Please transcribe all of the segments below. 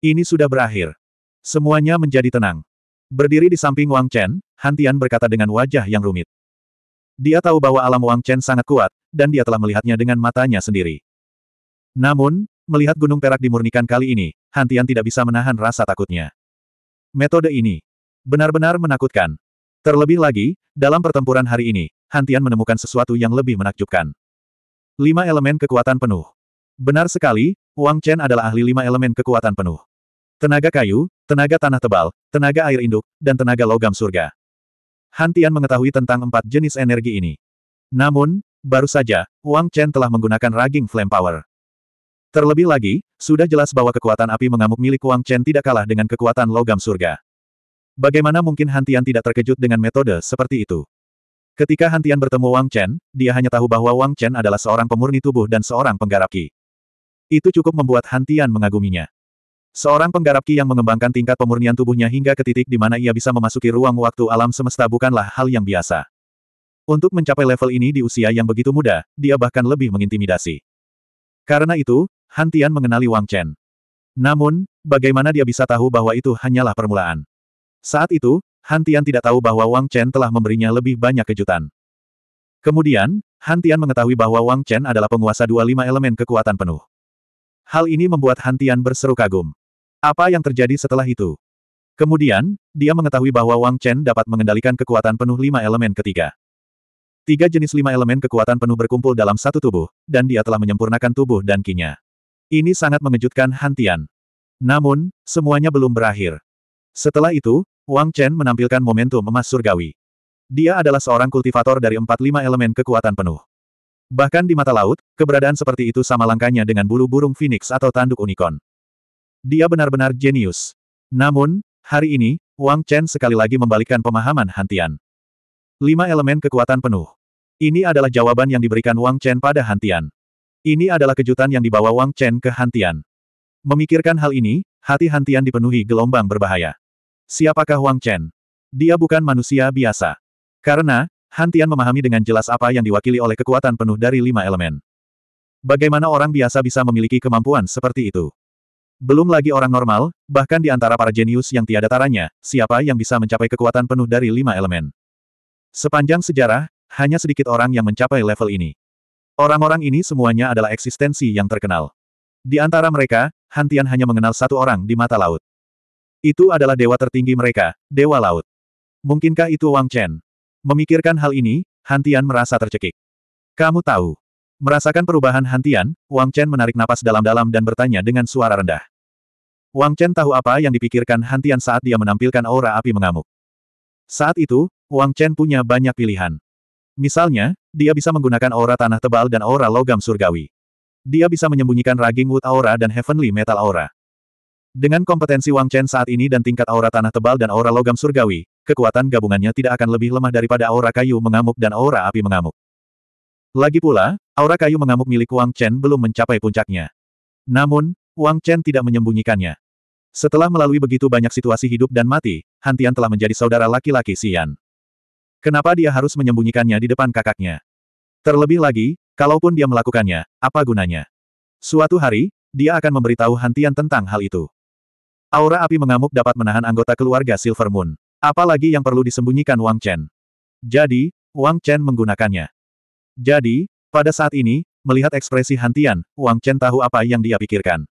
Ini sudah berakhir. Semuanya menjadi tenang. Berdiri di samping Wang Chen, Hantian berkata dengan wajah yang rumit. Dia tahu bahwa alam Wang Chen sangat kuat, dan dia telah melihatnya dengan matanya sendiri. Namun, melihat gunung perak dimurnikan kali ini, Hantian tidak bisa menahan rasa takutnya. Metode ini benar-benar menakutkan. Terlebih lagi, dalam pertempuran hari ini, Hantian menemukan sesuatu yang lebih menakjubkan. Lima elemen kekuatan penuh. Benar sekali, Wang Chen adalah ahli lima elemen kekuatan penuh. Tenaga kayu, tenaga tanah tebal, tenaga air induk, dan tenaga logam surga. Hantian mengetahui tentang empat jenis energi ini. Namun, baru saja, Wang Chen telah menggunakan raging flame power. Terlebih lagi, sudah jelas bahwa kekuatan api mengamuk milik Wang Chen tidak kalah dengan kekuatan logam surga. Bagaimana mungkin Hantian tidak terkejut dengan metode seperti itu? Ketika Hantian bertemu Wang Chen, dia hanya tahu bahwa Wang Chen adalah seorang pemurni tubuh dan seorang penggarap ki. Itu cukup membuat Hantian mengaguminya. Seorang penggarap Ki yang mengembangkan tingkat pemurnian tubuhnya hingga ke titik di mana ia bisa memasuki ruang waktu alam semesta bukanlah hal yang biasa. Untuk mencapai level ini di usia yang begitu muda, dia bahkan lebih mengintimidasi. Karena itu, Han Tian mengenali Wang Chen. Namun, bagaimana dia bisa tahu bahwa itu hanyalah permulaan? Saat itu, Han Tian tidak tahu bahwa Wang Chen telah memberinya lebih banyak kejutan. Kemudian, Han Tian mengetahui bahwa Wang Chen adalah penguasa dua lima elemen kekuatan penuh. Hal ini membuat Han Tian berseru kagum. Apa yang terjadi setelah itu? Kemudian, dia mengetahui bahwa Wang Chen dapat mengendalikan kekuatan penuh lima elemen ketiga. Tiga jenis lima elemen kekuatan penuh berkumpul dalam satu tubuh, dan dia telah menyempurnakan tubuh dan kinya. Ini sangat mengejutkan Hantian. Namun, semuanya belum berakhir. Setelah itu, Wang Chen menampilkan momentum emas surgawi. Dia adalah seorang kultivator dari empat lima elemen kekuatan penuh. Bahkan di mata laut, keberadaan seperti itu sama langkahnya dengan bulu burung phoenix atau tanduk unicorn. Dia benar-benar jenius. Namun, hari ini, Wang Chen sekali lagi membalikkan pemahaman Hantian. Lima elemen kekuatan penuh. Ini adalah jawaban yang diberikan Wang Chen pada Hantian. Ini adalah kejutan yang dibawa Wang Chen ke Hantian. Memikirkan hal ini, hati Hantian dipenuhi gelombang berbahaya. Siapakah Wang Chen? Dia bukan manusia biasa. Karena, Hantian memahami dengan jelas apa yang diwakili oleh kekuatan penuh dari lima elemen. Bagaimana orang biasa bisa memiliki kemampuan seperti itu? Belum lagi orang normal, bahkan di antara para jenius yang tiada taranya, siapa yang bisa mencapai kekuatan penuh dari lima elemen. Sepanjang sejarah, hanya sedikit orang yang mencapai level ini. Orang-orang ini semuanya adalah eksistensi yang terkenal. Di antara mereka, Hantian hanya mengenal satu orang di mata laut. Itu adalah dewa tertinggi mereka, Dewa Laut. Mungkinkah itu Wang Chen? Memikirkan hal ini, Hantian merasa tercekik. Kamu tahu. Merasakan perubahan Hantian, Wang Chen menarik napas dalam-dalam dan bertanya dengan suara rendah. Wang Chen tahu apa yang dipikirkan Hantian saat dia menampilkan aura api mengamuk. Saat itu, Wang Chen punya banyak pilihan. Misalnya, dia bisa menggunakan aura tanah tebal dan aura logam surgawi. Dia bisa menyembunyikan raging wood aura dan heavenly metal aura. Dengan kompetensi Wang Chen saat ini dan tingkat aura tanah tebal dan aura logam surgawi, kekuatan gabungannya tidak akan lebih lemah daripada aura kayu mengamuk dan aura api mengamuk. Lagi pula, aura kayu mengamuk milik Wang Chen belum mencapai puncaknya. Namun, Wang Chen tidak menyembunyikannya. Setelah melalui begitu banyak situasi hidup dan mati, Hantian telah menjadi saudara laki-laki Xian. Kenapa dia harus menyembunyikannya di depan kakaknya? Terlebih lagi, kalaupun dia melakukannya, apa gunanya? Suatu hari, dia akan memberitahu Hantian tentang hal itu. Aura api mengamuk dapat menahan anggota keluarga Silver Moon. Apalagi yang perlu disembunyikan Wang Chen. Jadi, Wang Chen menggunakannya. Jadi, pada saat ini, melihat ekspresi Hantian, Wang Chen tahu apa yang dia pikirkan.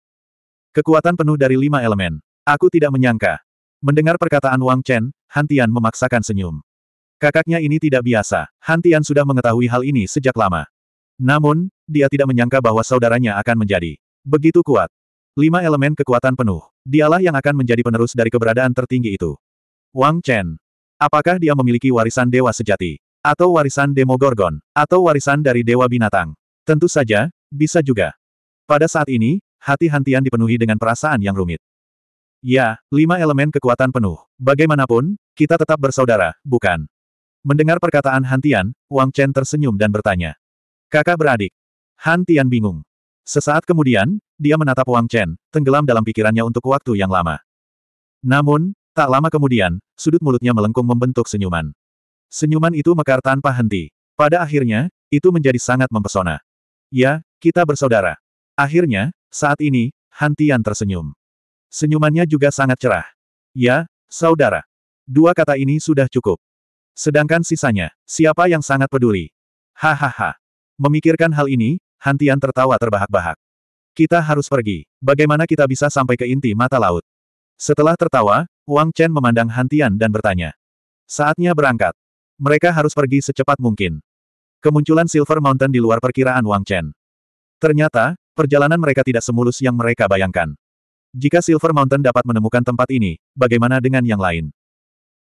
Kekuatan penuh dari lima elemen. Aku tidak menyangka. Mendengar perkataan Wang Chen, Hantian memaksakan senyum. Kakaknya ini tidak biasa, Hantian sudah mengetahui hal ini sejak lama. Namun, dia tidak menyangka bahwa saudaranya akan menjadi begitu kuat. Lima elemen kekuatan penuh, dialah yang akan menjadi penerus dari keberadaan tertinggi itu. Wang Chen. Apakah dia memiliki warisan dewa sejati? Atau warisan Demogorgon? Atau warisan dari dewa binatang? Tentu saja, bisa juga. Pada saat ini, hati Hantian dipenuhi dengan perasaan yang rumit. Ya, lima elemen kekuatan penuh. Bagaimanapun, kita tetap bersaudara, bukan? Mendengar perkataan Hantian, Wang Chen tersenyum dan bertanya. Kakak beradik. Hantian bingung. Sesaat kemudian, dia menatap Wang Chen, tenggelam dalam pikirannya untuk waktu yang lama. Namun, tak lama kemudian, sudut mulutnya melengkung membentuk senyuman. Senyuman itu mekar tanpa henti. Pada akhirnya, itu menjadi sangat mempesona. Ya, kita bersaudara. Akhirnya, saat ini, Hantian tersenyum. Senyumannya juga sangat cerah. Ya, saudara. Dua kata ini sudah cukup. Sedangkan sisanya, siapa yang sangat peduli? Hahaha. Memikirkan hal ini, Hantian tertawa terbahak-bahak. Kita harus pergi. Bagaimana kita bisa sampai ke inti mata laut? Setelah tertawa, Wang Chen memandang Hantian dan bertanya. Saatnya berangkat. Mereka harus pergi secepat mungkin. Kemunculan Silver Mountain di luar perkiraan Wang Chen. Ternyata, Perjalanan mereka tidak semulus yang mereka bayangkan. Jika Silver Mountain dapat menemukan tempat ini, bagaimana dengan yang lain?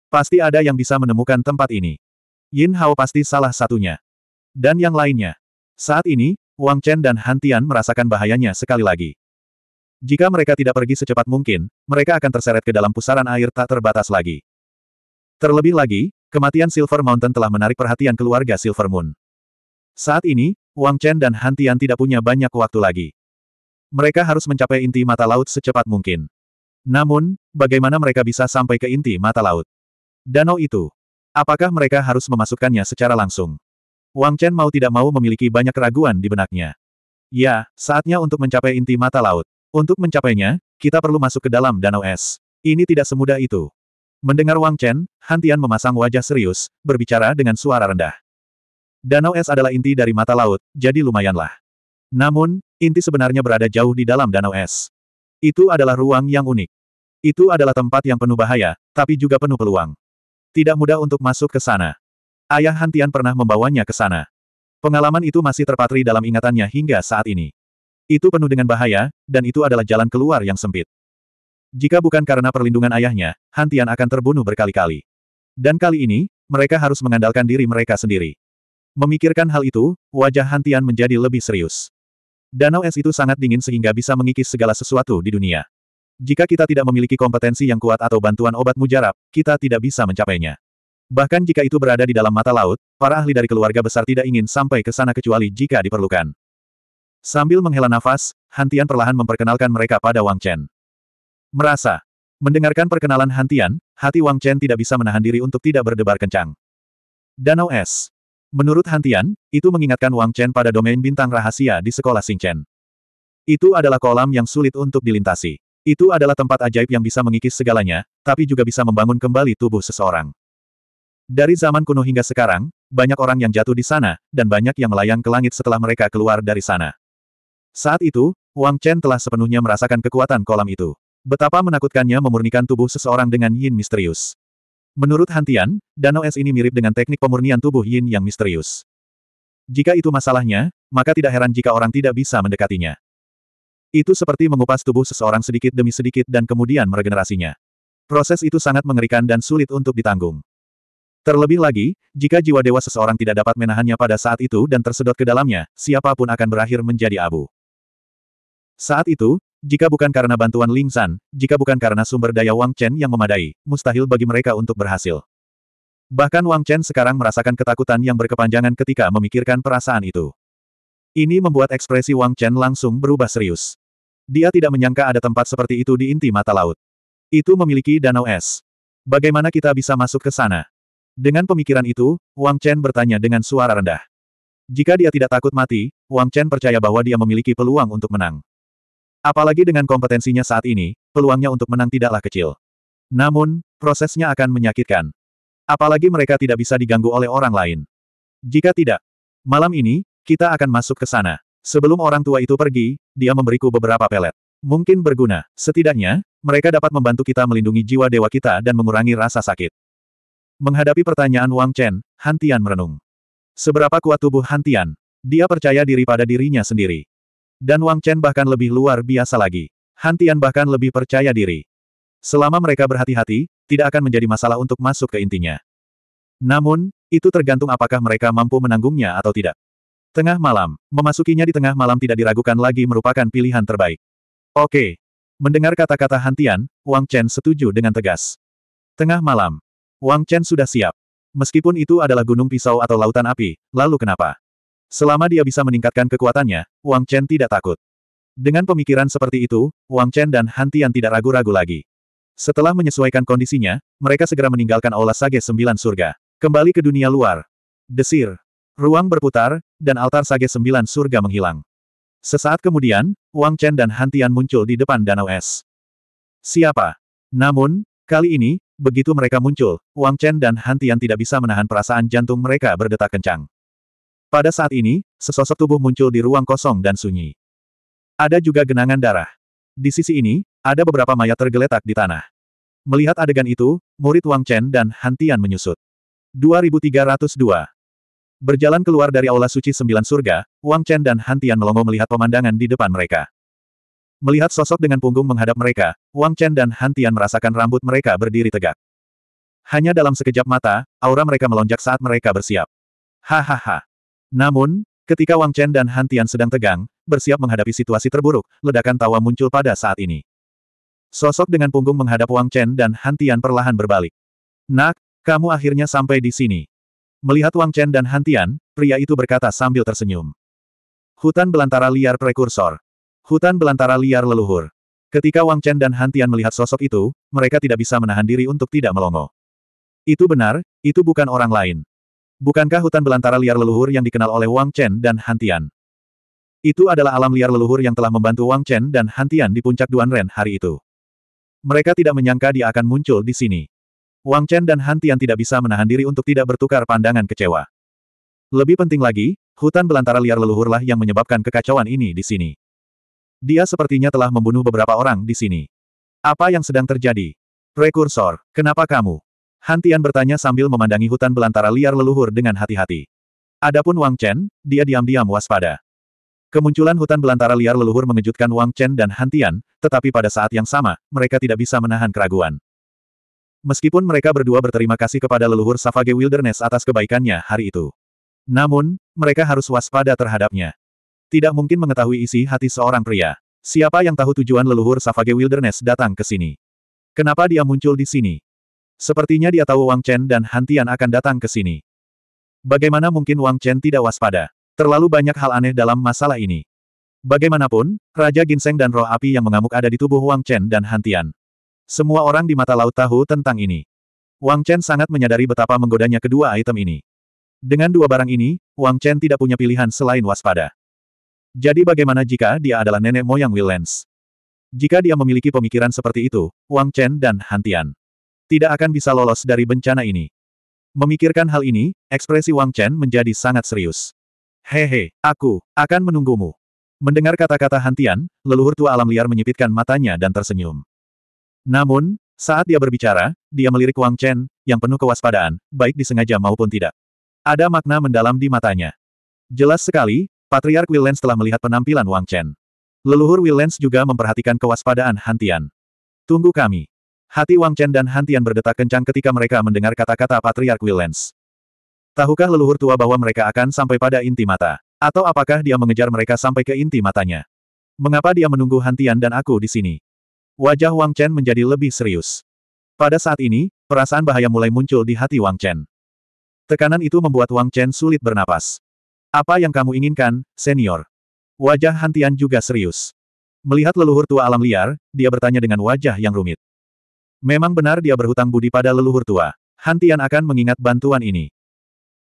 Pasti ada yang bisa menemukan tempat ini. Yin Hao pasti salah satunya. Dan yang lainnya. Saat ini, Wang Chen dan Han Tian merasakan bahayanya sekali lagi. Jika mereka tidak pergi secepat mungkin, mereka akan terseret ke dalam pusaran air tak terbatas lagi. Terlebih lagi, kematian Silver Mountain telah menarik perhatian keluarga Silver Moon. Saat ini, Wang Chen dan Han Tian tidak punya banyak waktu lagi. Mereka harus mencapai inti mata laut secepat mungkin. Namun, bagaimana mereka bisa sampai ke inti mata laut? Danau itu. Apakah mereka harus memasukkannya secara langsung? Wang Chen mau tidak mau memiliki banyak keraguan di benaknya. Ya, saatnya untuk mencapai inti mata laut. Untuk mencapainya, kita perlu masuk ke dalam danau es. Ini tidak semudah itu. Mendengar Wang Chen, Hantian memasang wajah serius, berbicara dengan suara rendah. Danau es adalah inti dari mata laut, jadi lumayanlah. Namun, inti sebenarnya berada jauh di dalam danau es. Itu adalah ruang yang unik. Itu adalah tempat yang penuh bahaya, tapi juga penuh peluang. Tidak mudah untuk masuk ke sana. Ayah Hantian pernah membawanya ke sana. Pengalaman itu masih terpatri dalam ingatannya hingga saat ini. Itu penuh dengan bahaya, dan itu adalah jalan keluar yang sempit. Jika bukan karena perlindungan ayahnya, Hantian akan terbunuh berkali-kali. Dan kali ini, mereka harus mengandalkan diri mereka sendiri. Memikirkan hal itu, wajah Hantian menjadi lebih serius. Danau es itu sangat dingin sehingga bisa mengikis segala sesuatu di dunia. Jika kita tidak memiliki kompetensi yang kuat atau bantuan obat mujarab, kita tidak bisa mencapainya. Bahkan jika itu berada di dalam mata laut, para ahli dari keluarga besar tidak ingin sampai ke sana kecuali jika diperlukan. Sambil menghela nafas, Hantian perlahan memperkenalkan mereka pada Wang Chen. Merasa. Mendengarkan perkenalan Hantian, hati Wang Chen tidak bisa menahan diri untuk tidak berdebar kencang. Danau es. Menurut Hantian, itu mengingatkan Wang Chen pada domain bintang rahasia di sekolah Xing Chen. Itu adalah kolam yang sulit untuk dilintasi. Itu adalah tempat ajaib yang bisa mengikis segalanya, tapi juga bisa membangun kembali tubuh seseorang. Dari zaman kuno hingga sekarang, banyak orang yang jatuh di sana, dan banyak yang melayang ke langit setelah mereka keluar dari sana. Saat itu, Wang Chen telah sepenuhnya merasakan kekuatan kolam itu. Betapa menakutkannya memurnikan tubuh seseorang dengan yin misterius. Menurut Hantian, danau es ini mirip dengan teknik pemurnian tubuh yin yang misterius. Jika itu masalahnya, maka tidak heran jika orang tidak bisa mendekatinya. Itu seperti mengupas tubuh seseorang sedikit demi sedikit dan kemudian meregenerasinya. Proses itu sangat mengerikan dan sulit untuk ditanggung. Terlebih lagi, jika jiwa dewa seseorang tidak dapat menahannya pada saat itu dan tersedot ke dalamnya, siapapun akan berakhir menjadi abu. Saat itu, jika bukan karena bantuan Ling San, jika bukan karena sumber daya Wang Chen yang memadai, mustahil bagi mereka untuk berhasil. Bahkan Wang Chen sekarang merasakan ketakutan yang berkepanjangan ketika memikirkan perasaan itu. Ini membuat ekspresi Wang Chen langsung berubah serius. Dia tidak menyangka ada tempat seperti itu di inti mata laut. Itu memiliki danau es. Bagaimana kita bisa masuk ke sana? Dengan pemikiran itu, Wang Chen bertanya dengan suara rendah. Jika dia tidak takut mati, Wang Chen percaya bahwa dia memiliki peluang untuk menang. Apalagi dengan kompetensinya saat ini, peluangnya untuk menang tidaklah kecil. Namun, prosesnya akan menyakitkan. Apalagi mereka tidak bisa diganggu oleh orang lain. Jika tidak, malam ini, kita akan masuk ke sana. Sebelum orang tua itu pergi, dia memberiku beberapa pelet. Mungkin berguna. Setidaknya, mereka dapat membantu kita melindungi jiwa dewa kita dan mengurangi rasa sakit. Menghadapi pertanyaan Wang Chen, Hantian merenung. Seberapa kuat tubuh Hantian? Dia percaya diri pada dirinya sendiri. Dan Wang Chen bahkan lebih luar biasa lagi. Hantian bahkan lebih percaya diri. Selama mereka berhati-hati, tidak akan menjadi masalah untuk masuk ke intinya. Namun, itu tergantung apakah mereka mampu menanggungnya atau tidak. Tengah malam, memasukinya di tengah malam tidak diragukan lagi merupakan pilihan terbaik. Oke. Mendengar kata-kata Hantian, Wang Chen setuju dengan tegas. Tengah malam. Wang Chen sudah siap. Meskipun itu adalah gunung pisau atau lautan api, lalu kenapa? Selama dia bisa meningkatkan kekuatannya, Wang Chen tidak takut. Dengan pemikiran seperti itu, Wang Chen dan Han Tian tidak ragu-ragu lagi. Setelah menyesuaikan kondisinya, mereka segera meninggalkan aula Sage Sembilan Surga. Kembali ke dunia luar. Desir. Ruang berputar, dan altar Sage Sembilan Surga menghilang. Sesaat kemudian, Wang Chen dan Han Tian muncul di depan danau es. Siapa? Namun, kali ini, begitu mereka muncul, Wang Chen dan Han Tian tidak bisa menahan perasaan jantung mereka berdetak kencang. Pada saat ini, sesosok tubuh muncul di ruang kosong dan sunyi. Ada juga genangan darah. Di sisi ini, ada beberapa mayat tergeletak di tanah. Melihat adegan itu, murid Wang Chen dan Hantian menyusut. 2302 Berjalan keluar dari Aula Suci Sembilan Surga, Wang Chen dan Hantian melongo melihat pemandangan di depan mereka. Melihat sosok dengan punggung menghadap mereka, Wang Chen dan Hantian merasakan rambut mereka berdiri tegak. Hanya dalam sekejap mata, aura mereka melonjak saat mereka bersiap. Hahaha. Namun, ketika Wang Chen dan Han Tian sedang tegang, bersiap menghadapi situasi terburuk, ledakan tawa muncul pada saat ini. Sosok dengan punggung menghadap Wang Chen dan Han Tian perlahan berbalik. Nak, kamu akhirnya sampai di sini. Melihat Wang Chen dan Han Tian, pria itu berkata sambil tersenyum. Hutan belantara liar prekursor. Hutan belantara liar leluhur. Ketika Wang Chen dan Han Tian melihat sosok itu, mereka tidak bisa menahan diri untuk tidak melongo. Itu benar, itu bukan orang lain. Bukankah hutan belantara liar leluhur yang dikenal oleh Wang Chen dan Hantian? Itu adalah alam liar leluhur yang telah membantu Wang Chen dan Hantian di puncak Duan Ren hari itu. Mereka tidak menyangka dia akan muncul di sini. Wang Chen dan Hantian tidak bisa menahan diri untuk tidak bertukar pandangan kecewa. Lebih penting lagi, hutan belantara liar leluhurlah yang menyebabkan kekacauan ini di sini. Dia sepertinya telah membunuh beberapa orang di sini. Apa yang sedang terjadi? Prekursor, kenapa kamu? Hantian bertanya sambil memandangi hutan belantara liar leluhur dengan hati-hati. Adapun Wang Chen, dia diam-diam waspada. Kemunculan hutan belantara liar leluhur mengejutkan Wang Chen dan Hantian, tetapi pada saat yang sama, mereka tidak bisa menahan keraguan. Meskipun mereka berdua berterima kasih kepada leluhur Savage Wilderness atas kebaikannya hari itu. Namun, mereka harus waspada terhadapnya. Tidak mungkin mengetahui isi hati seorang pria. Siapa yang tahu tujuan leluhur Savage Wilderness datang ke sini? Kenapa dia muncul di sini? Sepertinya dia tahu Wang Chen dan Han Tian akan datang ke sini. Bagaimana mungkin Wang Chen tidak waspada? Terlalu banyak hal aneh dalam masalah ini. Bagaimanapun, Raja Ginseng dan roh api yang mengamuk ada di tubuh Wang Chen dan Han Tian. Semua orang di mata laut tahu tentang ini. Wang Chen sangat menyadari betapa menggodanya kedua item ini. Dengan dua barang ini, Wang Chen tidak punya pilihan selain waspada. Jadi bagaimana jika dia adalah nenek moyang Willens? Jika dia memiliki pemikiran seperti itu, Wang Chen dan Han Tian tidak akan bisa lolos dari bencana ini. Memikirkan hal ini, ekspresi Wang Chen menjadi sangat serius. Hehe, aku akan menunggumu. Mendengar kata-kata Hantian, leluhur tua alam liar menyipitkan matanya dan tersenyum. Namun, saat dia berbicara, dia melirik Wang Chen, yang penuh kewaspadaan, baik disengaja maupun tidak. Ada makna mendalam di matanya. Jelas sekali, Patriark Willens telah melihat penampilan Wang Chen. Leluhur Willens juga memperhatikan kewaspadaan Hantian. Tunggu kami. Hati Wang Chen dan Hantian berdetak kencang ketika mereka mendengar kata-kata Patriark Willens. Tahukah leluhur tua bahwa mereka akan sampai pada inti mata? Atau apakah dia mengejar mereka sampai ke inti matanya? Mengapa dia menunggu Hantian dan aku di sini? Wajah Wang Chen menjadi lebih serius. Pada saat ini, perasaan bahaya mulai muncul di hati Wang Chen. Tekanan itu membuat Wang Chen sulit bernapas. Apa yang kamu inginkan, senior? Wajah Hantian juga serius. Melihat leluhur tua alam liar, dia bertanya dengan wajah yang rumit. Memang benar dia berhutang budi pada leluhur tua. Hantian akan mengingat bantuan ini.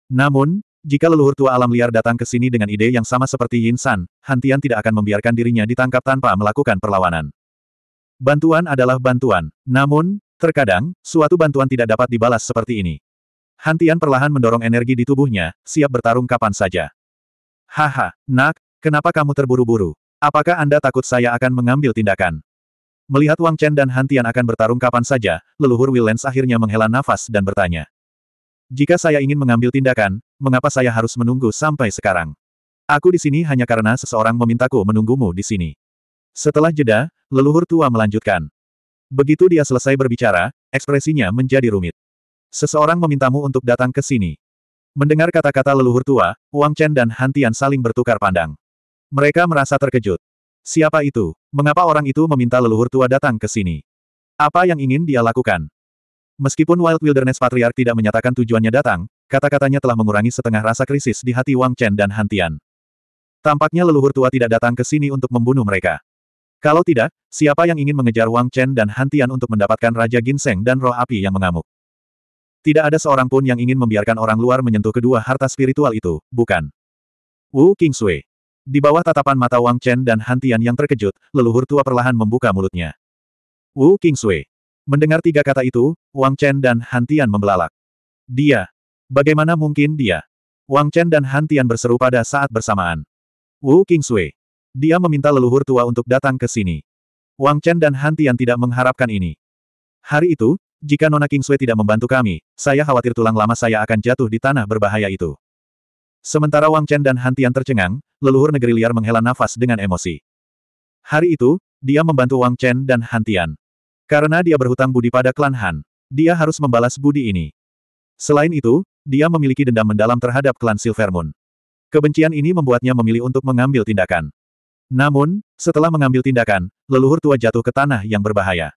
Namun, jika leluhur tua alam liar datang ke sini dengan ide yang sama seperti Yin San, Hantian tidak akan membiarkan dirinya ditangkap tanpa melakukan perlawanan. Bantuan adalah bantuan, namun, terkadang, suatu bantuan tidak dapat dibalas seperti ini. Hantian perlahan mendorong energi di tubuhnya, siap bertarung kapan saja. Haha, nak, kenapa kamu terburu-buru? Apakah Anda takut saya akan mengambil tindakan? Melihat Wang Chen dan Hantian akan bertarung kapan saja, leluhur Willens akhirnya menghela nafas dan bertanya. Jika saya ingin mengambil tindakan, mengapa saya harus menunggu sampai sekarang? Aku di sini hanya karena seseorang memintaku menunggumu di sini. Setelah jeda, leluhur tua melanjutkan. Begitu dia selesai berbicara, ekspresinya menjadi rumit. Seseorang memintamu untuk datang ke sini. Mendengar kata-kata leluhur tua, Wang Chen dan Hantian saling bertukar pandang. Mereka merasa terkejut. Siapa itu? Mengapa orang itu meminta leluhur tua datang ke sini? Apa yang ingin dia lakukan? Meskipun Wild Wilderness Patriarch tidak menyatakan tujuannya datang, kata-katanya telah mengurangi setengah rasa krisis di hati Wang Chen dan Hantian. Tampaknya leluhur tua tidak datang ke sini untuk membunuh mereka. Kalau tidak, siapa yang ingin mengejar Wang Chen dan Hantian untuk mendapatkan Raja Ginseng dan roh api yang mengamuk? Tidak ada seorang pun yang ingin membiarkan orang luar menyentuh kedua harta spiritual itu, bukan? Wu Kingsui. Di bawah tatapan mata Wang Chen dan Hantian yang terkejut, leluhur tua perlahan membuka mulutnya. Wu King Sui. Mendengar tiga kata itu, Wang Chen dan Hantian membelalak. Dia. Bagaimana mungkin dia? Wang Chen dan Hantian berseru pada saat bersamaan. Wu King Sui. Dia meminta leluhur tua untuk datang ke sini. Wang Chen dan Hantian tidak mengharapkan ini. Hari itu, jika Nona King Sui tidak membantu kami, saya khawatir tulang lama saya akan jatuh di tanah berbahaya itu. Sementara Wang Chen dan Hantian tercengang, leluhur negeri liar menghela nafas dengan emosi. Hari itu, dia membantu Wang Chen dan Hantian. Karena dia berhutang budi pada klan Han, dia harus membalas budi ini. Selain itu, dia memiliki dendam mendalam terhadap klan Silver Kebencian ini membuatnya memilih untuk mengambil tindakan. Namun, setelah mengambil tindakan, leluhur tua jatuh ke tanah yang berbahaya.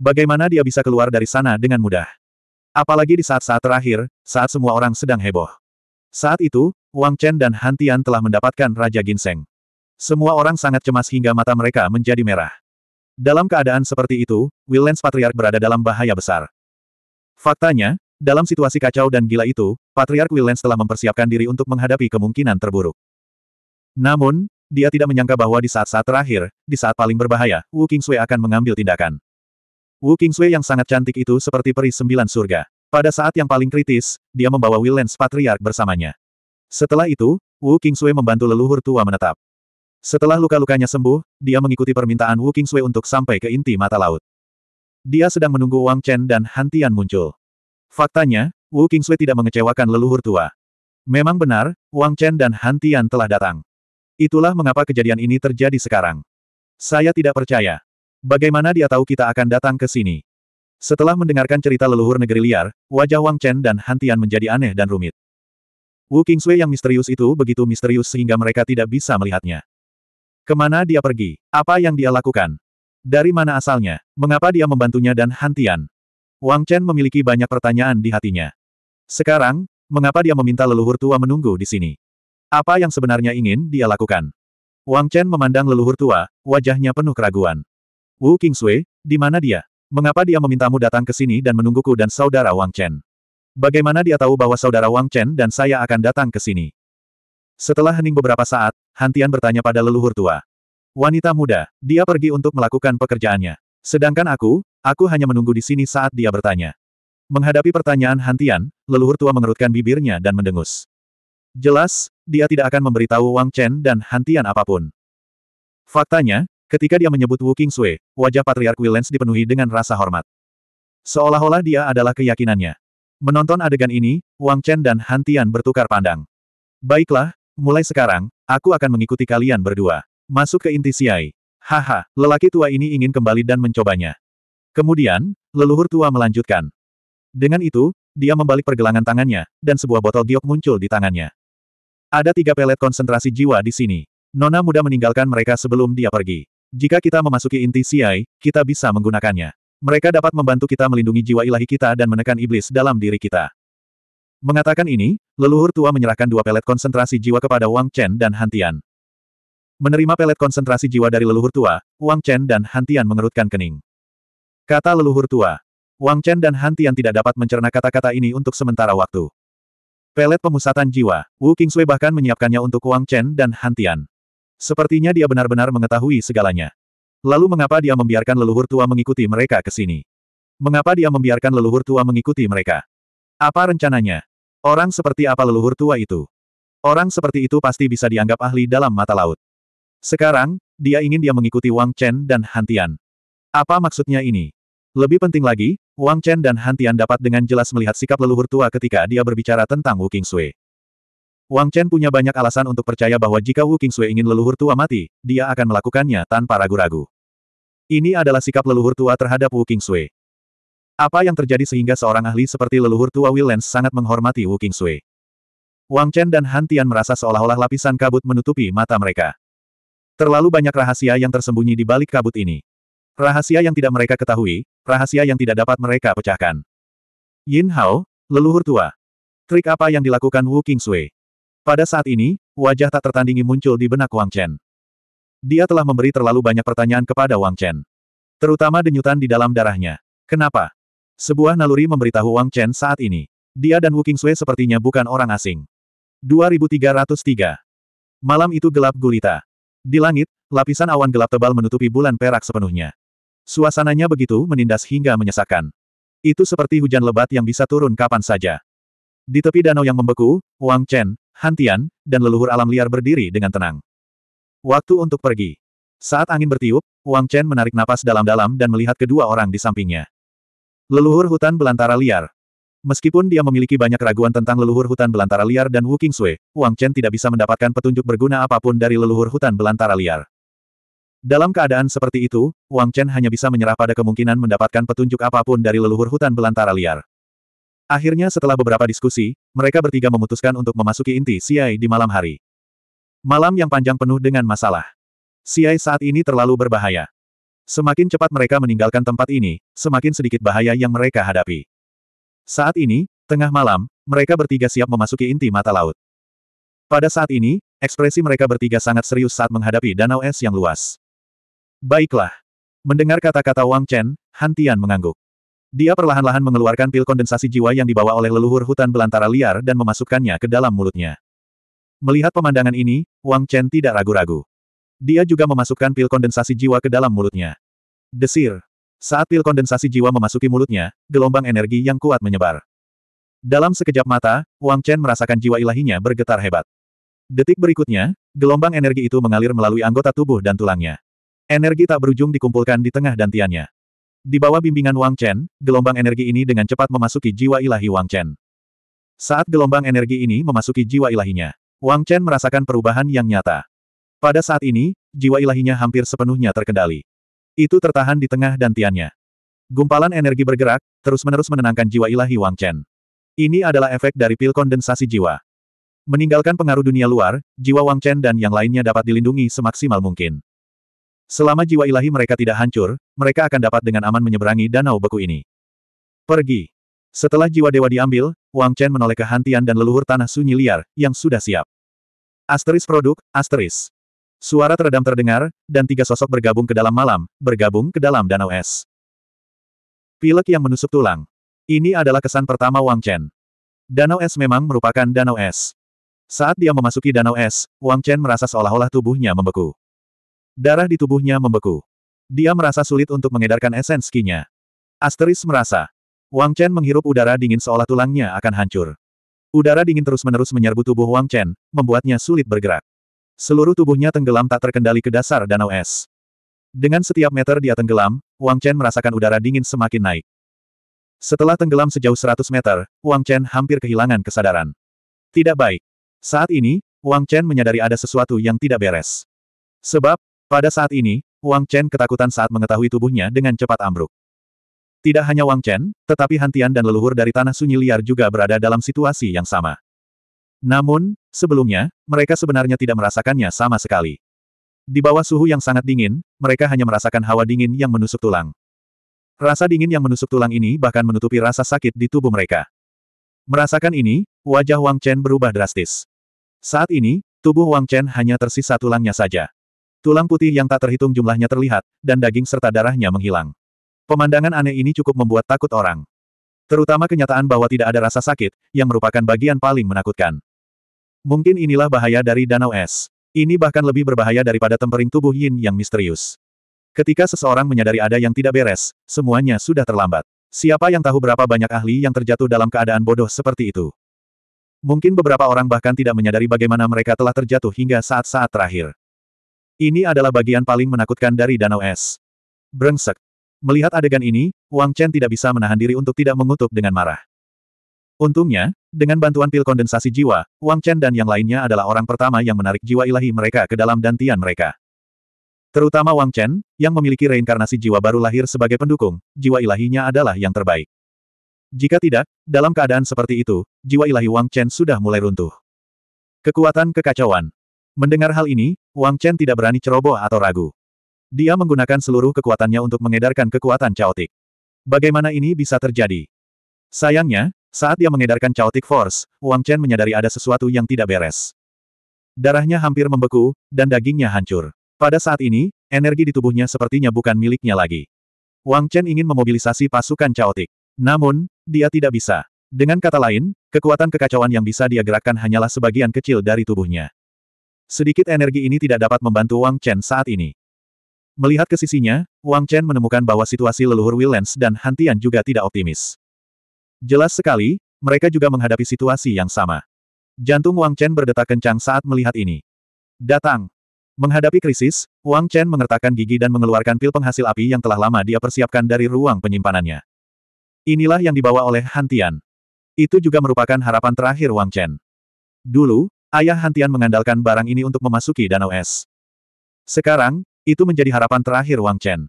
Bagaimana dia bisa keluar dari sana dengan mudah? Apalagi di saat-saat terakhir, saat semua orang sedang heboh. Saat itu, Wang Chen dan Han Tian telah mendapatkan Raja Ginseng. Semua orang sangat cemas hingga mata mereka menjadi merah. Dalam keadaan seperti itu, Willens Patriark berada dalam bahaya besar. Faktanya, dalam situasi kacau dan gila itu, Patriark Willens telah mempersiapkan diri untuk menghadapi kemungkinan terburuk. Namun, dia tidak menyangka bahwa di saat-saat terakhir, di saat paling berbahaya, Wu Qingzui akan mengambil tindakan. Wu Qingzui yang sangat cantik itu seperti peri sembilan surga. Pada saat yang paling kritis, dia membawa Willens Patriark bersamanya. Setelah itu, Wu King Sui membantu leluhur tua menetap. Setelah luka-lukanya sembuh, dia mengikuti permintaan Wu King Sui untuk sampai ke inti mata laut. Dia sedang menunggu Wang Chen dan Hantian muncul. Faktanya, Wu King Sui tidak mengecewakan leluhur tua. Memang benar, Wang Chen dan Hantian telah datang. Itulah mengapa kejadian ini terjadi sekarang. Saya tidak percaya. Bagaimana dia tahu kita akan datang ke sini? Setelah mendengarkan cerita leluhur negeri liar, wajah Wang Chen dan Hantian menjadi aneh dan rumit. Wu Kingsui yang misterius itu begitu misterius sehingga mereka tidak bisa melihatnya. Kemana dia pergi? Apa yang dia lakukan? Dari mana asalnya? Mengapa dia membantunya dan Hantian? Wang Chen memiliki banyak pertanyaan di hatinya. Sekarang, mengapa dia meminta leluhur tua menunggu di sini? Apa yang sebenarnya ingin dia lakukan? Wang Chen memandang leluhur tua, wajahnya penuh keraguan. Wu Kingsui, di mana dia? Mengapa dia memintamu datang ke sini dan menungguku dan saudara Wang Chen? Bagaimana dia tahu bahwa saudara Wang Chen dan saya akan datang ke sini? Setelah hening beberapa saat, Hantian bertanya pada leluhur tua. Wanita muda, dia pergi untuk melakukan pekerjaannya. Sedangkan aku, aku hanya menunggu di sini saat dia bertanya. Menghadapi pertanyaan Hantian, leluhur tua mengerutkan bibirnya dan mendengus. Jelas, dia tidak akan memberitahu Wang Chen dan Hantian apapun. Faktanya, Ketika dia menyebut Wu King Sui, wajah Patriark Willens dipenuhi dengan rasa hormat. Seolah-olah dia adalah keyakinannya. Menonton adegan ini, Wang Chen dan Han Tian bertukar pandang. Baiklah, mulai sekarang, aku akan mengikuti kalian berdua. Masuk ke inti Siai. Haha, lelaki tua ini ingin kembali dan mencobanya. Kemudian, leluhur tua melanjutkan. Dengan itu, dia membalik pergelangan tangannya, dan sebuah botol giok muncul di tangannya. Ada tiga pelet konsentrasi jiwa di sini. Nona muda meninggalkan mereka sebelum dia pergi. Jika kita memasuki inti Siai, kita bisa menggunakannya. Mereka dapat membantu kita melindungi jiwa ilahi kita dan menekan iblis dalam diri kita. Mengatakan ini, leluhur tua menyerahkan dua pelet konsentrasi jiwa kepada Wang Chen dan Hantian. Menerima pelet konsentrasi jiwa dari leluhur tua, Wang Chen dan Hantian mengerutkan kening. Kata leluhur tua. Wang Chen dan Hantian tidak dapat mencerna kata-kata ini untuk sementara waktu. Pelet pemusatan jiwa, Wu Kingsui bahkan menyiapkannya untuk Wang Chen dan Hantian. Sepertinya dia benar-benar mengetahui segalanya. Lalu mengapa dia membiarkan leluhur tua mengikuti mereka ke sini? Mengapa dia membiarkan leluhur tua mengikuti mereka? Apa rencananya? Orang seperti apa leluhur tua itu? Orang seperti itu pasti bisa dianggap ahli dalam mata laut. Sekarang, dia ingin dia mengikuti Wang Chen dan Hantian. Apa maksudnya ini? Lebih penting lagi, Wang Chen dan Hantian dapat dengan jelas melihat sikap leluhur tua ketika dia berbicara tentang Wu King Sui. Wang Chen punya banyak alasan untuk percaya bahwa jika Wu Qingsui ingin leluhur tua mati, dia akan melakukannya tanpa ragu-ragu. Ini adalah sikap leluhur tua terhadap Wu Qingsui. Apa yang terjadi sehingga seorang ahli seperti leluhur tua Willens sangat menghormati Wu Qingsui. Wang Chen dan Han Tian merasa seolah-olah lapisan kabut menutupi mata mereka. Terlalu banyak rahasia yang tersembunyi di balik kabut ini. Rahasia yang tidak mereka ketahui, rahasia yang tidak dapat mereka pecahkan. Yin Hao, leluhur tua. Trik apa yang dilakukan Wu Qingsui? Pada saat ini, wajah tak tertandingi muncul di benak Wang Chen. Dia telah memberi terlalu banyak pertanyaan kepada Wang Chen. Terutama denyutan di dalam darahnya. Kenapa? Sebuah naluri memberitahu Wang Chen saat ini. Dia dan Wu Sui sepertinya bukan orang asing. 2303. Malam itu gelap gulita. Di langit, lapisan awan gelap tebal menutupi bulan perak sepenuhnya. Suasananya begitu menindas hingga menyesakkan. Itu seperti hujan lebat yang bisa turun kapan saja. Di tepi danau yang membeku, Wang Chen, Hantian, dan leluhur alam liar berdiri dengan tenang. Waktu untuk pergi. Saat angin bertiup, Wang Chen menarik napas dalam-dalam dan melihat kedua orang di sampingnya. Leluhur hutan belantara liar. Meskipun dia memiliki banyak keraguan tentang leluhur hutan belantara liar dan Wu Qingsui, Wang Chen tidak bisa mendapatkan petunjuk berguna apapun dari leluhur hutan belantara liar. Dalam keadaan seperti itu, Wang Chen hanya bisa menyerah pada kemungkinan mendapatkan petunjuk apapun dari leluhur hutan belantara liar. Akhirnya setelah beberapa diskusi, mereka bertiga memutuskan untuk memasuki inti Siai di malam hari. Malam yang panjang penuh dengan masalah. Siai saat ini terlalu berbahaya. Semakin cepat mereka meninggalkan tempat ini, semakin sedikit bahaya yang mereka hadapi. Saat ini, tengah malam, mereka bertiga siap memasuki inti mata laut. Pada saat ini, ekspresi mereka bertiga sangat serius saat menghadapi danau es yang luas. Baiklah. Mendengar kata-kata Wang Chen, Hantian mengangguk. Dia perlahan-lahan mengeluarkan pil kondensasi jiwa yang dibawa oleh leluhur hutan belantara liar dan memasukkannya ke dalam mulutnya. Melihat pemandangan ini, Wang Chen tidak ragu-ragu. Dia juga memasukkan pil kondensasi jiwa ke dalam mulutnya. Desir. Saat pil kondensasi jiwa memasuki mulutnya, gelombang energi yang kuat menyebar. Dalam sekejap mata, Wang Chen merasakan jiwa ilahinya bergetar hebat. Detik berikutnya, gelombang energi itu mengalir melalui anggota tubuh dan tulangnya. Energi tak berujung dikumpulkan di tengah dantiannya. Di bawah bimbingan Wang Chen, gelombang energi ini dengan cepat memasuki jiwa ilahi Wang Chen. Saat gelombang energi ini memasuki jiwa ilahinya, Wang Chen merasakan perubahan yang nyata. Pada saat ini, jiwa ilahinya hampir sepenuhnya terkendali. Itu tertahan di tengah dantiannya. Gumpalan energi bergerak, terus-menerus menenangkan jiwa ilahi Wang Chen. Ini adalah efek dari pil kondensasi jiwa. Meninggalkan pengaruh dunia luar, jiwa Wang Chen dan yang lainnya dapat dilindungi semaksimal mungkin. Selama jiwa ilahi mereka tidak hancur, mereka akan dapat dengan aman menyeberangi danau beku ini. Pergi. Setelah jiwa dewa diambil, Wang Chen menoleh ke hantian dan leluhur tanah sunyi liar, yang sudah siap. Asteris produk, asteris. Suara teredam terdengar, dan tiga sosok bergabung ke dalam malam, bergabung ke dalam danau es. Pilek yang menusuk tulang. Ini adalah kesan pertama Wang Chen. Danau es memang merupakan danau es. Saat dia memasuki danau es, Wang Chen merasa seolah-olah tubuhnya membeku. Darah di tubuhnya membeku. Dia merasa sulit untuk mengedarkan esens kinya. Asteris merasa. Wang Chen menghirup udara dingin seolah tulangnya akan hancur. Udara dingin terus-menerus menyerbu tubuh Wang Chen, membuatnya sulit bergerak. Seluruh tubuhnya tenggelam tak terkendali ke dasar danau es. Dengan setiap meter dia tenggelam, Wang Chen merasakan udara dingin semakin naik. Setelah tenggelam sejauh 100 meter, Wang Chen hampir kehilangan kesadaran. Tidak baik. Saat ini, Wang Chen menyadari ada sesuatu yang tidak beres. Sebab, pada saat ini, Wang Chen ketakutan saat mengetahui tubuhnya dengan cepat ambruk. Tidak hanya Wang Chen, tetapi Hantian dan leluhur dari tanah sunyi liar juga berada dalam situasi yang sama. Namun, sebelumnya, mereka sebenarnya tidak merasakannya sama sekali. Di bawah suhu yang sangat dingin, mereka hanya merasakan hawa dingin yang menusuk tulang. Rasa dingin yang menusuk tulang ini bahkan menutupi rasa sakit di tubuh mereka. Merasakan ini, wajah Wang Chen berubah drastis. Saat ini, tubuh Wang Chen hanya tersisa tulangnya saja. Tulang putih yang tak terhitung jumlahnya terlihat, dan daging serta darahnya menghilang. Pemandangan aneh ini cukup membuat takut orang. Terutama kenyataan bahwa tidak ada rasa sakit, yang merupakan bagian paling menakutkan. Mungkin inilah bahaya dari danau es. Ini bahkan lebih berbahaya daripada tempering tubuh Yin yang misterius. Ketika seseorang menyadari ada yang tidak beres, semuanya sudah terlambat. Siapa yang tahu berapa banyak ahli yang terjatuh dalam keadaan bodoh seperti itu? Mungkin beberapa orang bahkan tidak menyadari bagaimana mereka telah terjatuh hingga saat-saat terakhir. Ini adalah bagian paling menakutkan dari danau es. Brengsek. Melihat adegan ini, Wang Chen tidak bisa menahan diri untuk tidak mengutuk dengan marah. Untungnya, dengan bantuan pil kondensasi jiwa, Wang Chen dan yang lainnya adalah orang pertama yang menarik jiwa ilahi mereka ke dalam dantian mereka. Terutama Wang Chen, yang memiliki reinkarnasi jiwa baru lahir sebagai pendukung, jiwa ilahinya adalah yang terbaik. Jika tidak, dalam keadaan seperti itu, jiwa ilahi Wang Chen sudah mulai runtuh. Kekuatan kekacauan Mendengar hal ini, Wang Chen tidak berani ceroboh atau ragu. Dia menggunakan seluruh kekuatannya untuk mengedarkan kekuatan caotik. Bagaimana ini bisa terjadi? Sayangnya, saat dia mengedarkan caotik force, Wang Chen menyadari ada sesuatu yang tidak beres. Darahnya hampir membeku, dan dagingnya hancur. Pada saat ini, energi di tubuhnya sepertinya bukan miliknya lagi. Wang Chen ingin memobilisasi pasukan caotik. Namun, dia tidak bisa. Dengan kata lain, kekuatan kekacauan yang bisa dia gerakkan hanyalah sebagian kecil dari tubuhnya. Sedikit energi ini tidak dapat membantu Wang Chen saat ini. Melihat ke sisinya, Wang Chen menemukan bahwa situasi leluhur Willens dan Hantian juga tidak optimis. Jelas sekali, mereka juga menghadapi situasi yang sama. Jantung Wang Chen berdetak kencang saat melihat ini. Datang. Menghadapi krisis, Wang Chen mengertakkan gigi dan mengeluarkan pil penghasil api yang telah lama dia persiapkan dari ruang penyimpanannya. Inilah yang dibawa oleh Hantian. Itu juga merupakan harapan terakhir Wang Chen. Dulu, Ayah Hantian mengandalkan barang ini untuk memasuki danau es. Sekarang, itu menjadi harapan terakhir Wang Chen.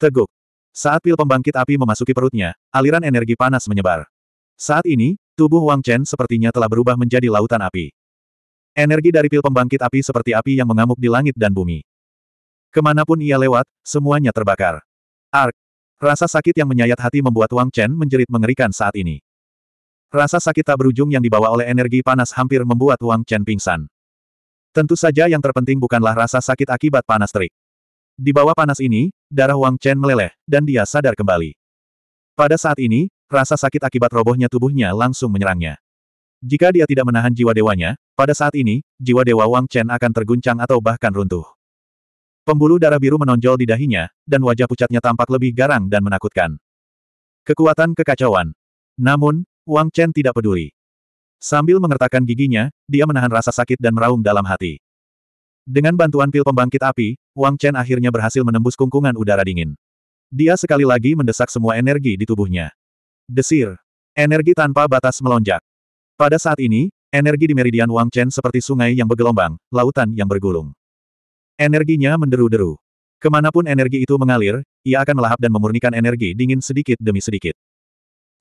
Teguk. Saat pil pembangkit api memasuki perutnya, aliran energi panas menyebar. Saat ini, tubuh Wang Chen sepertinya telah berubah menjadi lautan api. Energi dari pil pembangkit api seperti api yang mengamuk di langit dan bumi. Kemanapun ia lewat, semuanya terbakar. Ark. Rasa sakit yang menyayat hati membuat Wang Chen menjerit mengerikan saat ini. Rasa sakit tak berujung yang dibawa oleh energi panas hampir membuat Wang Chen pingsan. Tentu saja yang terpenting bukanlah rasa sakit akibat panas terik. Di bawah panas ini, darah Wang Chen meleleh, dan dia sadar kembali. Pada saat ini, rasa sakit akibat robohnya tubuhnya langsung menyerangnya. Jika dia tidak menahan jiwa dewanya, pada saat ini, jiwa dewa Wang Chen akan terguncang atau bahkan runtuh. Pembuluh darah biru menonjol di dahinya, dan wajah pucatnya tampak lebih garang dan menakutkan. Kekuatan kekacauan. Namun, Wang Chen tidak peduli. Sambil mengertakkan giginya, dia menahan rasa sakit dan meraung dalam hati. Dengan bantuan pil pembangkit api, Wang Chen akhirnya berhasil menembus kungkungan udara dingin. Dia sekali lagi mendesak semua energi di tubuhnya. Desir. Energi tanpa batas melonjak. Pada saat ini, energi di meridian Wang Chen seperti sungai yang bergelombang, lautan yang bergulung. Energinya menderu-deru. Kemanapun energi itu mengalir, ia akan melahap dan memurnikan energi dingin sedikit demi sedikit.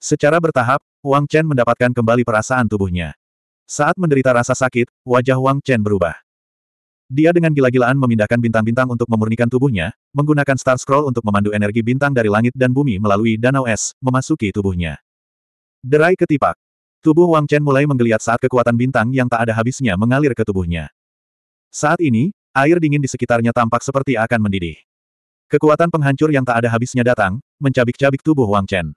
Secara bertahap, Wang Chen mendapatkan kembali perasaan tubuhnya. Saat menderita rasa sakit, wajah Wang Chen berubah. Dia dengan gila-gilaan memindahkan bintang-bintang untuk memurnikan tubuhnya, menggunakan Star Scroll untuk memandu energi bintang dari langit dan bumi melalui danau es, memasuki tubuhnya. Derai ketipak. Tubuh Wang Chen mulai menggeliat saat kekuatan bintang yang tak ada habisnya mengalir ke tubuhnya. Saat ini, air dingin di sekitarnya tampak seperti akan mendidih. Kekuatan penghancur yang tak ada habisnya datang, mencabik-cabik tubuh Wang Chen.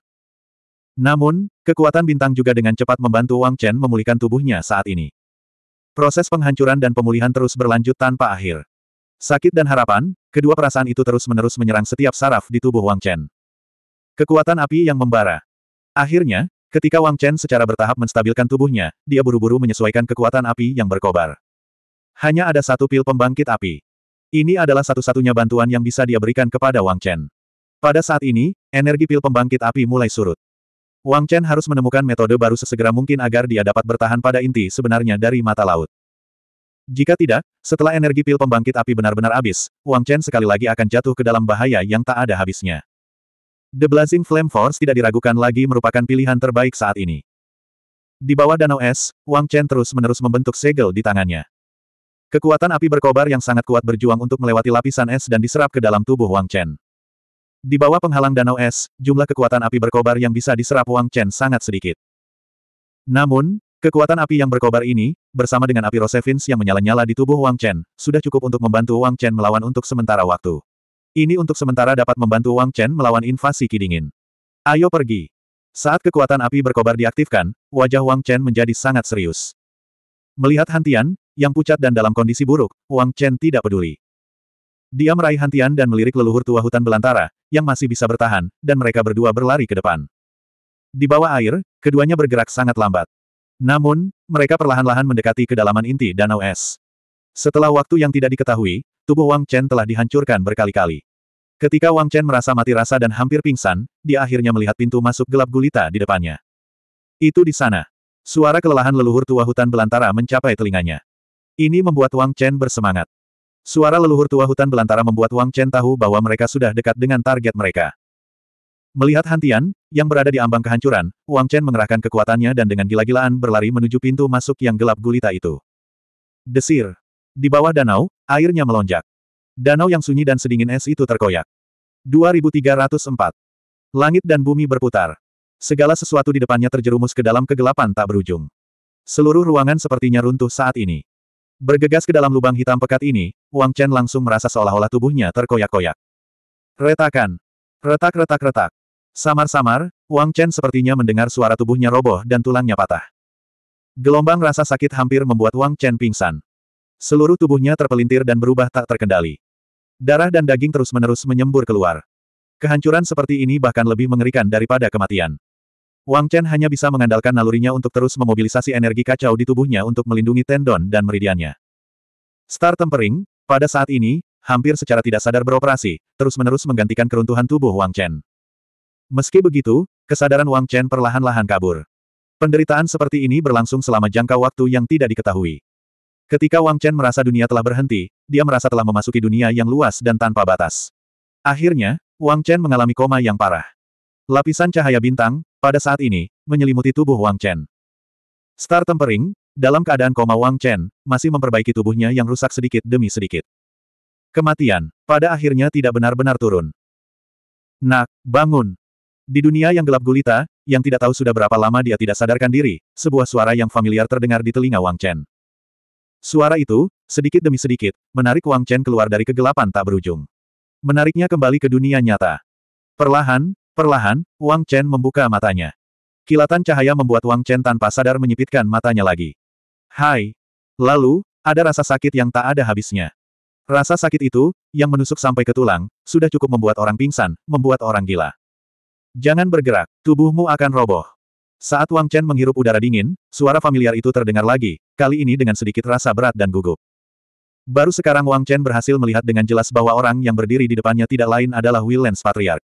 Namun, kekuatan bintang juga dengan cepat membantu Wang Chen memulihkan tubuhnya saat ini. Proses penghancuran dan pemulihan terus berlanjut tanpa akhir. Sakit dan harapan, kedua perasaan itu terus-menerus menyerang setiap saraf di tubuh Wang Chen. Kekuatan api yang membara. Akhirnya, ketika Wang Chen secara bertahap menstabilkan tubuhnya, dia buru-buru menyesuaikan kekuatan api yang berkobar. Hanya ada satu pil pembangkit api. Ini adalah satu-satunya bantuan yang bisa dia berikan kepada Wang Chen. Pada saat ini, energi pil pembangkit api mulai surut. Wang Chen harus menemukan metode baru sesegera mungkin agar dia dapat bertahan pada inti sebenarnya dari mata laut. Jika tidak, setelah energi pil pembangkit api benar-benar habis, Wang Chen sekali lagi akan jatuh ke dalam bahaya yang tak ada habisnya. The Blazing Flame Force tidak diragukan lagi merupakan pilihan terbaik saat ini. Di bawah danau es, Wang Chen terus-menerus membentuk segel di tangannya. Kekuatan api berkobar yang sangat kuat berjuang untuk melewati lapisan es dan diserap ke dalam tubuh Wang Chen. Di bawah penghalang danau es, jumlah kekuatan api berkobar yang bisa diserap Wang Chen sangat sedikit. Namun, kekuatan api yang berkobar ini, bersama dengan api Rosevins yang menyala-nyala di tubuh Wang Chen, sudah cukup untuk membantu Wang Chen melawan untuk sementara waktu. Ini untuk sementara dapat membantu Wang Chen melawan invasi Kidingin. Ayo pergi. Saat kekuatan api berkobar diaktifkan, wajah Wang Chen menjadi sangat serius. Melihat Hantian, yang pucat dan dalam kondisi buruk, Wang Chen tidak peduli. Dia meraih Hantian dan melirik leluhur tua hutan belantara, yang masih bisa bertahan, dan mereka berdua berlari ke depan. Di bawah air, keduanya bergerak sangat lambat. Namun, mereka perlahan-lahan mendekati kedalaman inti danau es. Setelah waktu yang tidak diketahui, tubuh Wang Chen telah dihancurkan berkali-kali. Ketika Wang Chen merasa mati rasa dan hampir pingsan, dia akhirnya melihat pintu masuk gelap gulita di depannya. Itu di sana. Suara kelelahan leluhur tua hutan belantara mencapai telinganya. Ini membuat Wang Chen bersemangat. Suara leluhur tua hutan belantara membuat Wang Chen tahu bahwa mereka sudah dekat dengan target mereka. Melihat Hantian, yang berada di ambang kehancuran, Wang Chen mengerahkan kekuatannya dan dengan gila-gilaan berlari menuju pintu masuk yang gelap gulita itu. Desir. Di bawah danau, airnya melonjak. Danau yang sunyi dan sedingin es itu terkoyak. 2304. Langit dan bumi berputar. Segala sesuatu di depannya terjerumus ke dalam kegelapan tak berujung. Seluruh ruangan sepertinya runtuh saat ini. Bergegas ke dalam lubang hitam pekat ini, Wang Chen langsung merasa seolah-olah tubuhnya terkoyak-koyak. Retakan. Retak-retak-retak. Samar-samar, Wang Chen sepertinya mendengar suara tubuhnya roboh dan tulangnya patah. Gelombang rasa sakit hampir membuat Wang Chen pingsan. Seluruh tubuhnya terpelintir dan berubah tak terkendali. Darah dan daging terus-menerus menyembur keluar. Kehancuran seperti ini bahkan lebih mengerikan daripada kematian. Wang Chen hanya bisa mengandalkan nalurinya untuk terus memobilisasi energi kacau di tubuhnya untuk melindungi tendon dan meridiannya. Star Tempering, pada saat ini, hampir secara tidak sadar beroperasi, terus-menerus menggantikan keruntuhan tubuh Wang Chen. Meski begitu, kesadaran Wang Chen perlahan-lahan kabur. Penderitaan seperti ini berlangsung selama jangka waktu yang tidak diketahui. Ketika Wang Chen merasa dunia telah berhenti, dia merasa telah memasuki dunia yang luas dan tanpa batas. Akhirnya, Wang Chen mengalami koma yang parah. Lapisan cahaya bintang, pada saat ini, menyelimuti tubuh Wang Chen. Star tempering, dalam keadaan koma Wang Chen, masih memperbaiki tubuhnya yang rusak sedikit demi sedikit. Kematian, pada akhirnya tidak benar-benar turun. Nak, bangun! Di dunia yang gelap gulita, yang tidak tahu sudah berapa lama dia tidak sadarkan diri, sebuah suara yang familiar terdengar di telinga Wang Chen. Suara itu, sedikit demi sedikit, menarik Wang Chen keluar dari kegelapan tak berujung. Menariknya kembali ke dunia nyata. Perlahan, Perlahan, Wang Chen membuka matanya. Kilatan cahaya membuat Wang Chen tanpa sadar menyipitkan matanya lagi. Hai. Lalu, ada rasa sakit yang tak ada habisnya. Rasa sakit itu, yang menusuk sampai ke tulang, sudah cukup membuat orang pingsan, membuat orang gila. Jangan bergerak, tubuhmu akan roboh. Saat Wang Chen menghirup udara dingin, suara familiar itu terdengar lagi, kali ini dengan sedikit rasa berat dan gugup. Baru sekarang Wang Chen berhasil melihat dengan jelas bahwa orang yang berdiri di depannya tidak lain adalah Willens Patriarch.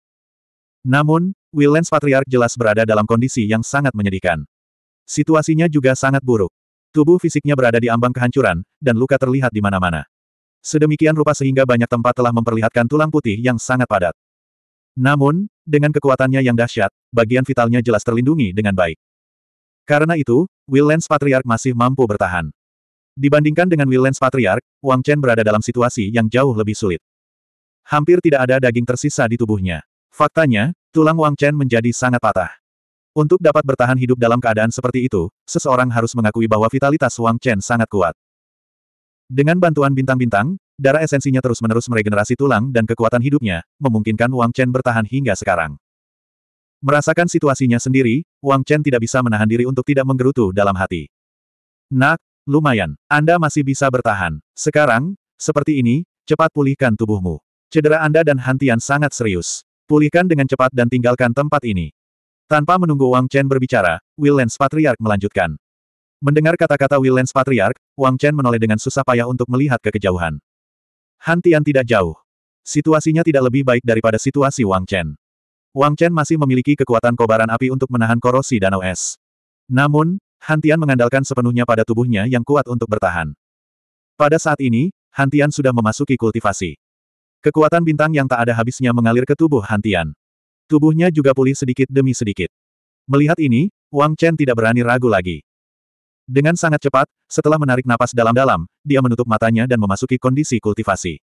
Namun, Willens Patriark jelas berada dalam kondisi yang sangat menyedihkan. Situasinya juga sangat buruk. Tubuh fisiknya berada di ambang kehancuran, dan luka terlihat di mana-mana. Sedemikian rupa sehingga banyak tempat telah memperlihatkan tulang putih yang sangat padat. Namun, dengan kekuatannya yang dahsyat, bagian vitalnya jelas terlindungi dengan baik. Karena itu, Willens Patriark masih mampu bertahan. Dibandingkan dengan Willens Patriark, Wang Chen berada dalam situasi yang jauh lebih sulit. Hampir tidak ada daging tersisa di tubuhnya. Faktanya, tulang Wang Chen menjadi sangat patah. Untuk dapat bertahan hidup dalam keadaan seperti itu, seseorang harus mengakui bahwa vitalitas Wang Chen sangat kuat. Dengan bantuan bintang-bintang, darah esensinya terus-menerus meregenerasi tulang dan kekuatan hidupnya, memungkinkan Wang Chen bertahan hingga sekarang. Merasakan situasinya sendiri, Wang Chen tidak bisa menahan diri untuk tidak menggerutu dalam hati. Nak, lumayan, Anda masih bisa bertahan. Sekarang, seperti ini, cepat pulihkan tubuhmu. Cedera Anda dan Hantian sangat serius. Pulihkan dengan cepat dan tinggalkan tempat ini. Tanpa menunggu Wang Chen berbicara, Willens Patriark melanjutkan. Mendengar kata-kata Willens Patriark, Wang Chen menoleh dengan susah payah untuk melihat ke kejauhan. Hantian tidak jauh. Situasinya tidak lebih baik daripada situasi Wang Chen. Wang Chen masih memiliki kekuatan kobaran api untuk menahan korosi danau es. Namun, Hantian mengandalkan sepenuhnya pada tubuhnya yang kuat untuk bertahan. Pada saat ini, Hantian sudah memasuki kultivasi. Kekuatan bintang yang tak ada habisnya mengalir ke tubuh Hantian. Tubuhnya juga pulih sedikit demi sedikit. Melihat ini, Wang Chen tidak berani ragu lagi. Dengan sangat cepat, setelah menarik napas dalam-dalam, dia menutup matanya dan memasuki kondisi kultivasi.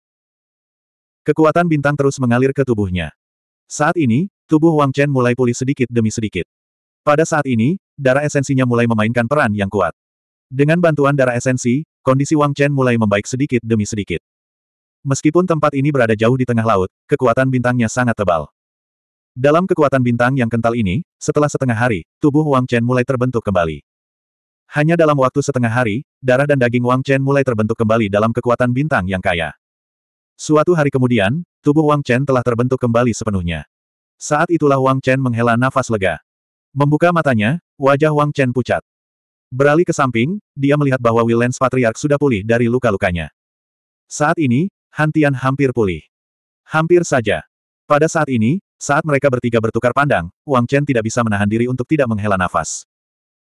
Kekuatan bintang terus mengalir ke tubuhnya. Saat ini, tubuh Wang Chen mulai pulih sedikit demi sedikit. Pada saat ini, darah esensinya mulai memainkan peran yang kuat. Dengan bantuan darah esensi, kondisi Wang Chen mulai membaik sedikit demi sedikit. Meskipun tempat ini berada jauh di tengah laut, kekuatan bintangnya sangat tebal. Dalam kekuatan bintang yang kental ini, setelah setengah hari, tubuh Wang Chen mulai terbentuk kembali. Hanya dalam waktu setengah hari, darah dan daging Wang Chen mulai terbentuk kembali dalam kekuatan bintang yang kaya. Suatu hari kemudian, tubuh Wang Chen telah terbentuk kembali sepenuhnya. Saat itulah Wang Chen menghela nafas lega. Membuka matanya, wajah Wang Chen pucat. Beralih ke samping, dia melihat bahwa Willens Patriark sudah pulih dari luka-lukanya. Saat ini, Hantian hampir pulih. Hampir saja. Pada saat ini, saat mereka bertiga bertukar pandang, Wang Chen tidak bisa menahan diri untuk tidak menghela nafas.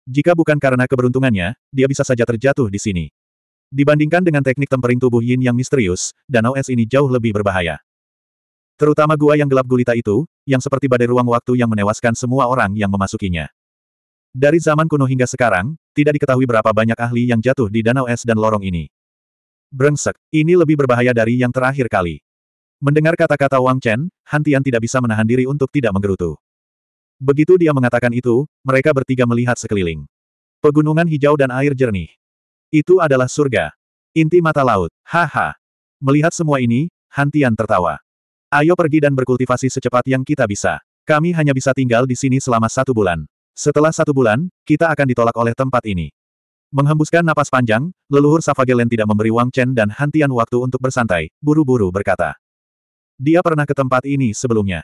Jika bukan karena keberuntungannya, dia bisa saja terjatuh di sini. Dibandingkan dengan teknik tempering tubuh Yin yang misterius, danau es ini jauh lebih berbahaya. Terutama gua yang gelap gulita itu, yang seperti badai ruang waktu yang menewaskan semua orang yang memasukinya. Dari zaman kuno hingga sekarang, tidak diketahui berapa banyak ahli yang jatuh di danau es dan lorong ini. Brengsek, ini lebih berbahaya dari yang terakhir kali. Mendengar kata-kata Wang Chen, Hantian tidak bisa menahan diri untuk tidak menggerutu. Begitu dia mengatakan itu, mereka bertiga melihat sekeliling. Pegunungan hijau dan air jernih. Itu adalah surga. Inti mata laut. Haha. Melihat semua ini, Hantian tertawa. Ayo pergi dan berkultivasi secepat yang kita bisa. Kami hanya bisa tinggal di sini selama satu bulan. Setelah satu bulan, kita akan ditolak oleh tempat ini. Menghembuskan napas panjang, leluhur Savagelen tidak memberi Wang Chen dan hantian waktu untuk bersantai, buru-buru berkata. Dia pernah ke tempat ini sebelumnya.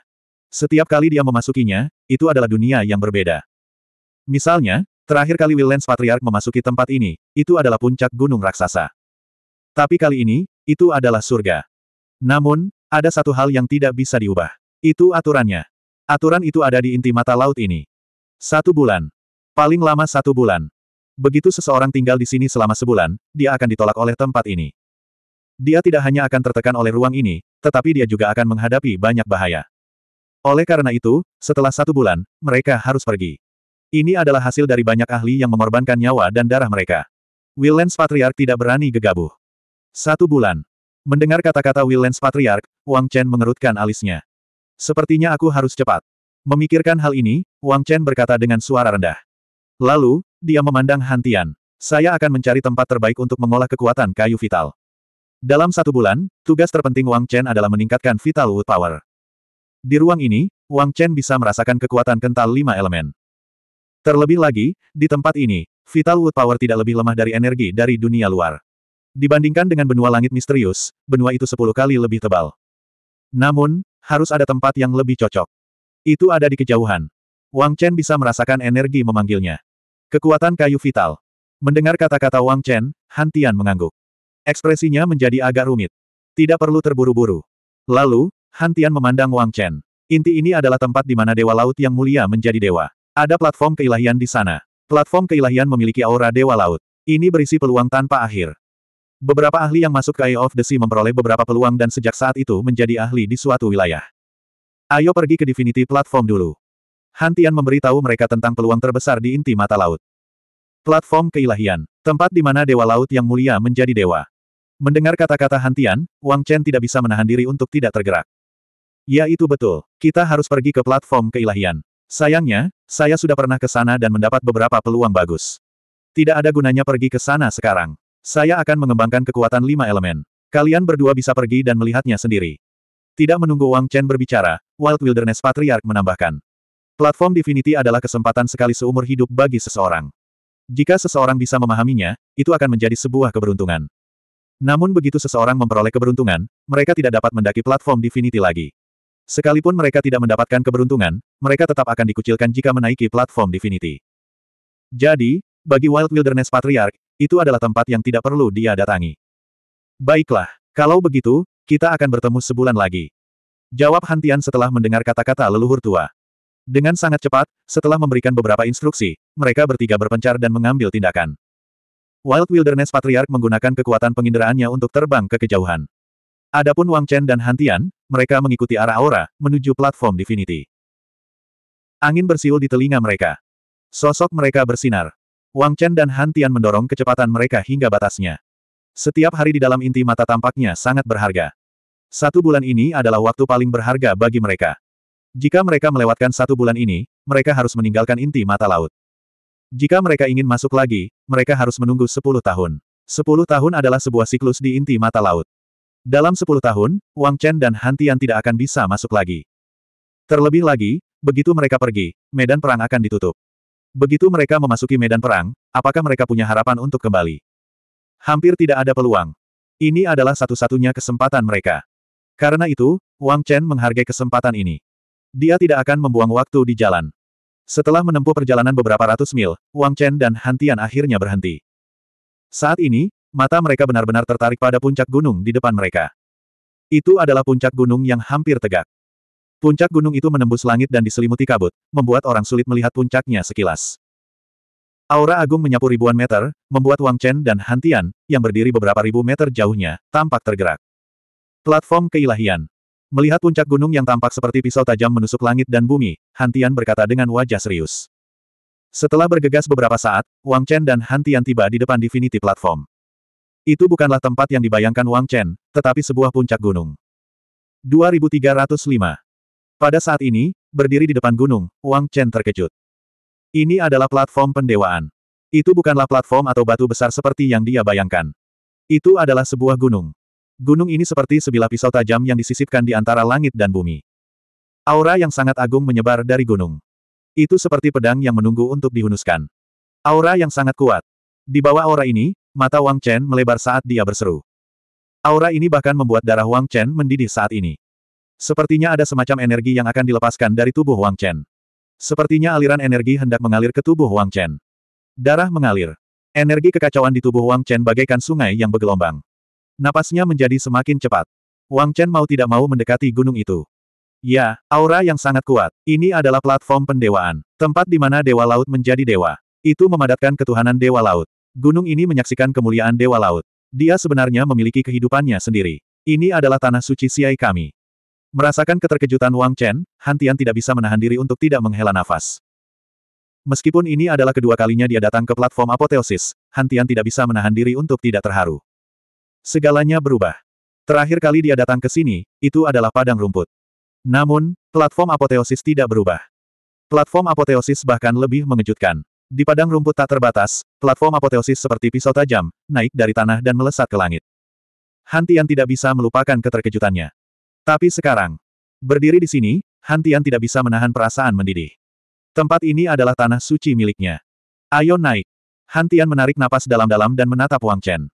Setiap kali dia memasukinya, itu adalah dunia yang berbeda. Misalnya, terakhir kali Willens Patriark memasuki tempat ini, itu adalah puncak gunung raksasa. Tapi kali ini, itu adalah surga. Namun, ada satu hal yang tidak bisa diubah. Itu aturannya. Aturan itu ada di inti mata laut ini. Satu bulan. Paling lama satu bulan. Begitu seseorang tinggal di sini selama sebulan, dia akan ditolak oleh tempat ini. Dia tidak hanya akan tertekan oleh ruang ini, tetapi dia juga akan menghadapi banyak bahaya. Oleh karena itu, setelah satu bulan, mereka harus pergi. Ini adalah hasil dari banyak ahli yang mengorbankan nyawa dan darah mereka. Willens Patriarch tidak berani gegabah. Satu bulan. Mendengar kata-kata Willens Patriarch, Wang Chen mengerutkan alisnya. Sepertinya aku harus cepat. Memikirkan hal ini, Wang Chen berkata dengan suara rendah. Lalu, dia memandang Hantian. Saya akan mencari tempat terbaik untuk mengolah kekuatan kayu vital. Dalam satu bulan, tugas terpenting Wang Chen adalah meningkatkan vital wood power. Di ruang ini, Wang Chen bisa merasakan kekuatan kental lima elemen. Terlebih lagi, di tempat ini, vital wood power tidak lebih lemah dari energi dari dunia luar. Dibandingkan dengan benua langit misterius, benua itu sepuluh kali lebih tebal. Namun, harus ada tempat yang lebih cocok. Itu ada di kejauhan. Wang Chen bisa merasakan energi memanggilnya. Kekuatan kayu vital. Mendengar kata-kata Wang Chen, Han Tian mengangguk. Ekspresinya menjadi agak rumit. Tidak perlu terburu-buru. Lalu, Han Tian memandang Wang Chen. Inti ini adalah tempat di mana Dewa Laut yang mulia menjadi dewa. Ada platform keilahian di sana. Platform keilahian memiliki aura Dewa Laut. Ini berisi peluang tanpa akhir. Beberapa ahli yang masuk ke Eye of the Sea memperoleh beberapa peluang dan sejak saat itu menjadi ahli di suatu wilayah. Ayo pergi ke Divinity Platform dulu. Hantian memberitahu mereka tentang peluang terbesar di inti mata laut. Platform keilahian, tempat di mana dewa laut yang mulia menjadi dewa. Mendengar kata-kata Hantian Wang Chen tidak bisa menahan diri untuk tidak tergerak. Ya itu betul, kita harus pergi ke platform keilahian. Sayangnya, saya sudah pernah ke sana dan mendapat beberapa peluang bagus. Tidak ada gunanya pergi ke sana sekarang. Saya akan mengembangkan kekuatan lima elemen. Kalian berdua bisa pergi dan melihatnya sendiri. Tidak menunggu Wang Chen berbicara, Wild Wilderness Patriarch menambahkan. Platform Divinity adalah kesempatan sekali seumur hidup bagi seseorang. Jika seseorang bisa memahaminya, itu akan menjadi sebuah keberuntungan. Namun begitu seseorang memperoleh keberuntungan, mereka tidak dapat mendaki platform Divinity lagi. Sekalipun mereka tidak mendapatkan keberuntungan, mereka tetap akan dikucilkan jika menaiki platform Divinity. Jadi, bagi Wild Wilderness Patriarch, itu adalah tempat yang tidak perlu dia datangi. Baiklah, kalau begitu, kita akan bertemu sebulan lagi. Jawab Hantian setelah mendengar kata-kata leluhur tua. Dengan sangat cepat, setelah memberikan beberapa instruksi, mereka bertiga berpencar dan mengambil tindakan. Wild Wilderness Patriarch menggunakan kekuatan penginderaannya untuk terbang ke kejauhan. Adapun Wang Chen dan Hantian, mereka mengikuti arah aura, menuju platform Divinity. Angin bersiul di telinga mereka. Sosok mereka bersinar. Wang Chen dan Hantian mendorong kecepatan mereka hingga batasnya. Setiap hari di dalam inti mata tampaknya sangat berharga. Satu bulan ini adalah waktu paling berharga bagi mereka. Jika mereka melewatkan satu bulan ini, mereka harus meninggalkan inti mata laut. Jika mereka ingin masuk lagi, mereka harus menunggu sepuluh tahun. Sepuluh tahun adalah sebuah siklus di inti mata laut. Dalam sepuluh tahun, Wang Chen dan Han Tian tidak akan bisa masuk lagi. Terlebih lagi, begitu mereka pergi, medan perang akan ditutup. Begitu mereka memasuki medan perang, apakah mereka punya harapan untuk kembali? Hampir tidak ada peluang. Ini adalah satu-satunya kesempatan mereka. Karena itu, Wang Chen menghargai kesempatan ini. Dia tidak akan membuang waktu di jalan. Setelah menempuh perjalanan beberapa ratus mil, Wang Chen dan Hantian akhirnya berhenti. Saat ini, mata mereka benar-benar tertarik pada puncak gunung di depan mereka. Itu adalah puncak gunung yang hampir tegak. Puncak gunung itu menembus langit dan diselimuti kabut, membuat orang sulit melihat puncaknya sekilas. Aura agung menyapu ribuan meter, membuat Wang Chen dan Hantian, yang berdiri beberapa ribu meter jauhnya, tampak tergerak. Platform keilahian. Melihat puncak gunung yang tampak seperti pisau tajam menusuk langit dan bumi, Hantian berkata dengan wajah serius. Setelah bergegas beberapa saat, Wang Chen dan Hantian tiba di depan Divinity Platform. Itu bukanlah tempat yang dibayangkan Wang Chen, tetapi sebuah puncak gunung. 2305 Pada saat ini, berdiri di depan gunung, Wang Chen terkejut. Ini adalah platform pendewaan. Itu bukanlah platform atau batu besar seperti yang dia bayangkan. Itu adalah sebuah gunung. Gunung ini seperti sebilah pisau tajam yang disisipkan di antara langit dan bumi. Aura yang sangat agung menyebar dari gunung. Itu seperti pedang yang menunggu untuk dihunuskan. Aura yang sangat kuat. Di bawah aura ini, mata Wang Chen melebar saat dia berseru. Aura ini bahkan membuat darah Wang Chen mendidih saat ini. Sepertinya ada semacam energi yang akan dilepaskan dari tubuh Wang Chen. Sepertinya aliran energi hendak mengalir ke tubuh Wang Chen. Darah mengalir. Energi kekacauan di tubuh Wang Chen bagaikan sungai yang bergelombang. Napasnya menjadi semakin cepat. Wang Chen mau tidak mau mendekati gunung itu. Ya, aura yang sangat kuat. Ini adalah platform pendewaan, tempat di mana Dewa Laut menjadi dewa. Itu memadatkan ketuhanan Dewa Laut. Gunung ini menyaksikan kemuliaan Dewa Laut. Dia sebenarnya memiliki kehidupannya sendiri. Ini adalah tanah suci siai kami. Merasakan keterkejutan Wang Chen, Hantian tidak bisa menahan diri untuk tidak menghela nafas. Meskipun ini adalah kedua kalinya dia datang ke platform apoteosis, Hantian tidak bisa menahan diri untuk tidak terharu. Segalanya berubah. Terakhir kali dia datang ke sini, itu adalah padang rumput. Namun, platform apoteosis tidak berubah. Platform apoteosis bahkan lebih mengejutkan. Di padang rumput tak terbatas, platform apoteosis seperti pisau tajam, naik dari tanah dan melesat ke langit. Hantian tidak bisa melupakan keterkejutannya. Tapi sekarang, berdiri di sini, Hantian tidak bisa menahan perasaan mendidih. Tempat ini adalah tanah suci miliknya. Ayo naik. Hantian menarik napas dalam-dalam dan menatap Wang Chen.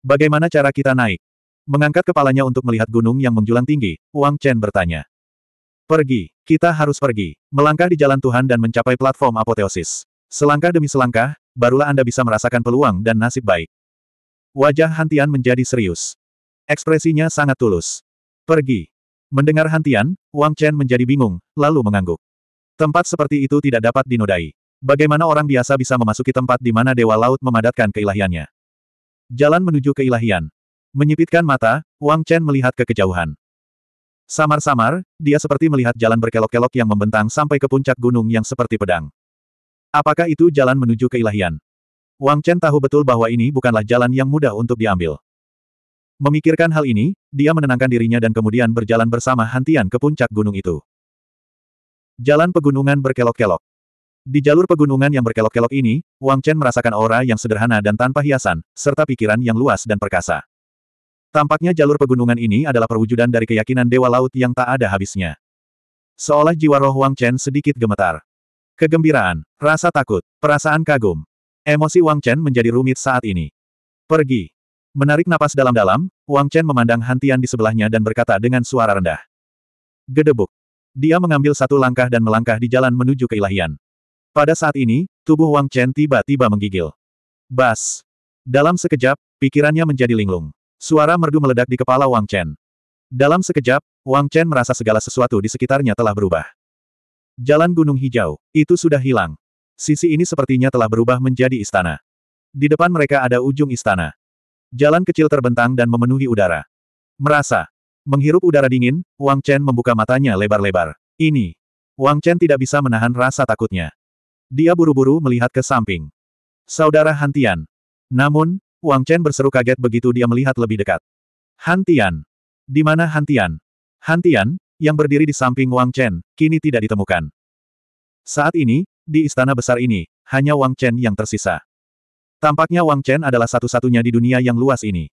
Bagaimana cara kita naik? Mengangkat kepalanya untuk melihat gunung yang menjulang tinggi, Wang Chen bertanya. Pergi, kita harus pergi. Melangkah di jalan Tuhan dan mencapai platform apoteosis. Selangkah demi selangkah, barulah Anda bisa merasakan peluang dan nasib baik. Wajah Hantian menjadi serius. Ekspresinya sangat tulus. Pergi. Mendengar Hantian, Wang Chen menjadi bingung, lalu mengangguk. Tempat seperti itu tidak dapat dinodai. Bagaimana orang biasa bisa memasuki tempat di mana Dewa Laut memadatkan keilahiannya? Jalan menuju keilahian. Menyipitkan mata, Wang Chen melihat ke kejauhan. Samar-samar, dia seperti melihat jalan berkelok-kelok yang membentang sampai ke puncak gunung yang seperti pedang. Apakah itu jalan menuju keilahian? Wang Chen tahu betul bahwa ini bukanlah jalan yang mudah untuk diambil. Memikirkan hal ini, dia menenangkan dirinya dan kemudian berjalan bersama Hantian ke puncak gunung itu. Jalan pegunungan berkelok-kelok. Di jalur pegunungan yang berkelok-kelok ini, Wang Chen merasakan aura yang sederhana dan tanpa hiasan, serta pikiran yang luas dan perkasa. Tampaknya jalur pegunungan ini adalah perwujudan dari keyakinan Dewa Laut yang tak ada habisnya. Seolah jiwa roh Wang Chen sedikit gemetar. Kegembiraan, rasa takut, perasaan kagum. Emosi Wang Chen menjadi rumit saat ini. Pergi. Menarik napas dalam-dalam, Wang Chen memandang hantian di sebelahnya dan berkata dengan suara rendah. Gedebuk. Dia mengambil satu langkah dan melangkah di jalan menuju keilahian. Pada saat ini, tubuh Wang Chen tiba-tiba menggigil. Bas! Dalam sekejap, pikirannya menjadi linglung. Suara merdu meledak di kepala Wang Chen. Dalam sekejap, Wang Chen merasa segala sesuatu di sekitarnya telah berubah. Jalan Gunung Hijau, itu sudah hilang. Sisi ini sepertinya telah berubah menjadi istana. Di depan mereka ada ujung istana. Jalan kecil terbentang dan memenuhi udara. Merasa. Menghirup udara dingin, Wang Chen membuka matanya lebar-lebar. Ini. Wang Chen tidak bisa menahan rasa takutnya. Dia buru-buru melihat ke samping. Saudara Hantian. Namun, Wang Chen berseru kaget begitu dia melihat lebih dekat. Hantian. Di mana Hantian? Hantian, yang berdiri di samping Wang Chen, kini tidak ditemukan. Saat ini, di istana besar ini, hanya Wang Chen yang tersisa. Tampaknya Wang Chen adalah satu-satunya di dunia yang luas ini.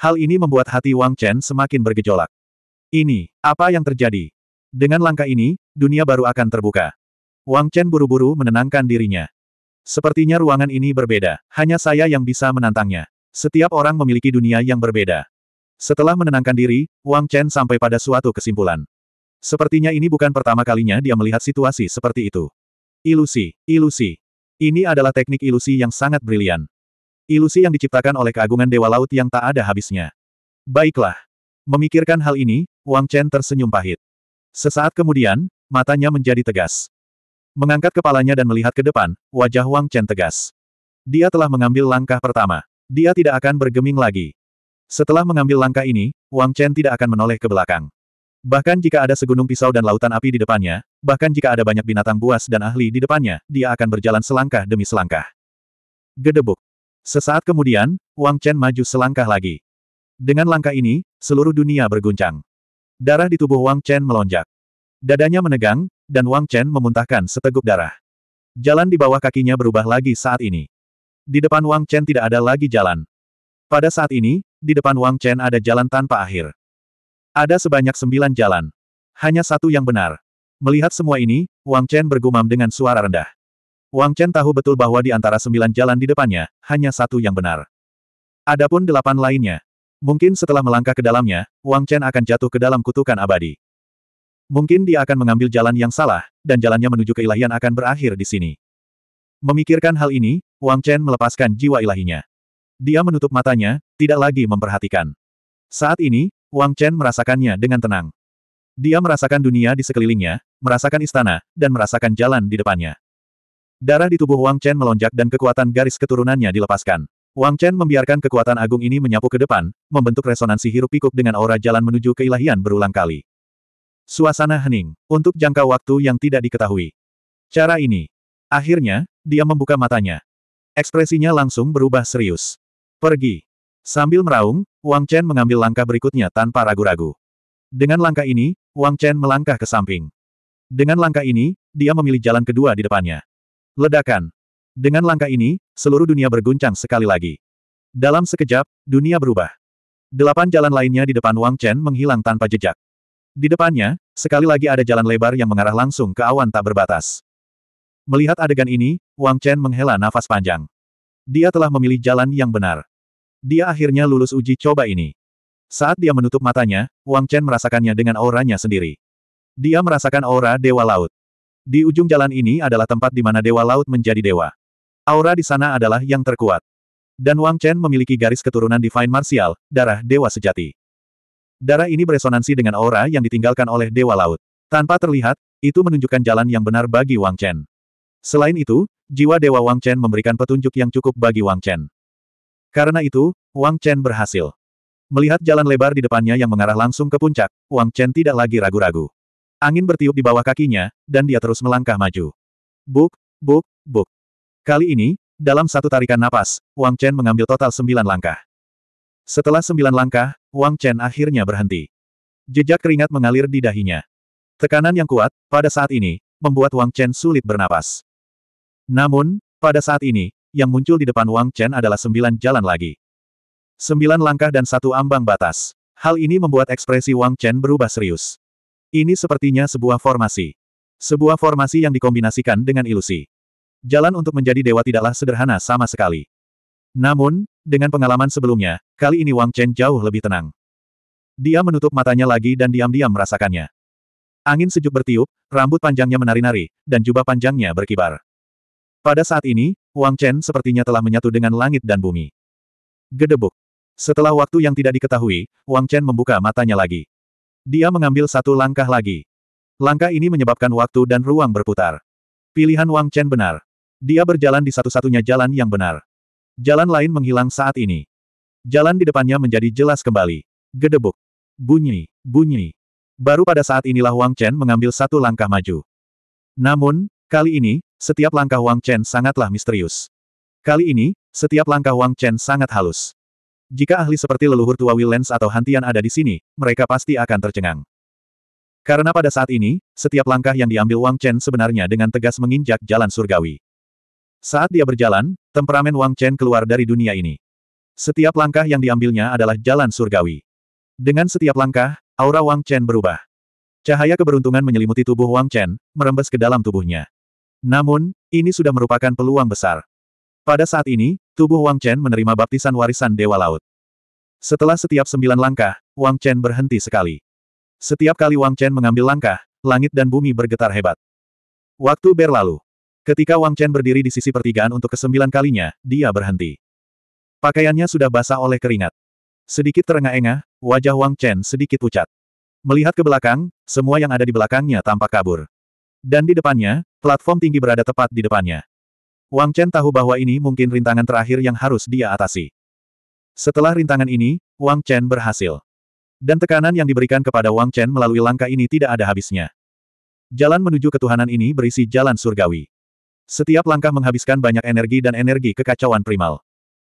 Hal ini membuat hati Wang Chen semakin bergejolak. Ini, apa yang terjadi? Dengan langkah ini, dunia baru akan terbuka. Wang Chen buru-buru menenangkan dirinya. Sepertinya ruangan ini berbeda, hanya saya yang bisa menantangnya. Setiap orang memiliki dunia yang berbeda. Setelah menenangkan diri, Wang Chen sampai pada suatu kesimpulan. Sepertinya ini bukan pertama kalinya dia melihat situasi seperti itu. Ilusi, ilusi. Ini adalah teknik ilusi yang sangat brilian. Ilusi yang diciptakan oleh keagungan Dewa Laut yang tak ada habisnya. Baiklah. Memikirkan hal ini, Wang Chen tersenyum pahit. Sesaat kemudian, matanya menjadi tegas. Mengangkat kepalanya dan melihat ke depan, wajah Wang Chen tegas. Dia telah mengambil langkah pertama. Dia tidak akan bergeming lagi. Setelah mengambil langkah ini, Wang Chen tidak akan menoleh ke belakang. Bahkan jika ada segunung pisau dan lautan api di depannya, bahkan jika ada banyak binatang buas dan ahli di depannya, dia akan berjalan selangkah demi selangkah. Gedebuk. Sesaat kemudian, Wang Chen maju selangkah lagi. Dengan langkah ini, seluruh dunia berguncang. Darah di tubuh Wang Chen melonjak. Dadanya menegang, dan Wang Chen memuntahkan seteguk darah. Jalan di bawah kakinya berubah lagi saat ini. Di depan Wang Chen tidak ada lagi jalan. Pada saat ini, di depan Wang Chen ada jalan tanpa akhir. Ada sebanyak sembilan jalan. Hanya satu yang benar. Melihat semua ini, Wang Chen bergumam dengan suara rendah. Wang Chen tahu betul bahwa di antara sembilan jalan di depannya, hanya satu yang benar. Adapun delapan lainnya. Mungkin setelah melangkah ke dalamnya, Wang Chen akan jatuh ke dalam kutukan abadi. Mungkin dia akan mengambil jalan yang salah, dan jalannya menuju keilahian akan berakhir di sini. Memikirkan hal ini, Wang Chen melepaskan jiwa ilahinya. Dia menutup matanya, tidak lagi memperhatikan. Saat ini, Wang Chen merasakannya dengan tenang. Dia merasakan dunia di sekelilingnya, merasakan istana, dan merasakan jalan di depannya. Darah di tubuh Wang Chen melonjak dan kekuatan garis keturunannya dilepaskan. Wang Chen membiarkan kekuatan agung ini menyapu ke depan, membentuk resonansi hirup-pikuk dengan aura jalan menuju keilahian berulang kali. Suasana hening, untuk jangka waktu yang tidak diketahui. Cara ini. Akhirnya, dia membuka matanya. Ekspresinya langsung berubah serius. Pergi. Sambil meraung, Wang Chen mengambil langkah berikutnya tanpa ragu-ragu. Dengan langkah ini, Wang Chen melangkah ke samping. Dengan langkah ini, dia memilih jalan kedua di depannya. Ledakan. Dengan langkah ini, seluruh dunia berguncang sekali lagi. Dalam sekejap, dunia berubah. Delapan jalan lainnya di depan Wang Chen menghilang tanpa jejak. Di depannya, sekali lagi ada jalan lebar yang mengarah langsung ke awan tak berbatas. Melihat adegan ini, Wang Chen menghela nafas panjang. Dia telah memilih jalan yang benar. Dia akhirnya lulus uji coba ini. Saat dia menutup matanya, Wang Chen merasakannya dengan auranya sendiri. Dia merasakan aura Dewa Laut. Di ujung jalan ini adalah tempat di mana Dewa Laut menjadi dewa. Aura di sana adalah yang terkuat. Dan Wang Chen memiliki garis keturunan Divine Martial, darah Dewa Sejati. Darah ini beresonansi dengan aura yang ditinggalkan oleh Dewa Laut. Tanpa terlihat, itu menunjukkan jalan yang benar bagi Wang Chen. Selain itu, jiwa Dewa Wang Chen memberikan petunjuk yang cukup bagi Wang Chen. Karena itu, Wang Chen berhasil. Melihat jalan lebar di depannya yang mengarah langsung ke puncak, Wang Chen tidak lagi ragu-ragu. Angin bertiup di bawah kakinya, dan dia terus melangkah maju. Buk, buk, buk. Kali ini, dalam satu tarikan napas, Wang Chen mengambil total sembilan langkah. Setelah sembilan langkah, Wang Chen akhirnya berhenti. Jejak keringat mengalir di dahinya. Tekanan yang kuat, pada saat ini, membuat Wang Chen sulit bernapas. Namun, pada saat ini, yang muncul di depan Wang Chen adalah sembilan jalan lagi. Sembilan langkah dan satu ambang batas. Hal ini membuat ekspresi Wang Chen berubah serius. Ini sepertinya sebuah formasi. Sebuah formasi yang dikombinasikan dengan ilusi. Jalan untuk menjadi dewa tidaklah sederhana sama sekali. Namun, dengan pengalaman sebelumnya, kali ini Wang Chen jauh lebih tenang. Dia menutup matanya lagi dan diam-diam merasakannya. Angin sejuk bertiup, rambut panjangnya menari-nari, dan jubah panjangnya berkibar. Pada saat ini, Wang Chen sepertinya telah menyatu dengan langit dan bumi. Gedebuk. Setelah waktu yang tidak diketahui, Wang Chen membuka matanya lagi. Dia mengambil satu langkah lagi. Langkah ini menyebabkan waktu dan ruang berputar. Pilihan Wang Chen benar. Dia berjalan di satu-satunya jalan yang benar. Jalan lain menghilang saat ini. Jalan di depannya menjadi jelas kembali. Gedebuk. Bunyi, bunyi. Baru pada saat inilah Wang Chen mengambil satu langkah maju. Namun, kali ini, setiap langkah Wang Chen sangatlah misterius. Kali ini, setiap langkah Wang Chen sangat halus. Jika ahli seperti leluhur tua Willens atau Hantian ada di sini, mereka pasti akan tercengang. Karena pada saat ini, setiap langkah yang diambil Wang Chen sebenarnya dengan tegas menginjak jalan surgawi. Saat dia berjalan, temperamen Wang Chen keluar dari dunia ini. Setiap langkah yang diambilnya adalah jalan surgawi. Dengan setiap langkah, aura Wang Chen berubah. Cahaya keberuntungan menyelimuti tubuh Wang Chen, merembes ke dalam tubuhnya. Namun, ini sudah merupakan peluang besar. Pada saat ini, tubuh Wang Chen menerima baptisan warisan Dewa Laut. Setelah setiap sembilan langkah, Wang Chen berhenti sekali. Setiap kali Wang Chen mengambil langkah, langit dan bumi bergetar hebat. Waktu berlalu. Ketika Wang Chen berdiri di sisi pertigaan untuk kesembilan kalinya, dia berhenti. Pakaiannya sudah basah oleh keringat. Sedikit terengah-engah, wajah Wang Chen sedikit pucat. Melihat ke belakang, semua yang ada di belakangnya tampak kabur. Dan di depannya, platform tinggi berada tepat di depannya. Wang Chen tahu bahwa ini mungkin rintangan terakhir yang harus dia atasi. Setelah rintangan ini, Wang Chen berhasil. Dan tekanan yang diberikan kepada Wang Chen melalui langkah ini tidak ada habisnya. Jalan menuju ketuhanan ini berisi jalan surgawi. Setiap langkah menghabiskan banyak energi dan energi kekacauan primal.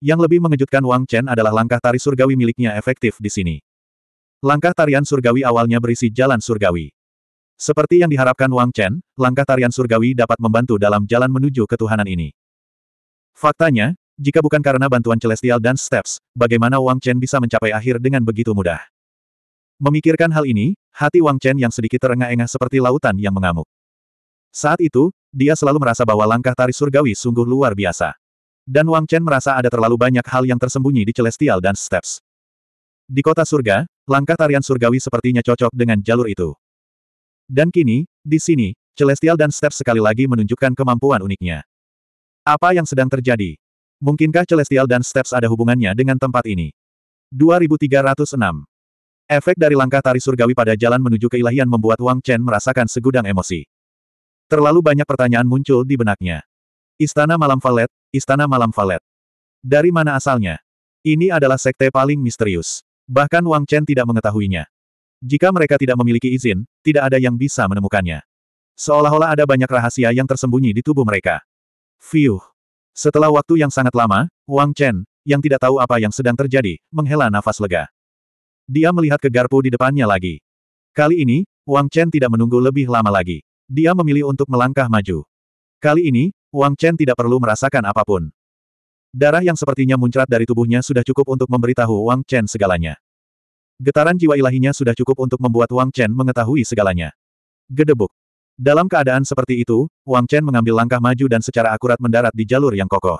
Yang lebih mengejutkan Wang Chen adalah langkah tari surgawi miliknya efektif di sini. Langkah tarian surgawi awalnya berisi jalan surgawi. Seperti yang diharapkan Wang Chen, langkah tarian surgawi dapat membantu dalam jalan menuju ketuhanan ini. Faktanya, jika bukan karena bantuan Celestial dan Steps, bagaimana Wang Chen bisa mencapai akhir dengan begitu mudah? Memikirkan hal ini, hati Wang Chen yang sedikit terengah-engah seperti lautan yang mengamuk. Saat itu, dia selalu merasa bahwa langkah tari surgawi sungguh luar biasa. Dan Wang Chen merasa ada terlalu banyak hal yang tersembunyi di Celestial Dance Steps. Di kota surga, langkah tarian surgawi sepertinya cocok dengan jalur itu. Dan kini, di sini, Celestial Dance Steps sekali lagi menunjukkan kemampuan uniknya. Apa yang sedang terjadi? Mungkinkah Celestial Dance Steps ada hubungannya dengan tempat ini? 2306 Efek dari langkah tari surgawi pada jalan menuju keilahian membuat Wang Chen merasakan segudang emosi. Terlalu banyak pertanyaan muncul di benaknya. Istana Malam Valet, Istana Malam Valet. Dari mana asalnya? Ini adalah sekte paling misterius. Bahkan Wang Chen tidak mengetahuinya. Jika mereka tidak memiliki izin, tidak ada yang bisa menemukannya. Seolah-olah ada banyak rahasia yang tersembunyi di tubuh mereka. Fiuh. Setelah waktu yang sangat lama, Wang Chen, yang tidak tahu apa yang sedang terjadi, menghela nafas lega. Dia melihat ke garpu di depannya lagi. Kali ini, Wang Chen tidak menunggu lebih lama lagi. Dia memilih untuk melangkah maju. Kali ini, Wang Chen tidak perlu merasakan apapun. Darah yang sepertinya muncrat dari tubuhnya sudah cukup untuk memberitahu Wang Chen segalanya. Getaran jiwa ilahinya sudah cukup untuk membuat Wang Chen mengetahui segalanya. Gedebuk. Dalam keadaan seperti itu, Wang Chen mengambil langkah maju dan secara akurat mendarat di jalur yang kokoh.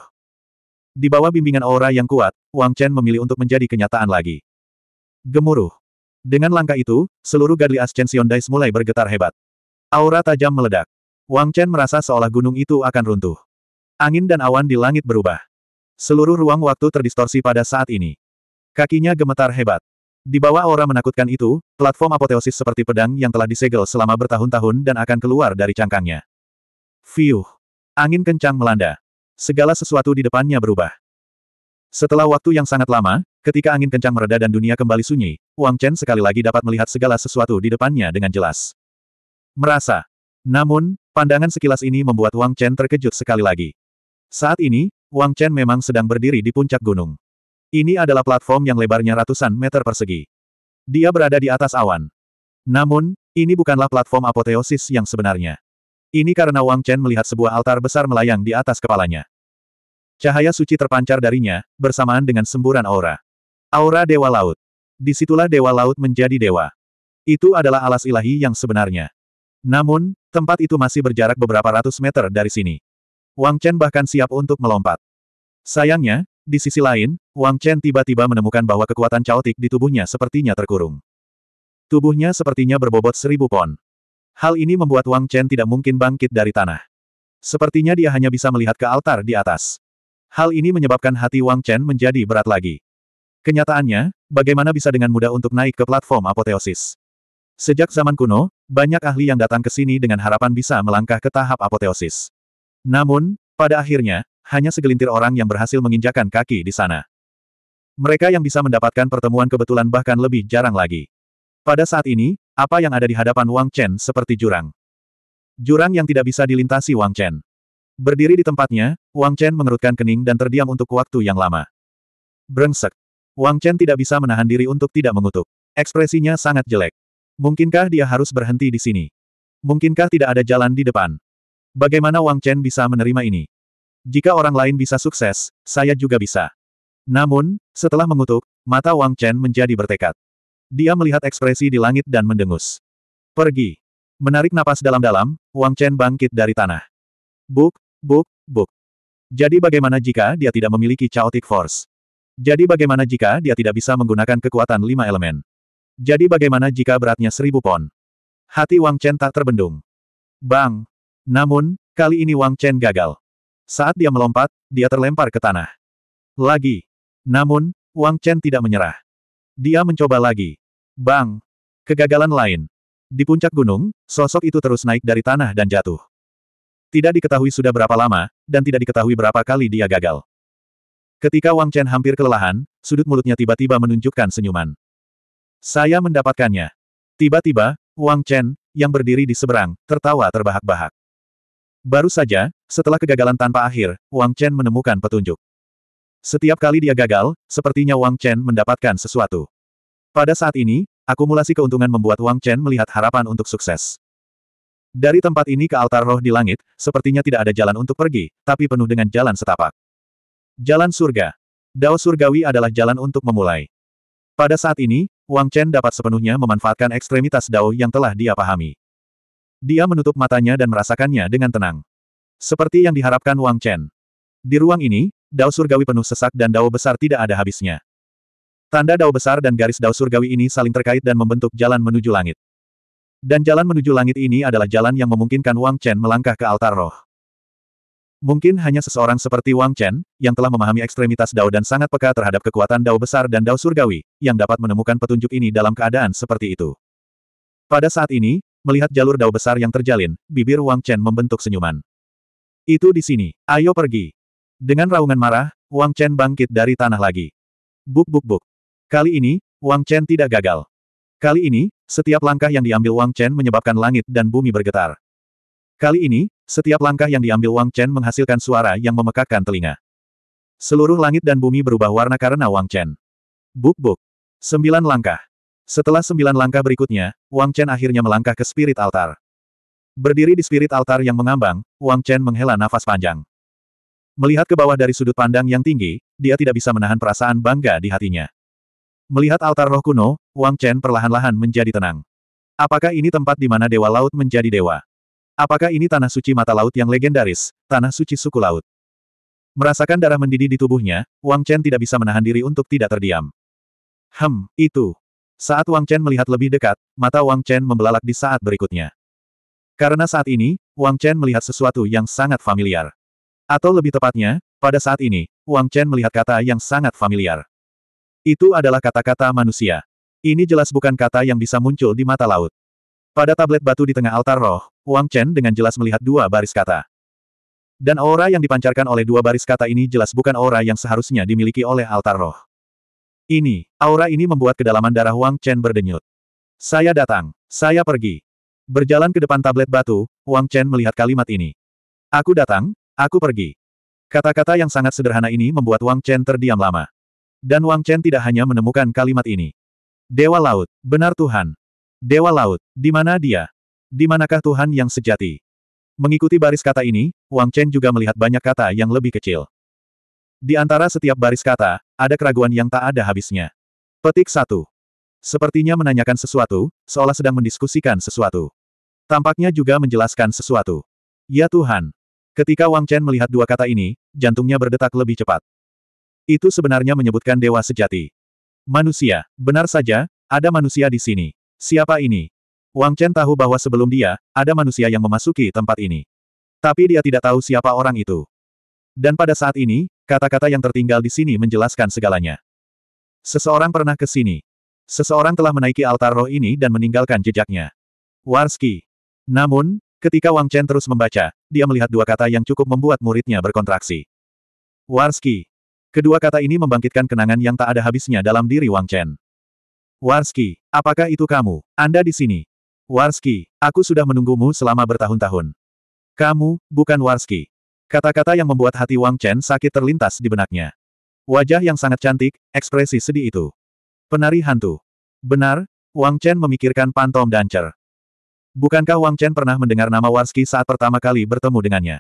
Di bawah bimbingan aura yang kuat, Wang Chen memilih untuk menjadi kenyataan lagi. Gemuruh. Dengan langkah itu, seluruh Gadli Ascension Dice mulai bergetar hebat. Aura tajam meledak. Wang Chen merasa seolah gunung itu akan runtuh. Angin dan awan di langit berubah. Seluruh ruang waktu terdistorsi pada saat ini. Kakinya gemetar hebat. Di bawah aura menakutkan itu, platform apoteosis seperti pedang yang telah disegel selama bertahun-tahun dan akan keluar dari cangkangnya. Fiuh. Angin kencang melanda. Segala sesuatu di depannya berubah. Setelah waktu yang sangat lama, ketika angin kencang mereda dan dunia kembali sunyi, Wang Chen sekali lagi dapat melihat segala sesuatu di depannya dengan jelas. Merasa. Namun, pandangan sekilas ini membuat Wang Chen terkejut sekali lagi. Saat ini, Wang Chen memang sedang berdiri di puncak gunung. Ini adalah platform yang lebarnya ratusan meter persegi. Dia berada di atas awan. Namun, ini bukanlah platform apoteosis yang sebenarnya. Ini karena Wang Chen melihat sebuah altar besar melayang di atas kepalanya. Cahaya suci terpancar darinya, bersamaan dengan semburan aura. Aura Dewa Laut. Disitulah Dewa Laut menjadi dewa. Itu adalah alas ilahi yang sebenarnya. Namun, tempat itu masih berjarak beberapa ratus meter dari sini. Wang Chen bahkan siap untuk melompat. Sayangnya, di sisi lain, Wang Chen tiba-tiba menemukan bahwa kekuatan caotik di tubuhnya sepertinya terkurung. Tubuhnya sepertinya berbobot seribu pon. Hal ini membuat Wang Chen tidak mungkin bangkit dari tanah. Sepertinya dia hanya bisa melihat ke altar di atas. Hal ini menyebabkan hati Wang Chen menjadi berat lagi. Kenyataannya, bagaimana bisa dengan mudah untuk naik ke platform apoteosis? Sejak zaman kuno, banyak ahli yang datang ke sini dengan harapan bisa melangkah ke tahap apoteosis. Namun, pada akhirnya, hanya segelintir orang yang berhasil menginjakan kaki di sana. Mereka yang bisa mendapatkan pertemuan kebetulan bahkan lebih jarang lagi. Pada saat ini, apa yang ada di hadapan Wang Chen seperti jurang. Jurang yang tidak bisa dilintasi Wang Chen. Berdiri di tempatnya, Wang Chen mengerutkan kening dan terdiam untuk waktu yang lama. Brengsek. Wang Chen tidak bisa menahan diri untuk tidak mengutuk. Ekspresinya sangat jelek. Mungkinkah dia harus berhenti di sini? Mungkinkah tidak ada jalan di depan? Bagaimana Wang Chen bisa menerima ini? Jika orang lain bisa sukses, saya juga bisa. Namun, setelah mengutuk, mata Wang Chen menjadi bertekad. Dia melihat ekspresi di langit dan mendengus. Pergi. Menarik napas dalam-dalam, Wang Chen bangkit dari tanah. Buk, buk, buk. Jadi bagaimana jika dia tidak memiliki chaotic force? Jadi bagaimana jika dia tidak bisa menggunakan kekuatan lima elemen? Jadi bagaimana jika beratnya seribu pon? Hati Wang Chen tak terbendung. Bang! Namun, kali ini Wang Chen gagal. Saat dia melompat, dia terlempar ke tanah. Lagi. Namun, Wang Chen tidak menyerah. Dia mencoba lagi. Bang! Kegagalan lain. Di puncak gunung, sosok itu terus naik dari tanah dan jatuh. Tidak diketahui sudah berapa lama, dan tidak diketahui berapa kali dia gagal. Ketika Wang Chen hampir kelelahan, sudut mulutnya tiba-tiba menunjukkan senyuman. Saya mendapatkannya. Tiba-tiba, Wang Chen, yang berdiri di seberang, tertawa terbahak-bahak. Baru saja, setelah kegagalan tanpa akhir, Wang Chen menemukan petunjuk. Setiap kali dia gagal, sepertinya Wang Chen mendapatkan sesuatu. Pada saat ini, akumulasi keuntungan membuat Wang Chen melihat harapan untuk sukses. Dari tempat ini ke altar roh di langit, sepertinya tidak ada jalan untuk pergi, tapi penuh dengan jalan setapak. Jalan surga. Dao surgawi adalah jalan untuk memulai. Pada saat ini, Wang Chen dapat sepenuhnya memanfaatkan ekstremitas Dao yang telah dia pahami. Dia menutup matanya dan merasakannya dengan tenang. Seperti yang diharapkan Wang Chen. Di ruang ini, Dao surgawi penuh sesak dan Dao besar tidak ada habisnya. Tanda Dao besar dan garis Dao surgawi ini saling terkait dan membentuk jalan menuju langit. Dan jalan menuju langit ini adalah jalan yang memungkinkan Wang Chen melangkah ke altar roh. Mungkin hanya seseorang seperti Wang Chen, yang telah memahami ekstremitas Dao dan sangat peka terhadap kekuatan Dao besar dan Dao surgawi, yang dapat menemukan petunjuk ini dalam keadaan seperti itu. Pada saat ini, melihat jalur Dao besar yang terjalin, bibir Wang Chen membentuk senyuman. Itu di sini, ayo pergi. Dengan raungan marah, Wang Chen bangkit dari tanah lagi. Buk buk buk. Kali ini, Wang Chen tidak gagal. Kali ini, setiap langkah yang diambil Wang Chen menyebabkan langit dan bumi bergetar. Kali ini, setiap langkah yang diambil Wang Chen menghasilkan suara yang memekakkan telinga. Seluruh langit dan bumi berubah warna karena Wang Chen. Buk-buk. Sembilan langkah. Setelah sembilan langkah berikutnya, Wang Chen akhirnya melangkah ke spirit altar. Berdiri di spirit altar yang mengambang, Wang Chen menghela nafas panjang. Melihat ke bawah dari sudut pandang yang tinggi, dia tidak bisa menahan perasaan bangga di hatinya. Melihat altar roh kuno, Wang Chen perlahan-lahan menjadi tenang. Apakah ini tempat di mana Dewa Laut menjadi dewa? Apakah ini tanah suci mata laut yang legendaris, tanah suci suku laut? Merasakan darah mendidih di tubuhnya, Wang Chen tidak bisa menahan diri untuk tidak terdiam. Hem, itu. Saat Wang Chen melihat lebih dekat, mata Wang Chen membelalak di saat berikutnya. Karena saat ini, Wang Chen melihat sesuatu yang sangat familiar. Atau lebih tepatnya, pada saat ini, Wang Chen melihat kata yang sangat familiar. Itu adalah kata-kata manusia. Ini jelas bukan kata yang bisa muncul di mata laut. Pada tablet batu di tengah altar roh, Wang Chen dengan jelas melihat dua baris kata. Dan aura yang dipancarkan oleh dua baris kata ini jelas bukan aura yang seharusnya dimiliki oleh altar roh. Ini, aura ini membuat kedalaman darah Wang Chen berdenyut. Saya datang, saya pergi. Berjalan ke depan tablet batu, Wang Chen melihat kalimat ini. Aku datang, aku pergi. Kata-kata yang sangat sederhana ini membuat Wang Chen terdiam lama. Dan Wang Chen tidak hanya menemukan kalimat ini. Dewa Laut, benar Tuhan, Dewa Laut, di mana dia? Di manakah Tuhan yang sejati? Mengikuti baris kata ini, Wang Chen juga melihat banyak kata yang lebih kecil. Di antara setiap baris kata, ada keraguan yang tak ada habisnya. Petik satu. Sepertinya menanyakan sesuatu, seolah sedang mendiskusikan sesuatu. Tampaknya juga menjelaskan sesuatu. Ya Tuhan. Ketika Wang Chen melihat dua kata ini, jantungnya berdetak lebih cepat. Itu sebenarnya menyebutkan dewa sejati. Manusia, benar saja, ada manusia di sini. Siapa ini? Wang Chen tahu bahwa sebelum dia, ada manusia yang memasuki tempat ini. Tapi dia tidak tahu siapa orang itu. Dan pada saat ini, kata-kata yang tertinggal di sini menjelaskan segalanya. Seseorang pernah ke sini. Seseorang telah menaiki altar roh ini dan meninggalkan jejaknya. Warski. Namun, ketika Wang Chen terus membaca, dia melihat dua kata yang cukup membuat muridnya berkontraksi. Warski. Kedua kata ini membangkitkan kenangan yang tak ada habisnya dalam diri Wang Chen. Warski. Apakah itu kamu? Anda di sini. Warski, aku sudah menunggumu selama bertahun-tahun. Kamu, bukan Warski. Kata-kata yang membuat hati Wang Chen sakit terlintas di benaknya. Wajah yang sangat cantik, ekspresi sedih itu. Penari hantu. Benar, Wang Chen memikirkan Pantom Dancer. Bukankah Wang Chen pernah mendengar nama Warski saat pertama kali bertemu dengannya?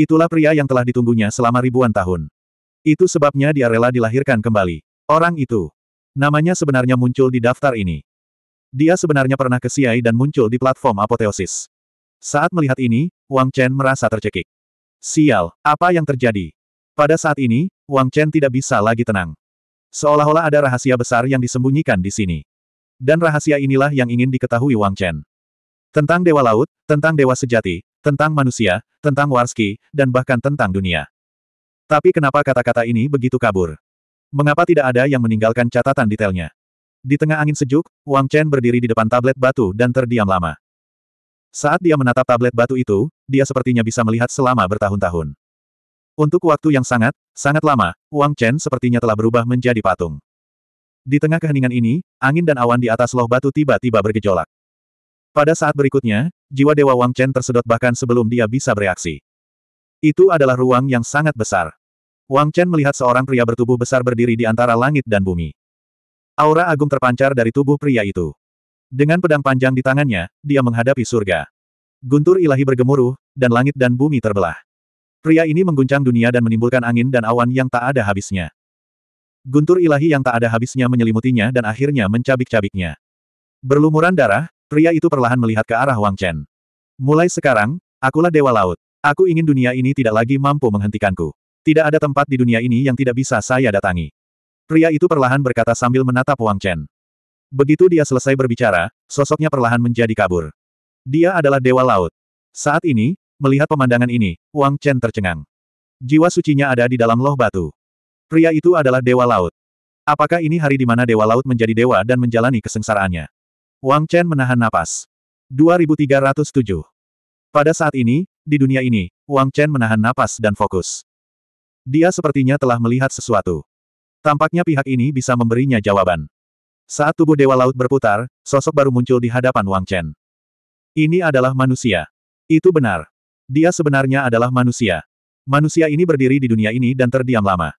Itulah pria yang telah ditunggunya selama ribuan tahun. Itu sebabnya dia rela dilahirkan kembali. Orang itu, Namanya sebenarnya muncul di daftar ini. Dia sebenarnya pernah ke CIA dan muncul di platform apoteosis. Saat melihat ini, Wang Chen merasa tercekik. Sial, apa yang terjadi? Pada saat ini, Wang Chen tidak bisa lagi tenang. Seolah-olah ada rahasia besar yang disembunyikan di sini. Dan rahasia inilah yang ingin diketahui Wang Chen. Tentang Dewa Laut, tentang Dewa Sejati, tentang manusia, tentang Warski, dan bahkan tentang dunia. Tapi kenapa kata-kata ini begitu kabur? Mengapa tidak ada yang meninggalkan catatan detailnya? Di tengah angin sejuk, Wang Chen berdiri di depan tablet batu dan terdiam lama. Saat dia menatap tablet batu itu, dia sepertinya bisa melihat selama bertahun-tahun. Untuk waktu yang sangat, sangat lama, Wang Chen sepertinya telah berubah menjadi patung. Di tengah keheningan ini, angin dan awan di atas loh batu tiba-tiba bergejolak. Pada saat berikutnya, jiwa Dewa Wang Chen tersedot bahkan sebelum dia bisa bereaksi. Itu adalah ruang yang sangat besar. Wang Chen melihat seorang pria bertubuh besar berdiri di antara langit dan bumi. Aura agung terpancar dari tubuh pria itu. Dengan pedang panjang di tangannya, dia menghadapi surga. Guntur ilahi bergemuruh, dan langit dan bumi terbelah. Pria ini mengguncang dunia dan menimbulkan angin dan awan yang tak ada habisnya. Guntur ilahi yang tak ada habisnya menyelimutinya dan akhirnya mencabik-cabiknya. Berlumuran darah, pria itu perlahan melihat ke arah Wang Chen. Mulai sekarang, akulah Dewa Laut. Aku ingin dunia ini tidak lagi mampu menghentikanku. Tidak ada tempat di dunia ini yang tidak bisa saya datangi. Pria itu perlahan berkata sambil menatap Wang Chen. Begitu dia selesai berbicara, sosoknya perlahan menjadi kabur. Dia adalah Dewa Laut. Saat ini, melihat pemandangan ini, Wang Chen tercengang. Jiwa sucinya ada di dalam loh batu. Pria itu adalah Dewa Laut. Apakah ini hari di mana Dewa Laut menjadi dewa dan menjalani kesengsaraannya? Wang Chen menahan napas. 2307 Pada saat ini, di dunia ini, Wang Chen menahan napas dan fokus. Dia sepertinya telah melihat sesuatu. Tampaknya pihak ini bisa memberinya jawaban. Saat tubuh Dewa Laut berputar, sosok baru muncul di hadapan Wang Chen. Ini adalah manusia. Itu benar. Dia sebenarnya adalah manusia. Manusia ini berdiri di dunia ini dan terdiam lama.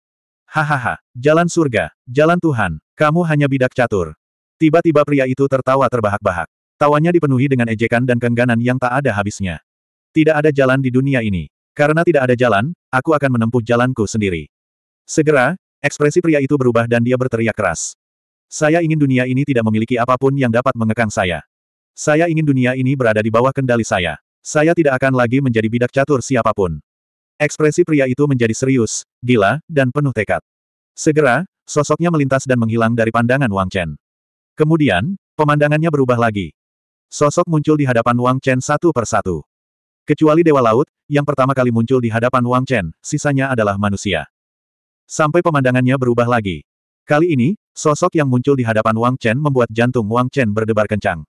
Hahaha, jalan surga, jalan Tuhan, kamu hanya bidak catur. Tiba-tiba pria itu tertawa terbahak-bahak. Tawanya dipenuhi dengan ejekan dan kengganan yang tak ada habisnya. Tidak ada jalan di dunia ini. Karena tidak ada jalan, aku akan menempuh jalanku sendiri. Segera, ekspresi pria itu berubah dan dia berteriak keras. Saya ingin dunia ini tidak memiliki apapun yang dapat mengekang saya. Saya ingin dunia ini berada di bawah kendali saya. Saya tidak akan lagi menjadi bidak catur siapapun. Ekspresi pria itu menjadi serius, gila, dan penuh tekad. Segera, sosoknya melintas dan menghilang dari pandangan Wang Chen. Kemudian, pemandangannya berubah lagi. Sosok muncul di hadapan Wang Chen satu persatu. Kecuali Dewa Laut, yang pertama kali muncul di hadapan Wang Chen, sisanya adalah manusia. Sampai pemandangannya berubah lagi. Kali ini, sosok yang muncul di hadapan Wang Chen membuat jantung Wang Chen berdebar kencang.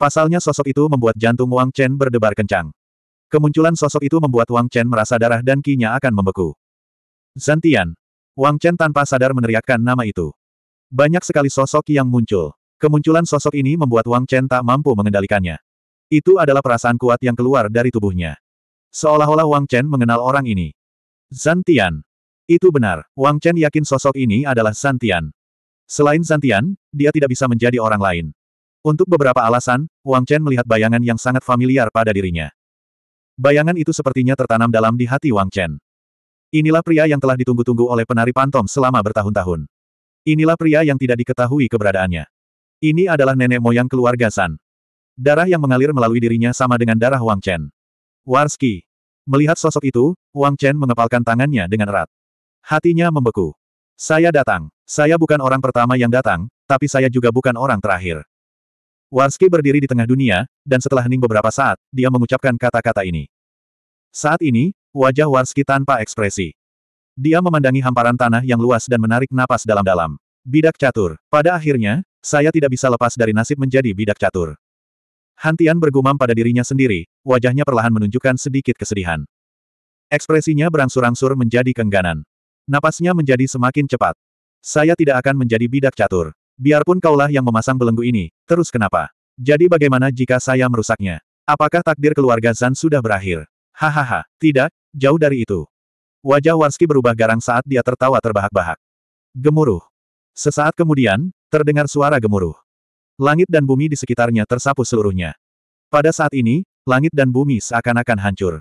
Pasalnya sosok itu membuat jantung Wang Chen berdebar kencang. Kemunculan sosok itu membuat Wang Chen merasa darah dan kinya akan membeku. Zantian. Wang Chen tanpa sadar meneriakkan nama itu. Banyak sekali sosok yang muncul. Kemunculan sosok ini membuat Wang Chen tak mampu mengendalikannya. Itu adalah perasaan kuat yang keluar dari tubuhnya. Seolah-olah Wang Chen mengenal orang ini. Zantian. Itu benar, Wang Chen yakin sosok ini adalah Zantian. Selain Zantian, dia tidak bisa menjadi orang lain. Untuk beberapa alasan, Wang Chen melihat bayangan yang sangat familiar pada dirinya. Bayangan itu sepertinya tertanam dalam di hati Wang Chen. Inilah pria yang telah ditunggu-tunggu oleh penari pantom selama bertahun-tahun. Inilah pria yang tidak diketahui keberadaannya. Ini adalah nenek moyang keluarga San. Darah yang mengalir melalui dirinya sama dengan darah Wang Chen. Warski. Melihat sosok itu, Wang Chen mengepalkan tangannya dengan erat. Hatinya membeku. Saya datang. Saya bukan orang pertama yang datang, tapi saya juga bukan orang terakhir. Warski berdiri di tengah dunia, dan setelah hening beberapa saat, dia mengucapkan kata-kata ini. Saat ini, wajah Warski tanpa ekspresi. Dia memandangi hamparan tanah yang luas dan menarik napas dalam-dalam. Bidak catur. Pada akhirnya, saya tidak bisa lepas dari nasib menjadi bidak catur. Hantian bergumam pada dirinya sendiri, wajahnya perlahan menunjukkan sedikit kesedihan. Ekspresinya berangsur-angsur menjadi kengganan. Napasnya menjadi semakin cepat. Saya tidak akan menjadi bidak catur. Biarpun kaulah yang memasang belenggu ini, terus kenapa? Jadi bagaimana jika saya merusaknya? Apakah takdir keluarga Zan sudah berakhir? Hahaha, tidak, jauh dari itu. Wajah Warski berubah garang saat dia tertawa terbahak-bahak. Gemuruh. Sesaat kemudian, terdengar suara gemuruh. Langit dan bumi di sekitarnya tersapu seluruhnya. Pada saat ini, langit dan bumi seakan-akan hancur.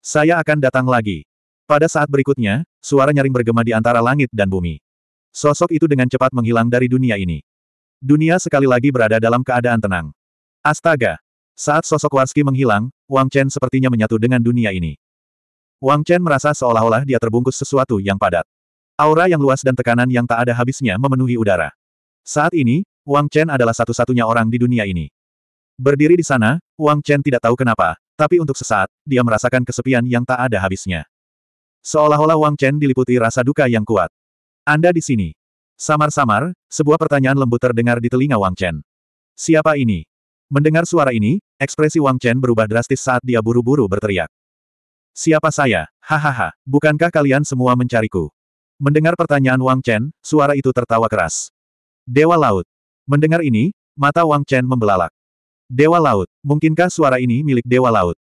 Saya akan datang lagi. Pada saat berikutnya, suara nyaring bergema di antara langit dan bumi. Sosok itu dengan cepat menghilang dari dunia ini. Dunia sekali lagi berada dalam keadaan tenang. Astaga! Saat sosok Warski menghilang, Wang Chen sepertinya menyatu dengan dunia ini. Wang Chen merasa seolah-olah dia terbungkus sesuatu yang padat. Aura yang luas dan tekanan yang tak ada habisnya memenuhi udara. Saat ini, Wang Chen adalah satu-satunya orang di dunia ini. Berdiri di sana, Wang Chen tidak tahu kenapa, tapi untuk sesaat, dia merasakan kesepian yang tak ada habisnya. Seolah-olah Wang Chen diliputi rasa duka yang kuat. Anda di sini. Samar-samar, sebuah pertanyaan lembut terdengar di telinga Wang Chen. Siapa ini? Mendengar suara ini, ekspresi Wang Chen berubah drastis saat dia buru-buru berteriak. Siapa saya? Hahaha, bukankah kalian semua mencariku? Mendengar pertanyaan Wang Chen, suara itu tertawa keras. Dewa Laut. Mendengar ini, mata Wang Chen membelalak. Dewa Laut, mungkinkah suara ini milik Dewa Laut?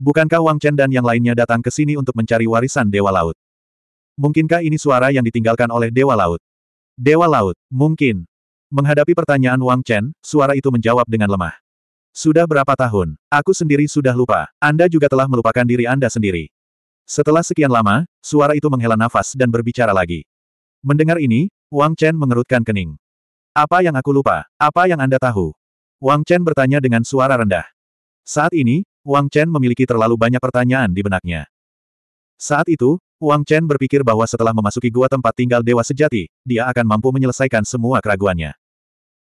Bukankah Wang Chen dan yang lainnya datang ke sini untuk mencari warisan Dewa Laut? Mungkinkah ini suara yang ditinggalkan oleh Dewa Laut? Dewa Laut, mungkin. Menghadapi pertanyaan Wang Chen, suara itu menjawab dengan lemah. Sudah berapa tahun? Aku sendiri sudah lupa. Anda juga telah melupakan diri Anda sendiri. Setelah sekian lama, suara itu menghela nafas dan berbicara lagi. Mendengar ini, Wang Chen mengerutkan kening. Apa yang aku lupa? Apa yang Anda tahu? Wang Chen bertanya dengan suara rendah. Saat ini, Wang Chen memiliki terlalu banyak pertanyaan di benaknya. Saat itu, Wang Chen berpikir bahwa setelah memasuki gua tempat tinggal dewa sejati, dia akan mampu menyelesaikan semua keraguannya.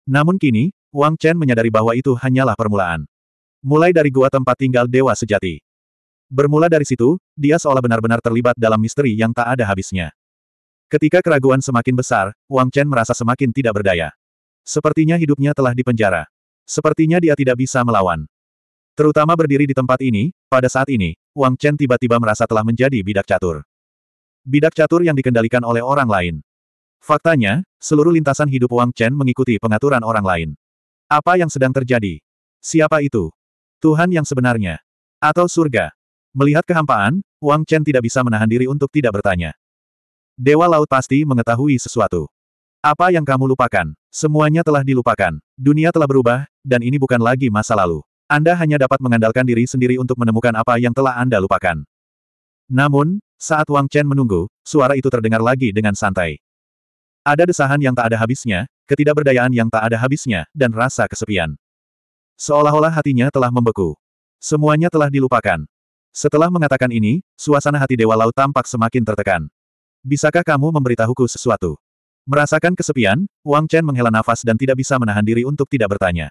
Namun kini, Wang Chen menyadari bahwa itu hanyalah permulaan. Mulai dari gua tempat tinggal dewa sejati. Bermula dari situ, dia seolah benar-benar terlibat dalam misteri yang tak ada habisnya. Ketika keraguan semakin besar, Wang Chen merasa semakin tidak berdaya. Sepertinya hidupnya telah dipenjara. Sepertinya dia tidak bisa melawan. Terutama berdiri di tempat ini, pada saat ini, Wang Chen tiba-tiba merasa telah menjadi bidak catur. Bidak catur yang dikendalikan oleh orang lain. Faktanya, seluruh lintasan hidup Wang Chen mengikuti pengaturan orang lain. Apa yang sedang terjadi? Siapa itu? Tuhan yang sebenarnya? Atau surga? Melihat kehampaan, Wang Chen tidak bisa menahan diri untuk tidak bertanya. Dewa Laut pasti mengetahui sesuatu. Apa yang kamu lupakan? Semuanya telah dilupakan. Dunia telah berubah, dan ini bukan lagi masa lalu. Anda hanya dapat mengandalkan diri sendiri untuk menemukan apa yang telah Anda lupakan. Namun, saat Wang Chen menunggu, suara itu terdengar lagi dengan santai. Ada desahan yang tak ada habisnya, ketidakberdayaan yang tak ada habisnya, dan rasa kesepian. Seolah-olah hatinya telah membeku. Semuanya telah dilupakan. Setelah mengatakan ini, suasana hati Dewa Laut tampak semakin tertekan. Bisakah kamu memberitahuku sesuatu? Merasakan kesepian, Wang Chen menghela nafas dan tidak bisa menahan diri untuk tidak bertanya.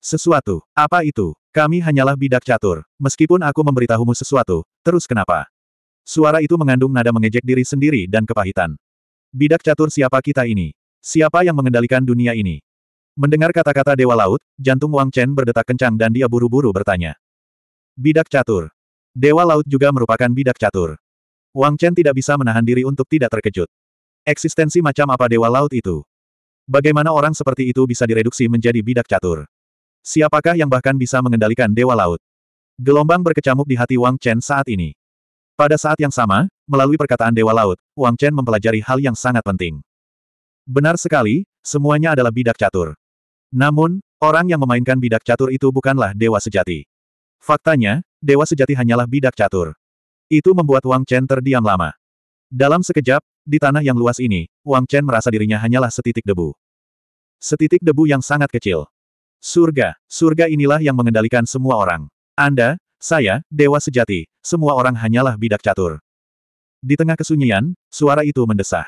Sesuatu, apa itu? Kami hanyalah bidak catur. Meskipun aku memberitahumu sesuatu, terus kenapa? Suara itu mengandung nada mengejek diri sendiri dan kepahitan. Bidak catur siapa kita ini? Siapa yang mengendalikan dunia ini? Mendengar kata-kata Dewa Laut, jantung Wang Chen berdetak kencang dan dia buru-buru bertanya. Bidak catur. Dewa Laut juga merupakan bidak catur. Wang Chen tidak bisa menahan diri untuk tidak terkejut. Eksistensi macam apa Dewa Laut itu? Bagaimana orang seperti itu bisa direduksi menjadi bidak catur? Siapakah yang bahkan bisa mengendalikan Dewa Laut? Gelombang berkecamuk di hati Wang Chen saat ini. Pada saat yang sama, melalui perkataan Dewa Laut, Wang Chen mempelajari hal yang sangat penting. Benar sekali, semuanya adalah bidak catur. Namun, orang yang memainkan bidak catur itu bukanlah dewa sejati. Faktanya, dewa sejati hanyalah bidak catur. Itu membuat Wang Chen terdiam lama. Dalam sekejap, di tanah yang luas ini, Wang Chen merasa dirinya hanyalah setitik debu. Setitik debu yang sangat kecil. Surga, surga inilah yang mengendalikan semua orang. Anda, saya, dewa sejati, semua orang hanyalah bidak catur. Di tengah kesunyian, suara itu mendesah.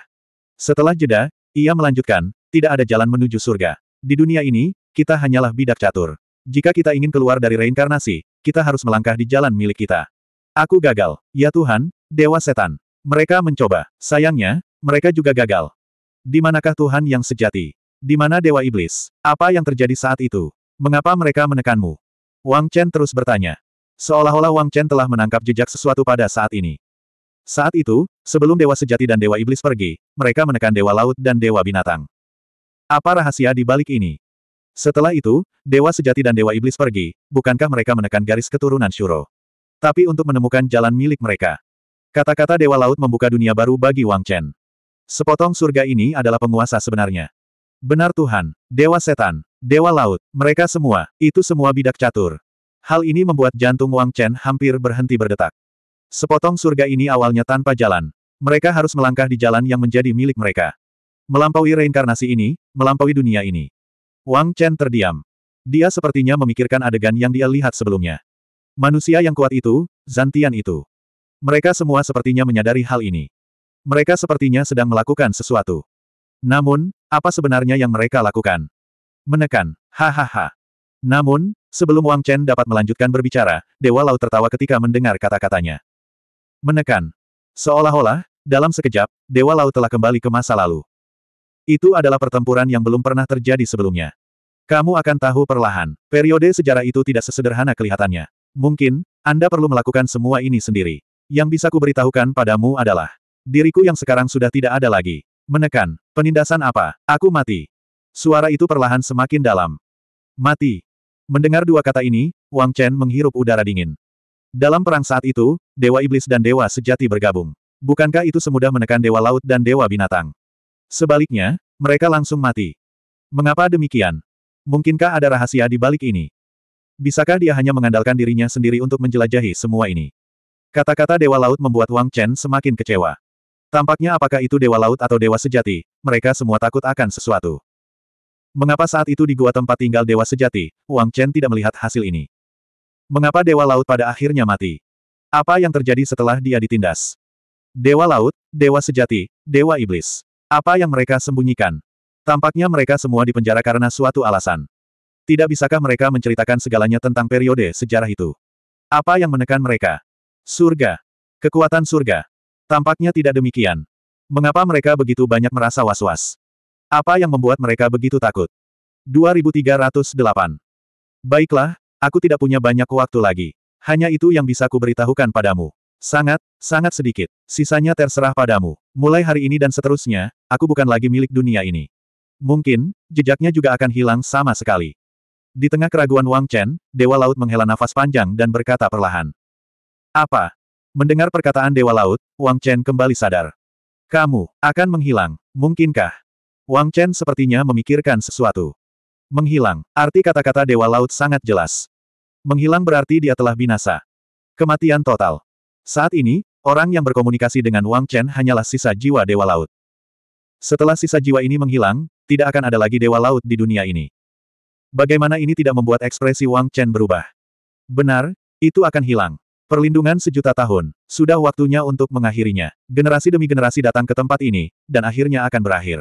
Setelah jeda, ia melanjutkan, tidak ada jalan menuju surga. Di dunia ini, kita hanyalah bidak catur. Jika kita ingin keluar dari reinkarnasi, kita harus melangkah di jalan milik kita. Aku gagal. Ya Tuhan, Dewa Setan. Mereka mencoba. Sayangnya, mereka juga gagal. Di manakah Tuhan yang sejati? Di mana Dewa Iblis? Apa yang terjadi saat itu? Mengapa mereka menekanmu? Wang Chen terus bertanya. Seolah-olah Wang Chen telah menangkap jejak sesuatu pada saat ini. Saat itu, sebelum Dewa Sejati dan Dewa Iblis pergi, mereka menekan Dewa Laut dan Dewa Binatang. Apa rahasia di balik ini? Setelah itu, Dewa Sejati dan Dewa Iblis pergi, bukankah mereka menekan garis keturunan Shuro? Tapi untuk menemukan jalan milik mereka. Kata-kata Dewa Laut membuka dunia baru bagi Wang Chen. Sepotong surga ini adalah penguasa sebenarnya. Benar Tuhan, Dewa Setan, Dewa Laut, mereka semua, itu semua bidak catur. Hal ini membuat jantung Wang Chen hampir berhenti berdetak. Sepotong surga ini awalnya tanpa jalan. Mereka harus melangkah di jalan yang menjadi milik mereka. Melampaui reinkarnasi ini, melampaui dunia ini. Wang Chen terdiam. Dia sepertinya memikirkan adegan yang dia lihat sebelumnya. Manusia yang kuat itu, Zantian itu. Mereka semua sepertinya menyadari hal ini. Mereka sepertinya sedang melakukan sesuatu. Namun, apa sebenarnya yang mereka lakukan? Menekan. Hahaha. Namun, sebelum Wang Chen dapat melanjutkan berbicara, Dewa Laut tertawa ketika mendengar kata-katanya. Menekan. Seolah-olah, dalam sekejap, Dewa Laut telah kembali ke masa lalu. Itu adalah pertempuran yang belum pernah terjadi sebelumnya. Kamu akan tahu perlahan, periode sejarah itu tidak sesederhana kelihatannya. Mungkin, Anda perlu melakukan semua ini sendiri. Yang bisa kuberitahukan padamu adalah, diriku yang sekarang sudah tidak ada lagi. Menekan, penindasan apa? Aku mati. Suara itu perlahan semakin dalam. Mati. Mendengar dua kata ini, Wang Chen menghirup udara dingin. Dalam perang saat itu, Dewa Iblis dan Dewa Sejati bergabung. Bukankah itu semudah menekan Dewa Laut dan Dewa Binatang? Sebaliknya, mereka langsung mati. Mengapa demikian? Mungkinkah ada rahasia di balik ini? Bisakah dia hanya mengandalkan dirinya sendiri untuk menjelajahi semua ini? Kata-kata Dewa Laut membuat Wang Chen semakin kecewa. Tampaknya apakah itu Dewa Laut atau Dewa Sejati, mereka semua takut akan sesuatu. Mengapa saat itu di gua tempat tinggal Dewa Sejati, Wang Chen tidak melihat hasil ini? Mengapa Dewa Laut pada akhirnya mati? Apa yang terjadi setelah dia ditindas? Dewa Laut, Dewa Sejati, Dewa Iblis. Apa yang mereka sembunyikan? Tampaknya mereka semua dipenjara karena suatu alasan. Tidak bisakah mereka menceritakan segalanya tentang periode sejarah itu? Apa yang menekan mereka? Surga. Kekuatan surga. Tampaknya tidak demikian. Mengapa mereka begitu banyak merasa was-was? Apa yang membuat mereka begitu takut? 2308. Baiklah, aku tidak punya banyak waktu lagi. Hanya itu yang bisa kuberitahukan padamu. Sangat, sangat sedikit. Sisanya terserah padamu. Mulai hari ini dan seterusnya, aku bukan lagi milik dunia ini. Mungkin, jejaknya juga akan hilang sama sekali. Di tengah keraguan Wang Chen, Dewa Laut menghela nafas panjang dan berkata perlahan. Apa? Mendengar perkataan Dewa Laut, Wang Chen kembali sadar. Kamu, akan menghilang, mungkinkah? Wang Chen sepertinya memikirkan sesuatu. Menghilang, arti kata-kata Dewa Laut sangat jelas. Menghilang berarti dia telah binasa. Kematian total. Saat ini, orang yang berkomunikasi dengan Wang Chen hanyalah sisa jiwa Dewa Laut. Setelah sisa jiwa ini menghilang, tidak akan ada lagi Dewa Laut di dunia ini. Bagaimana ini tidak membuat ekspresi Wang Chen berubah? Benar, itu akan hilang. Perlindungan sejuta tahun, sudah waktunya untuk mengakhirinya. Generasi demi generasi datang ke tempat ini, dan akhirnya akan berakhir.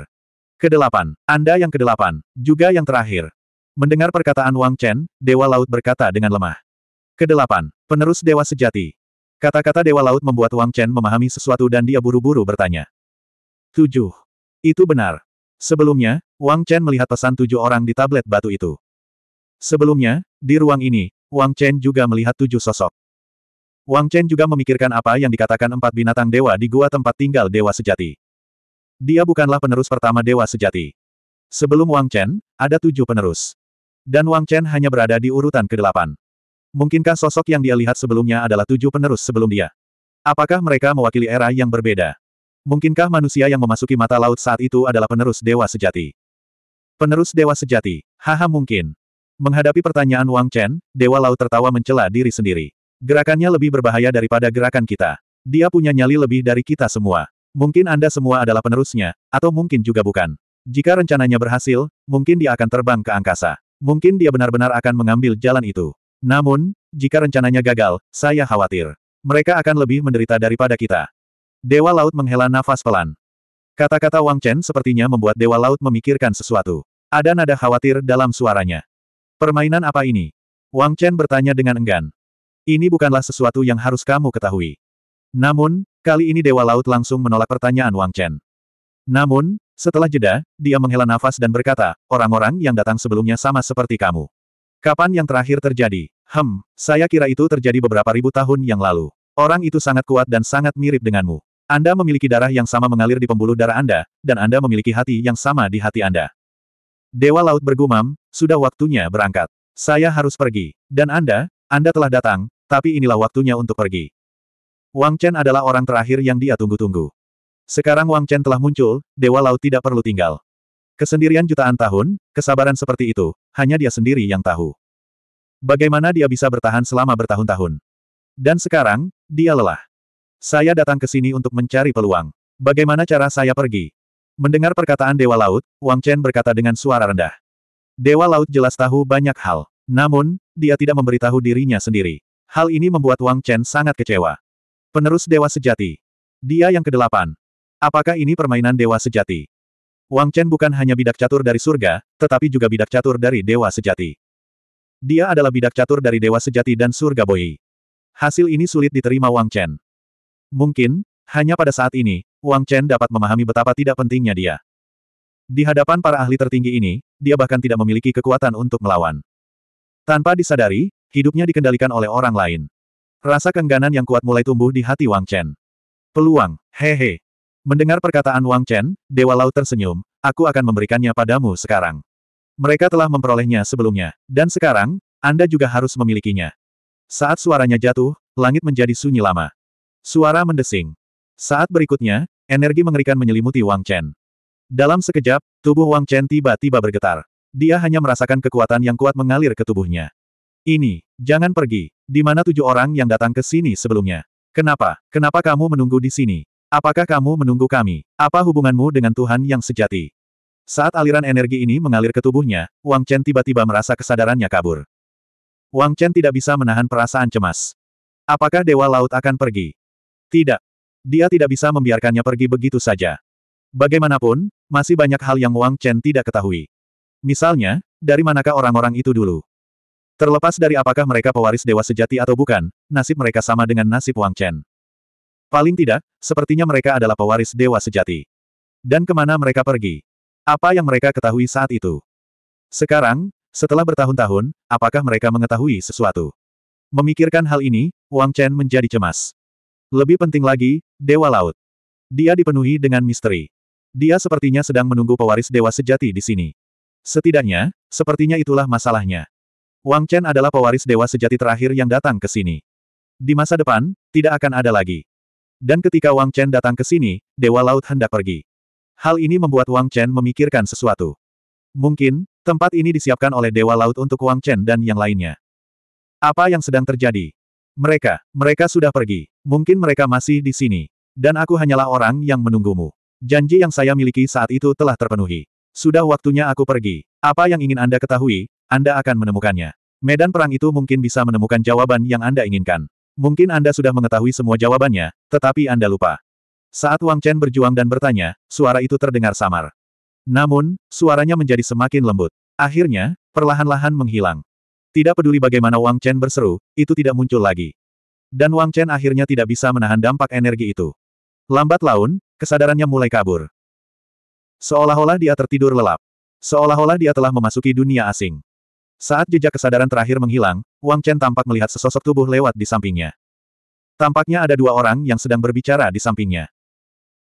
Kedelapan, Anda yang kedelapan, juga yang terakhir. Mendengar perkataan Wang Chen, Dewa Laut berkata dengan lemah. Kedelapan, penerus Dewa Sejati. Kata-kata Dewa Laut membuat Wang Chen memahami sesuatu dan dia buru-buru bertanya. Tujuh. Itu benar. Sebelumnya, Wang Chen melihat pesan tujuh orang di tablet batu itu. Sebelumnya, di ruang ini, Wang Chen juga melihat tujuh sosok. Wang Chen juga memikirkan apa yang dikatakan empat binatang dewa di gua tempat tinggal dewa sejati. Dia bukanlah penerus pertama dewa sejati. Sebelum Wang Chen, ada tujuh penerus. Dan Wang Chen hanya berada di urutan ke-8. Mungkinkah sosok yang dia lihat sebelumnya adalah tujuh penerus sebelum dia? Apakah mereka mewakili era yang berbeda? Mungkinkah manusia yang memasuki mata laut saat itu adalah penerus dewa sejati? Penerus Dewa Sejati. Haha mungkin. Menghadapi pertanyaan Wang Chen, Dewa Laut tertawa mencela diri sendiri. Gerakannya lebih berbahaya daripada gerakan kita. Dia punya nyali lebih dari kita semua. Mungkin Anda semua adalah penerusnya, atau mungkin juga bukan. Jika rencananya berhasil, mungkin dia akan terbang ke angkasa. Mungkin dia benar-benar akan mengambil jalan itu. Namun, jika rencananya gagal, saya khawatir. Mereka akan lebih menderita daripada kita. Dewa Laut menghela nafas pelan. Kata-kata Wang Chen sepertinya membuat Dewa Laut memikirkan sesuatu. Ada nada khawatir dalam suaranya. Permainan apa ini? Wang Chen bertanya dengan enggan. Ini bukanlah sesuatu yang harus kamu ketahui. Namun, kali ini Dewa Laut langsung menolak pertanyaan Wang Chen. Namun, setelah jeda, dia menghela nafas dan berkata, orang-orang yang datang sebelumnya sama seperti kamu. Kapan yang terakhir terjadi? Hem, saya kira itu terjadi beberapa ribu tahun yang lalu. Orang itu sangat kuat dan sangat mirip denganmu. Anda memiliki darah yang sama mengalir di pembuluh darah Anda, dan Anda memiliki hati yang sama di hati Anda. Dewa Laut bergumam, sudah waktunya berangkat. Saya harus pergi. Dan Anda, Anda telah datang, tapi inilah waktunya untuk pergi. Wang Chen adalah orang terakhir yang dia tunggu-tunggu. Sekarang Wang Chen telah muncul, Dewa Laut tidak perlu tinggal. Kesendirian jutaan tahun, kesabaran seperti itu, hanya dia sendiri yang tahu. Bagaimana dia bisa bertahan selama bertahun-tahun. Dan sekarang, dia lelah. Saya datang ke sini untuk mencari peluang. Bagaimana cara saya pergi? Mendengar perkataan Dewa Laut, Wang Chen berkata dengan suara rendah. Dewa Laut jelas tahu banyak hal. Namun, dia tidak memberitahu dirinya sendiri. Hal ini membuat Wang Chen sangat kecewa. Penerus Dewa Sejati. Dia yang kedelapan. Apakah ini permainan Dewa Sejati? Wang Chen bukan hanya bidak catur dari surga, tetapi juga bidak catur dari Dewa Sejati. Dia adalah bidak catur dari Dewa Sejati dan Surga Boyi. Hasil ini sulit diterima Wang Chen. Mungkin, hanya pada saat ini, Wang Chen dapat memahami betapa tidak pentingnya dia. Di hadapan para ahli tertinggi ini, dia bahkan tidak memiliki kekuatan untuk melawan. Tanpa disadari, hidupnya dikendalikan oleh orang lain. Rasa kengganan yang kuat mulai tumbuh di hati Wang Chen. Peluang, hehe. Mendengar perkataan Wang Chen, Dewa Laut tersenyum, aku akan memberikannya padamu sekarang. Mereka telah memperolehnya sebelumnya, dan sekarang, Anda juga harus memilikinya. Saat suaranya jatuh, langit menjadi sunyi lama. Suara mendesing. Saat berikutnya, energi mengerikan menyelimuti Wang Chen. Dalam sekejap, tubuh Wang Chen tiba-tiba bergetar. Dia hanya merasakan kekuatan yang kuat mengalir ke tubuhnya. Ini, jangan pergi. Di mana tujuh orang yang datang ke sini sebelumnya? Kenapa? Kenapa kamu menunggu di sini? Apakah kamu menunggu kami? Apa hubunganmu dengan Tuhan yang sejati? Saat aliran energi ini mengalir ke tubuhnya, Wang Chen tiba-tiba merasa kesadarannya kabur. Wang Chen tidak bisa menahan perasaan cemas. Apakah Dewa Laut akan pergi? Tidak, dia tidak bisa membiarkannya pergi begitu saja. Bagaimanapun, masih banyak hal yang Wang Chen tidak ketahui. Misalnya, dari manakah orang-orang itu dulu? Terlepas dari apakah mereka pewaris dewa sejati atau bukan, nasib mereka sama dengan nasib Wang Chen. Paling tidak, sepertinya mereka adalah pewaris dewa sejati. Dan kemana mereka pergi? Apa yang mereka ketahui saat itu? Sekarang, setelah bertahun-tahun, apakah mereka mengetahui sesuatu? Memikirkan hal ini, Wang Chen menjadi cemas. Lebih penting lagi, Dewa Laut. Dia dipenuhi dengan misteri. Dia sepertinya sedang menunggu pewaris dewa sejati di sini. Setidaknya, sepertinya itulah masalahnya. Wang Chen adalah pewaris dewa sejati terakhir yang datang ke sini. Di masa depan, tidak akan ada lagi. Dan ketika Wang Chen datang ke sini, Dewa Laut hendak pergi. Hal ini membuat Wang Chen memikirkan sesuatu. Mungkin, tempat ini disiapkan oleh Dewa Laut untuk Wang Chen dan yang lainnya. Apa yang sedang terjadi? Mereka, mereka sudah pergi. Mungkin mereka masih di sini. Dan aku hanyalah orang yang menunggumu. Janji yang saya miliki saat itu telah terpenuhi. Sudah waktunya aku pergi. Apa yang ingin Anda ketahui, Anda akan menemukannya. Medan perang itu mungkin bisa menemukan jawaban yang Anda inginkan. Mungkin Anda sudah mengetahui semua jawabannya, tetapi Anda lupa. Saat Wang Chen berjuang dan bertanya, suara itu terdengar samar. Namun, suaranya menjadi semakin lembut. Akhirnya, perlahan-lahan menghilang. Tidak peduli bagaimana Wang Chen berseru, itu tidak muncul lagi. Dan Wang Chen akhirnya tidak bisa menahan dampak energi itu. Lambat laun, kesadarannya mulai kabur. Seolah-olah dia tertidur lelap. Seolah-olah dia telah memasuki dunia asing. Saat jejak kesadaran terakhir menghilang, Wang Chen tampak melihat sesosok tubuh lewat di sampingnya. Tampaknya ada dua orang yang sedang berbicara di sampingnya.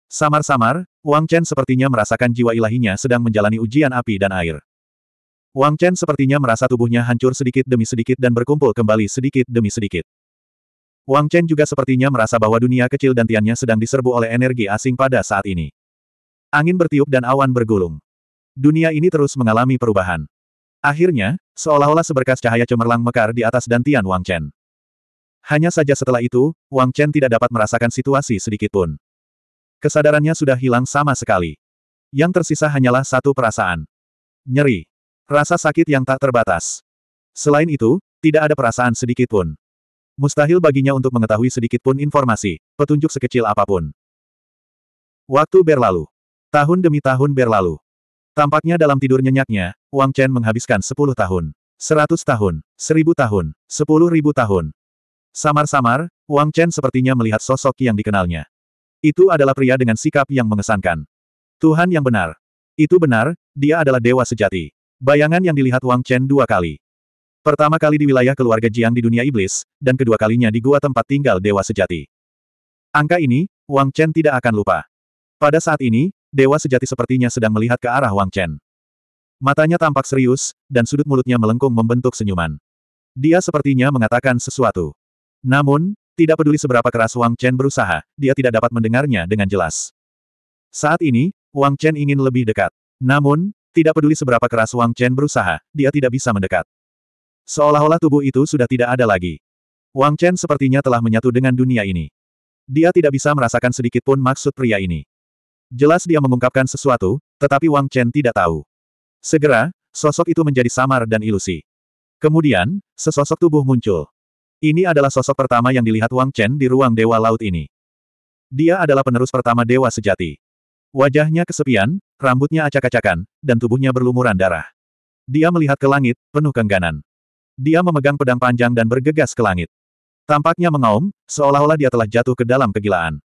Samar-samar, Wang Chen sepertinya merasakan jiwa ilahinya sedang menjalani ujian api dan air. Wang Chen sepertinya merasa tubuhnya hancur sedikit demi sedikit dan berkumpul kembali sedikit demi sedikit. Wang Chen juga sepertinya merasa bahwa dunia kecil dan tiannya sedang diserbu oleh energi asing pada saat ini. Angin bertiup dan awan bergulung. Dunia ini terus mengalami perubahan. Akhirnya, seolah-olah seberkas cahaya cemerlang mekar di atas dantian Wang Chen. Hanya saja setelah itu, Wang Chen tidak dapat merasakan situasi sedikitpun. Kesadarannya sudah hilang sama sekali. Yang tersisa hanyalah satu perasaan. Nyeri. Rasa sakit yang tak terbatas. Selain itu, tidak ada perasaan sedikit pun. Mustahil baginya untuk mengetahui sedikit pun informasi, petunjuk sekecil apapun. Waktu berlalu. Tahun demi tahun berlalu. Tampaknya dalam tidur nyenyaknya, Wang Chen menghabiskan 10 tahun. 100 tahun, 1000 tahun, sepuluh ribu tahun. Samar-samar, Wang Chen sepertinya melihat sosok yang dikenalnya. Itu adalah pria dengan sikap yang mengesankan. Tuhan yang benar. Itu benar, dia adalah dewa sejati. Bayangan yang dilihat Wang Chen dua kali. Pertama kali di wilayah keluarga Jiang di dunia iblis, dan kedua kalinya di gua tempat tinggal dewa sejati. Angka ini, Wang Chen tidak akan lupa. Pada saat ini, dewa sejati sepertinya sedang melihat ke arah Wang Chen. Matanya tampak serius, dan sudut mulutnya melengkung membentuk senyuman. Dia sepertinya mengatakan sesuatu. Namun, tidak peduli seberapa keras Wang Chen berusaha, dia tidak dapat mendengarnya dengan jelas. Saat ini, Wang Chen ingin lebih dekat. Namun, tidak peduli seberapa keras Wang Chen berusaha, dia tidak bisa mendekat. Seolah-olah tubuh itu sudah tidak ada lagi. Wang Chen sepertinya telah menyatu dengan dunia ini. Dia tidak bisa merasakan sedikit pun maksud pria ini. Jelas dia mengungkapkan sesuatu, tetapi Wang Chen tidak tahu. Segera, sosok itu menjadi samar dan ilusi. Kemudian, sesosok tubuh muncul. Ini adalah sosok pertama yang dilihat Wang Chen di ruang Dewa Laut ini. Dia adalah penerus pertama Dewa Sejati. Wajahnya kesepian, rambutnya acak-acakan, dan tubuhnya berlumuran darah. Dia melihat ke langit, penuh kengganan. Dia memegang pedang panjang dan bergegas ke langit. Tampaknya mengaum, seolah-olah dia telah jatuh ke dalam kegilaan.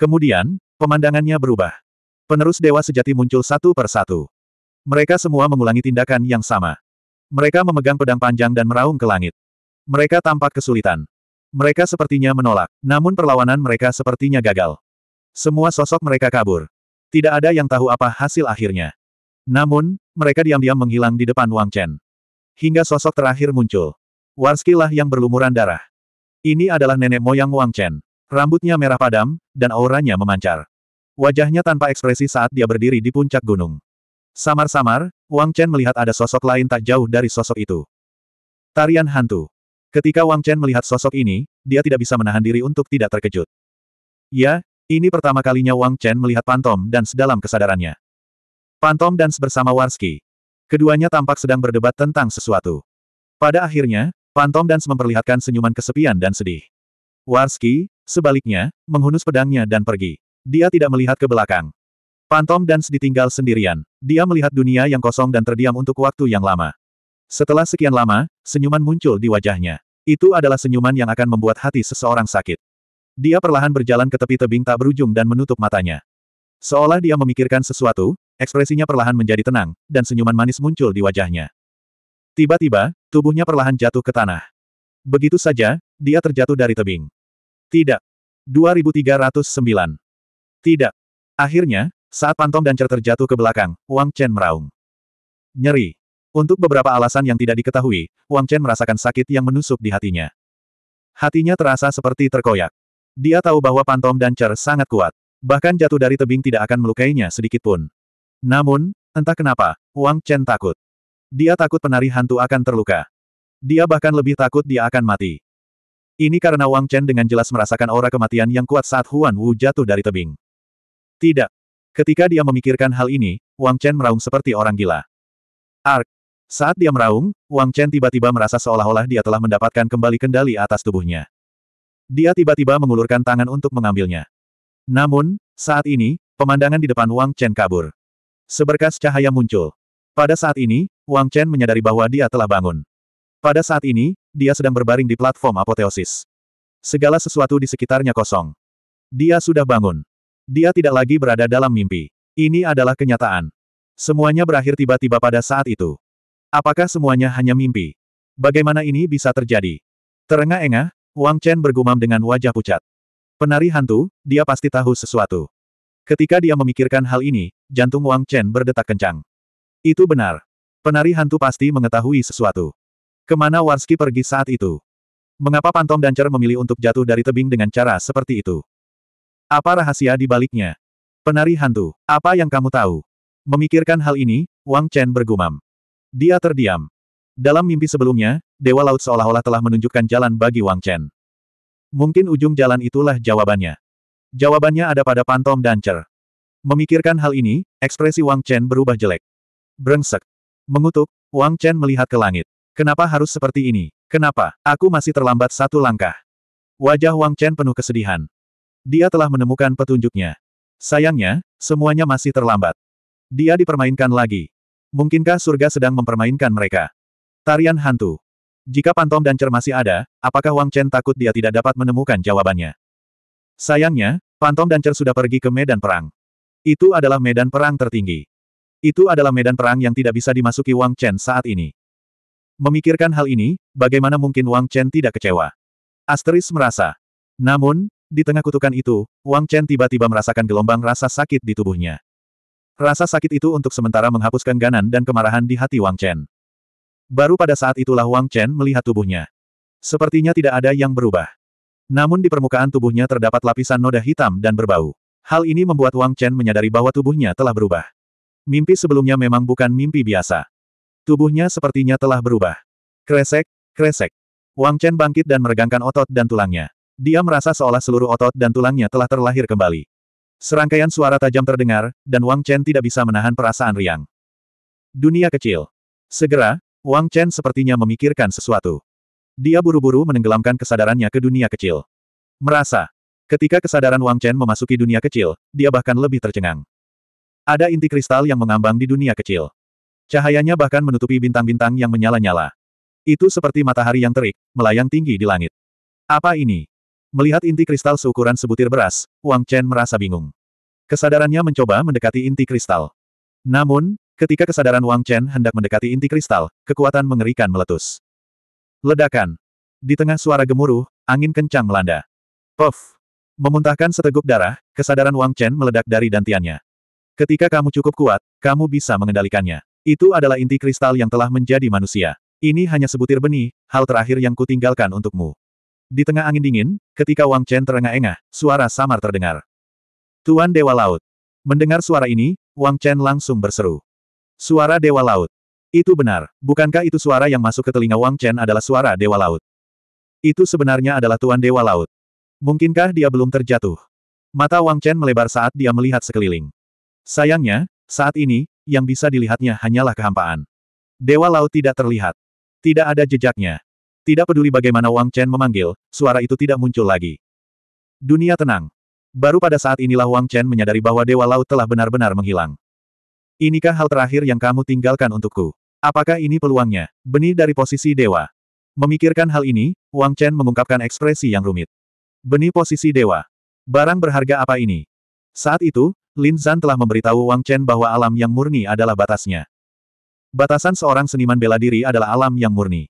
Kemudian, pemandangannya berubah. Penerus dewa sejati muncul satu per satu. Mereka semua mengulangi tindakan yang sama. Mereka memegang pedang panjang dan meraung ke langit. Mereka tampak kesulitan. Mereka sepertinya menolak, namun perlawanan mereka sepertinya gagal. Semua sosok mereka kabur. Tidak ada yang tahu apa hasil akhirnya. Namun, mereka diam-diam menghilang di depan Wang Chen. Hingga sosok terakhir muncul. Warski yang berlumuran darah. Ini adalah nenek moyang Wang Chen. Rambutnya merah padam, dan auranya memancar. Wajahnya tanpa ekspresi saat dia berdiri di puncak gunung. Samar-samar, Wang Chen melihat ada sosok lain tak jauh dari sosok itu. Tarian hantu. Ketika Wang Chen melihat sosok ini, dia tidak bisa menahan diri untuk tidak terkejut. Ya, ini pertama kalinya Wang Chen melihat Pantom dan sedalam kesadarannya. Pantom dan bersama Warski. Keduanya tampak sedang berdebat tentang sesuatu. Pada akhirnya, Pantom Dance memperlihatkan senyuman kesepian dan sedih. Warski, sebaliknya, menghunus pedangnya dan pergi. Dia tidak melihat ke belakang. Pantom dan ditinggal sendirian. Dia melihat dunia yang kosong dan terdiam untuk waktu yang lama. Setelah sekian lama, senyuman muncul di wajahnya. Itu adalah senyuman yang akan membuat hati seseorang sakit. Dia perlahan berjalan ke tepi tebing tak berujung dan menutup matanya. Seolah dia memikirkan sesuatu, ekspresinya perlahan menjadi tenang, dan senyuman manis muncul di wajahnya. Tiba-tiba, tubuhnya perlahan jatuh ke tanah. Begitu saja, dia terjatuh dari tebing. Tidak. 2309. Tidak. Akhirnya, saat Pantom dan Cer terjatuh ke belakang, Wang Chen meraung. Nyeri. Untuk beberapa alasan yang tidak diketahui, Wang Chen merasakan sakit yang menusuk di hatinya. Hatinya terasa seperti terkoyak. Dia tahu bahwa Pantom dan Cher sangat kuat. Bahkan jatuh dari tebing tidak akan melukainya sedikit pun. Namun, entah kenapa, Wang Chen takut. Dia takut penari hantu akan terluka. Dia bahkan lebih takut dia akan mati. Ini karena Wang Chen dengan jelas merasakan aura kematian yang kuat saat Huan Wu jatuh dari tebing. Tidak. Ketika dia memikirkan hal ini, Wang Chen meraung seperti orang gila. Ark. Saat dia meraung, Wang Chen tiba-tiba merasa seolah-olah dia telah mendapatkan kembali kendali atas tubuhnya. Dia tiba-tiba mengulurkan tangan untuk mengambilnya. Namun, saat ini, pemandangan di depan Wang Chen kabur. Seberkas cahaya muncul. Pada saat ini, Wang Chen menyadari bahwa dia telah bangun. Pada saat ini, dia sedang berbaring di platform apoteosis. Segala sesuatu di sekitarnya kosong. Dia sudah bangun. Dia tidak lagi berada dalam mimpi. Ini adalah kenyataan. Semuanya berakhir tiba-tiba pada saat itu. Apakah semuanya hanya mimpi? Bagaimana ini bisa terjadi? Terengah-engah, Wang Chen bergumam dengan wajah pucat. Penari hantu, dia pasti tahu sesuatu. Ketika dia memikirkan hal ini, jantung Wang Chen berdetak kencang. Itu benar. Penari hantu pasti mengetahui sesuatu. Kemana Warski pergi saat itu? Mengapa Pantom dancer memilih untuk jatuh dari tebing dengan cara seperti itu? Apa rahasia di baliknya? Penari hantu, apa yang kamu tahu? Memikirkan hal ini, Wang Chen bergumam. Dia terdiam. Dalam mimpi sebelumnya, Dewa Laut seolah-olah telah menunjukkan jalan bagi Wang Chen. Mungkin ujung jalan itulah jawabannya. Jawabannya ada pada Pantom dan Memikirkan hal ini, ekspresi Wang Chen berubah jelek. Brengsek. Mengutuk, Wang Chen melihat ke langit. Kenapa harus seperti ini? Kenapa? Aku masih terlambat satu langkah. Wajah Wang Chen penuh kesedihan. Dia telah menemukan petunjuknya. Sayangnya, semuanya masih terlambat. Dia dipermainkan lagi. Mungkinkah surga sedang mempermainkan mereka? Tarian hantu. Jika Pantom dan Cer masih ada, apakah Wang Chen takut dia tidak dapat menemukan jawabannya? Sayangnya, Pantom dan Cer sudah pergi ke medan perang. Itu adalah medan perang tertinggi. Itu adalah medan perang yang tidak bisa dimasuki Wang Chen saat ini. Memikirkan hal ini, bagaimana mungkin Wang Chen tidak kecewa? Asteris merasa. Namun, di tengah kutukan itu, Wang Chen tiba-tiba merasakan gelombang rasa sakit di tubuhnya. Rasa sakit itu untuk sementara menghapuskan ganan dan kemarahan di hati Wang Chen. Baru pada saat itulah Wang Chen melihat tubuhnya. Sepertinya tidak ada yang berubah. Namun di permukaan tubuhnya terdapat lapisan noda hitam dan berbau. Hal ini membuat Wang Chen menyadari bahwa tubuhnya telah berubah. Mimpi sebelumnya memang bukan mimpi biasa. Tubuhnya sepertinya telah berubah. Kresek, kresek. Wang Chen bangkit dan meregangkan otot dan tulangnya. Dia merasa seolah seluruh otot dan tulangnya telah terlahir kembali. Serangkaian suara tajam terdengar, dan Wang Chen tidak bisa menahan perasaan riang. Dunia kecil. Segera, Wang Chen sepertinya memikirkan sesuatu. Dia buru-buru menenggelamkan kesadarannya ke dunia kecil. Merasa. Ketika kesadaran Wang Chen memasuki dunia kecil, dia bahkan lebih tercengang. Ada inti kristal yang mengambang di dunia kecil. Cahayanya bahkan menutupi bintang-bintang yang menyala-nyala. Itu seperti matahari yang terik, melayang tinggi di langit. Apa ini? Melihat inti kristal seukuran sebutir beras, Wang Chen merasa bingung. Kesadarannya mencoba mendekati inti kristal. Namun, Ketika kesadaran Wang Chen hendak mendekati inti kristal, kekuatan mengerikan meletus. Ledakan. Di tengah suara gemuruh, angin kencang melanda. Puff. Memuntahkan seteguk darah, kesadaran Wang Chen meledak dari dantiannya. Ketika kamu cukup kuat, kamu bisa mengendalikannya. Itu adalah inti kristal yang telah menjadi manusia. Ini hanya sebutir benih, hal terakhir yang kutinggalkan untukmu. Di tengah angin dingin, ketika Wang Chen terengah-engah, suara samar terdengar. Tuan Dewa Laut. Mendengar suara ini, Wang Chen langsung berseru. Suara Dewa Laut. Itu benar, bukankah itu suara yang masuk ke telinga Wang Chen adalah suara Dewa Laut? Itu sebenarnya adalah Tuan Dewa Laut. Mungkinkah dia belum terjatuh? Mata Wang Chen melebar saat dia melihat sekeliling. Sayangnya, saat ini, yang bisa dilihatnya hanyalah kehampaan. Dewa Laut tidak terlihat. Tidak ada jejaknya. Tidak peduli bagaimana Wang Chen memanggil, suara itu tidak muncul lagi. Dunia tenang. Baru pada saat inilah Wang Chen menyadari bahwa Dewa Laut telah benar-benar menghilang. Inikah hal terakhir yang kamu tinggalkan untukku? Apakah ini peluangnya? Benih dari posisi dewa. Memikirkan hal ini, Wang Chen mengungkapkan ekspresi yang rumit. Benih posisi dewa. Barang berharga apa ini? Saat itu, Lin Zan telah memberitahu Wang Chen bahwa alam yang murni adalah batasnya. Batasan seorang seniman bela diri adalah alam yang murni.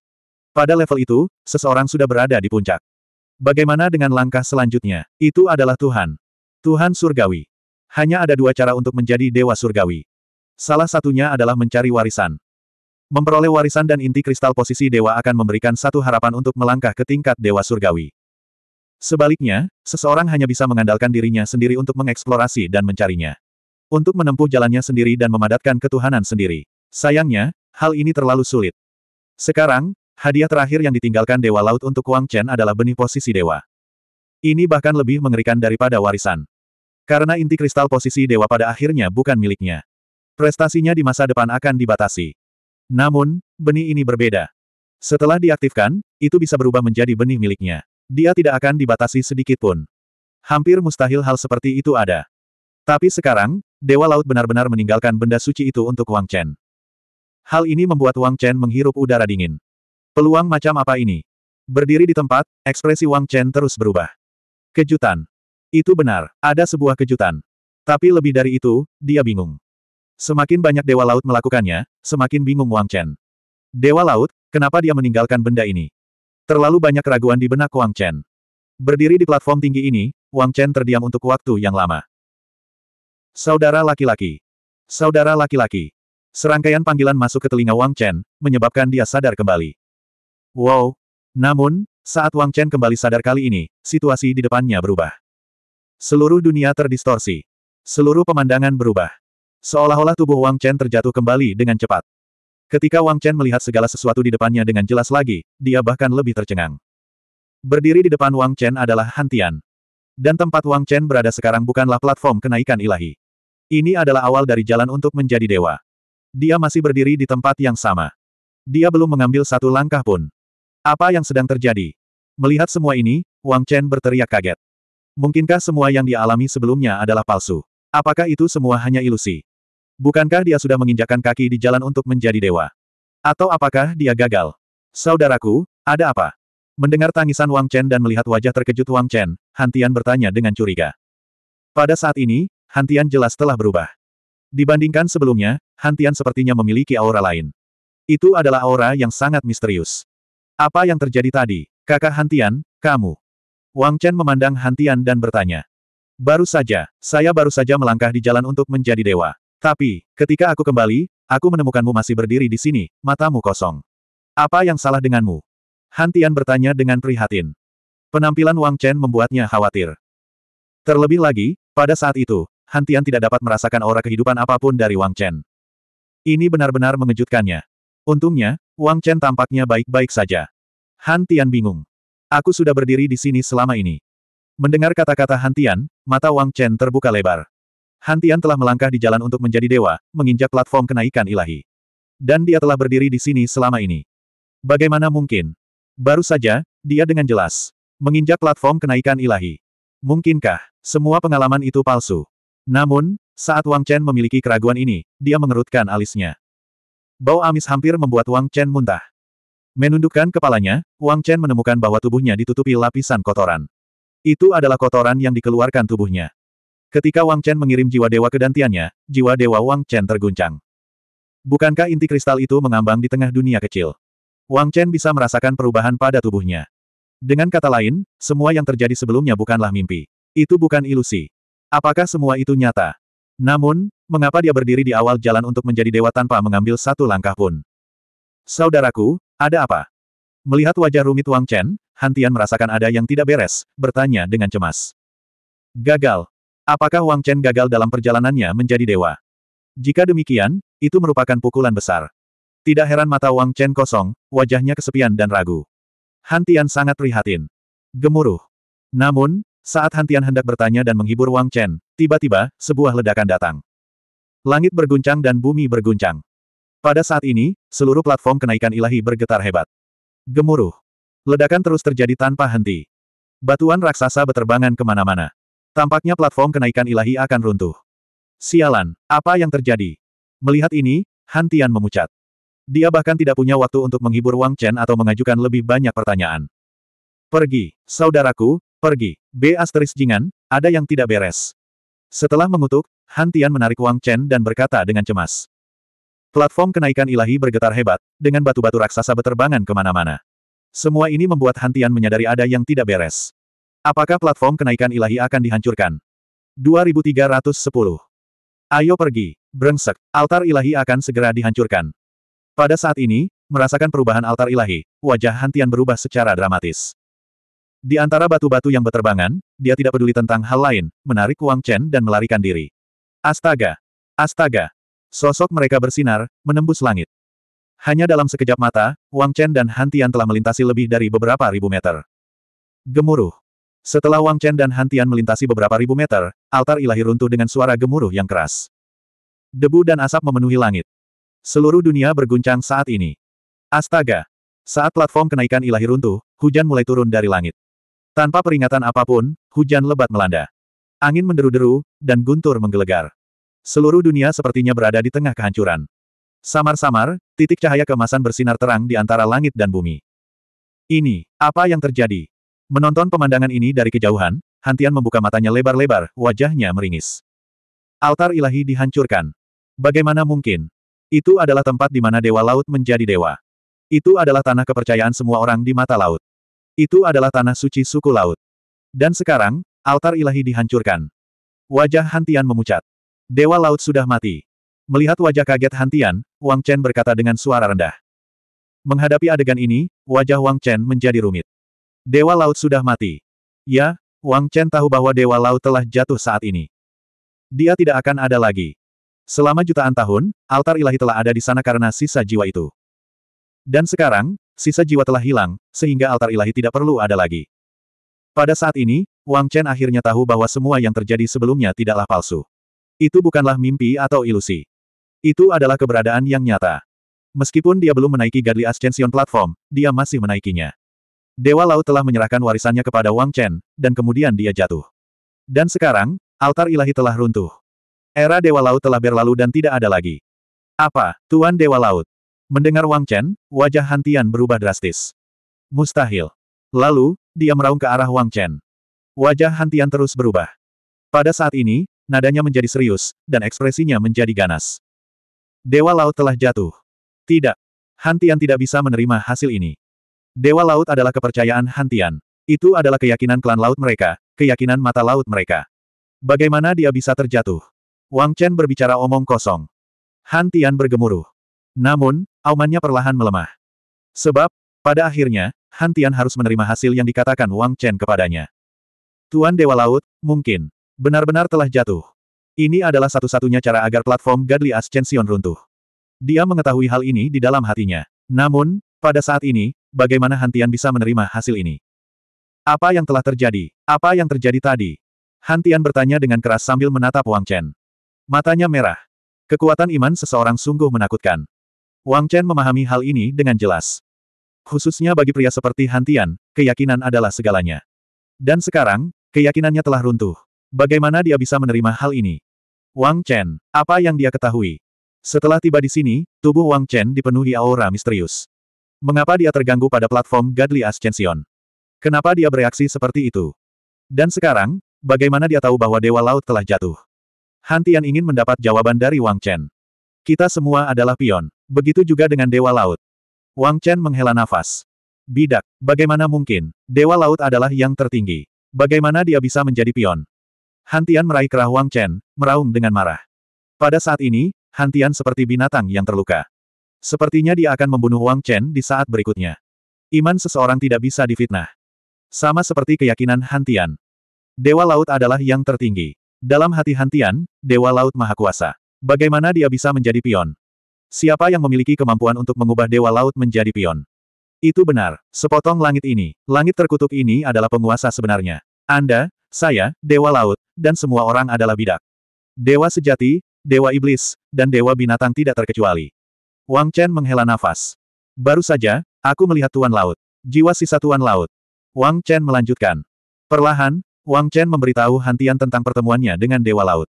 Pada level itu, seseorang sudah berada di puncak. Bagaimana dengan langkah selanjutnya? Itu adalah Tuhan. Tuhan surgawi. Hanya ada dua cara untuk menjadi dewa surgawi. Salah satunya adalah mencari warisan. Memperoleh warisan dan inti kristal posisi dewa akan memberikan satu harapan untuk melangkah ke tingkat dewa surgawi. Sebaliknya, seseorang hanya bisa mengandalkan dirinya sendiri untuk mengeksplorasi dan mencarinya. Untuk menempuh jalannya sendiri dan memadatkan ketuhanan sendiri. Sayangnya, hal ini terlalu sulit. Sekarang, hadiah terakhir yang ditinggalkan Dewa Laut untuk Wang Chen adalah benih posisi dewa. Ini bahkan lebih mengerikan daripada warisan. Karena inti kristal posisi dewa pada akhirnya bukan miliknya. Prestasinya di masa depan akan dibatasi. Namun, benih ini berbeda. Setelah diaktifkan, itu bisa berubah menjadi benih miliknya. Dia tidak akan dibatasi sedikit pun. Hampir mustahil hal seperti itu ada. Tapi sekarang, Dewa Laut benar-benar meninggalkan benda suci itu untuk Wang Chen. Hal ini membuat Wang Chen menghirup udara dingin. Peluang macam apa ini? Berdiri di tempat, ekspresi Wang Chen terus berubah. Kejutan. Itu benar, ada sebuah kejutan. Tapi lebih dari itu, dia bingung. Semakin banyak Dewa Laut melakukannya, semakin bingung Wang Chen. Dewa Laut, kenapa dia meninggalkan benda ini? Terlalu banyak keraguan di benak Wang Chen. Berdiri di platform tinggi ini, Wang Chen terdiam untuk waktu yang lama. Saudara laki-laki. Saudara laki-laki. Serangkaian panggilan masuk ke telinga Wang Chen, menyebabkan dia sadar kembali. Wow. Namun, saat Wang Chen kembali sadar kali ini, situasi di depannya berubah. Seluruh dunia terdistorsi. Seluruh pemandangan berubah. Seolah-olah tubuh Wang Chen terjatuh kembali dengan cepat. Ketika Wang Chen melihat segala sesuatu di depannya dengan jelas lagi, dia bahkan lebih tercengang. Berdiri di depan Wang Chen adalah Hantian. Dan tempat Wang Chen berada sekarang bukanlah platform kenaikan ilahi. Ini adalah awal dari jalan untuk menjadi dewa. Dia masih berdiri di tempat yang sama. Dia belum mengambil satu langkah pun. Apa yang sedang terjadi? Melihat semua ini, Wang Chen berteriak kaget. Mungkinkah semua yang dialami sebelumnya adalah palsu? Apakah itu semua hanya ilusi? Bukankah dia sudah menginjakan kaki di jalan untuk menjadi dewa? Atau apakah dia gagal? Saudaraku, ada apa? Mendengar tangisan Wang Chen dan melihat wajah terkejut Wang Chen, Hantian bertanya dengan curiga. Pada saat ini, Hantian jelas telah berubah. Dibandingkan sebelumnya, Hantian sepertinya memiliki aura lain. Itu adalah aura yang sangat misterius. Apa yang terjadi tadi, kakak Hantian? kamu? Wang Chen memandang Hantian dan bertanya. Baru saja, saya baru saja melangkah di jalan untuk menjadi dewa. Tapi, ketika aku kembali, aku menemukanmu masih berdiri di sini, matamu kosong. Apa yang salah denganmu? Hantian bertanya dengan prihatin. Penampilan Wang Chen membuatnya khawatir. Terlebih lagi, pada saat itu, Hantian tidak dapat merasakan aura kehidupan apapun dari Wang Chen. Ini benar-benar mengejutkannya. Untungnya, Wang Chen tampaknya baik-baik saja. Hantian bingung. Aku sudah berdiri di sini selama ini. Mendengar kata-kata Hantian, mata Wang Chen terbuka lebar. Hantian telah melangkah di jalan untuk menjadi dewa, menginjak platform kenaikan ilahi. Dan dia telah berdiri di sini selama ini. Bagaimana mungkin? Baru saja, dia dengan jelas menginjak platform kenaikan ilahi. Mungkinkah semua pengalaman itu palsu? Namun, saat Wang Chen memiliki keraguan ini, dia mengerutkan alisnya. Bau amis hampir membuat Wang Chen muntah. Menundukkan kepalanya, Wang Chen menemukan bahwa tubuhnya ditutupi lapisan kotoran. Itu adalah kotoran yang dikeluarkan tubuhnya. Ketika Wang Chen mengirim jiwa dewa ke dantiannya, jiwa dewa Wang Chen terguncang. Bukankah inti kristal itu mengambang di tengah dunia kecil? Wang Chen bisa merasakan perubahan pada tubuhnya. Dengan kata lain, semua yang terjadi sebelumnya bukanlah mimpi. Itu bukan ilusi. Apakah semua itu nyata? Namun, mengapa dia berdiri di awal jalan untuk menjadi dewa tanpa mengambil satu langkah pun? Saudaraku, ada apa? Melihat wajah rumit Wang Chen, Hantian merasakan ada yang tidak beres, bertanya dengan cemas. Gagal, Apakah Wang Chen gagal dalam perjalanannya menjadi dewa? Jika demikian, itu merupakan pukulan besar. Tidak heran mata Wang Chen kosong, wajahnya kesepian dan ragu. Hantian sangat prihatin. Gemuruh. Namun, saat Hantian hendak bertanya dan menghibur Wang Chen, tiba-tiba, sebuah ledakan datang. Langit berguncang dan bumi berguncang. Pada saat ini, seluruh platform kenaikan ilahi bergetar hebat. Gemuruh. Ledakan terus terjadi tanpa henti. Batuan raksasa beterbangan kemana-mana. Tampaknya platform kenaikan ilahi akan runtuh. Sialan, apa yang terjadi? Melihat ini, Han Tian memucat. Dia bahkan tidak punya waktu untuk menghibur Wang Chen atau mengajukan lebih banyak pertanyaan. Pergi, saudaraku, pergi. B asteris jingan, ada yang tidak beres. Setelah mengutuk, Han Tian menarik Wang Chen dan berkata dengan cemas. Platform kenaikan ilahi bergetar hebat, dengan batu-batu raksasa beterbangan kemana-mana. Semua ini membuat Han Tian menyadari ada yang tidak beres. Apakah platform kenaikan ilahi akan dihancurkan? 2310. Ayo pergi, brengsek, altar ilahi akan segera dihancurkan. Pada saat ini, merasakan perubahan altar ilahi, wajah Hantian berubah secara dramatis. Di antara batu-batu yang berterbangan, dia tidak peduli tentang hal lain, menarik Wang Chen dan melarikan diri. Astaga! Astaga! Sosok mereka bersinar, menembus langit. Hanya dalam sekejap mata, Wang Chen dan Hantian telah melintasi lebih dari beberapa ribu meter. Gemuruh. Setelah Wang Chen dan Hantian melintasi beberapa ribu meter, altar ilahi runtuh dengan suara gemuruh yang keras. Debu dan asap memenuhi langit. Seluruh dunia berguncang saat ini. Astaga! Saat platform kenaikan ilahi runtuh, hujan mulai turun dari langit. Tanpa peringatan apapun, hujan lebat melanda. Angin menderu-deru, dan guntur menggelegar. Seluruh dunia sepertinya berada di tengah kehancuran. Samar-samar, titik cahaya kemasan bersinar terang di antara langit dan bumi. Ini, apa yang terjadi? Menonton pemandangan ini dari kejauhan, Hantian membuka matanya lebar-lebar, wajahnya meringis. Altar ilahi dihancurkan. Bagaimana mungkin? Itu adalah tempat di mana Dewa Laut menjadi dewa. Itu adalah tanah kepercayaan semua orang di mata laut. Itu adalah tanah suci suku laut. Dan sekarang, altar ilahi dihancurkan. Wajah Hantian memucat. Dewa Laut sudah mati. Melihat wajah kaget Hantian, Wang Chen berkata dengan suara rendah. Menghadapi adegan ini, wajah Wang Chen menjadi rumit. Dewa Laut sudah mati. Ya, Wang Chen tahu bahwa Dewa Laut telah jatuh saat ini. Dia tidak akan ada lagi. Selama jutaan tahun, altar ilahi telah ada di sana karena sisa jiwa itu. Dan sekarang, sisa jiwa telah hilang, sehingga altar ilahi tidak perlu ada lagi. Pada saat ini, Wang Chen akhirnya tahu bahwa semua yang terjadi sebelumnya tidaklah palsu. Itu bukanlah mimpi atau ilusi. Itu adalah keberadaan yang nyata. Meskipun dia belum menaiki Godly Ascension Platform, dia masih menaikinya. Dewa Laut telah menyerahkan warisannya kepada Wang Chen, dan kemudian dia jatuh. Dan sekarang, altar ilahi telah runtuh. Era Dewa Laut telah berlalu dan tidak ada lagi. Apa, Tuan Dewa Laut? Mendengar Wang Chen, wajah Hantian berubah drastis. Mustahil. Lalu, dia meraung ke arah Wang Chen. Wajah Hantian terus berubah. Pada saat ini, nadanya menjadi serius, dan ekspresinya menjadi ganas. Dewa Laut telah jatuh. Tidak. Hantian tidak bisa menerima hasil ini. Dewa Laut adalah kepercayaan Hantian. Itu adalah keyakinan klan laut mereka, keyakinan mata laut mereka. Bagaimana dia bisa terjatuh? Wang Chen berbicara omong kosong. Hantian bergemuruh. Namun, aumannya perlahan melemah. Sebab, pada akhirnya, Hantian harus menerima hasil yang dikatakan Wang Chen kepadanya. Tuan Dewa Laut, mungkin, benar-benar telah jatuh. Ini adalah satu-satunya cara agar platform Godly Ascension runtuh. Dia mengetahui hal ini di dalam hatinya. Namun, pada saat ini, bagaimana Hantian bisa menerima hasil ini? Apa yang telah terjadi? Apa yang terjadi tadi? Hantian bertanya dengan keras sambil menatap Wang Chen. Matanya merah. Kekuatan iman seseorang sungguh menakutkan. Wang Chen memahami hal ini dengan jelas. Khususnya bagi pria seperti Hantian, keyakinan adalah segalanya. Dan sekarang, keyakinannya telah runtuh. Bagaimana dia bisa menerima hal ini? Wang Chen, apa yang dia ketahui? Setelah tiba di sini, tubuh Wang Chen dipenuhi aura misterius. Mengapa dia terganggu pada platform Godly Ascension? Kenapa dia bereaksi seperti itu? Dan sekarang, bagaimana dia tahu bahwa Dewa Laut telah jatuh? Hantian ingin mendapat jawaban dari Wang Chen. Kita semua adalah pion. Begitu juga dengan Dewa Laut. Wang Chen menghela nafas. Bidak, bagaimana mungkin? Dewa Laut adalah yang tertinggi. Bagaimana dia bisa menjadi pion? Hantian meraih kerah Wang Chen, meraung dengan marah. Pada saat ini, Hantian seperti binatang yang terluka. Sepertinya dia akan membunuh Wang Chen di saat berikutnya. Iman seseorang tidak bisa difitnah. Sama seperti keyakinan Hantian. Dewa Laut adalah yang tertinggi. Dalam hati Hantian, Dewa Laut Maha Kuasa. Bagaimana dia bisa menjadi pion? Siapa yang memiliki kemampuan untuk mengubah Dewa Laut menjadi pion? Itu benar. Sepotong langit ini, langit terkutuk ini adalah penguasa sebenarnya. Anda, saya, Dewa Laut, dan semua orang adalah bidak. Dewa sejati, Dewa Iblis, dan Dewa Binatang tidak terkecuali. Wang Chen menghela nafas. Baru saja, aku melihat Tuan Laut. Jiwa sisa Tuan Laut. Wang Chen melanjutkan. Perlahan, Wang Chen memberitahu Hantian tentang pertemuannya dengan Dewa Laut.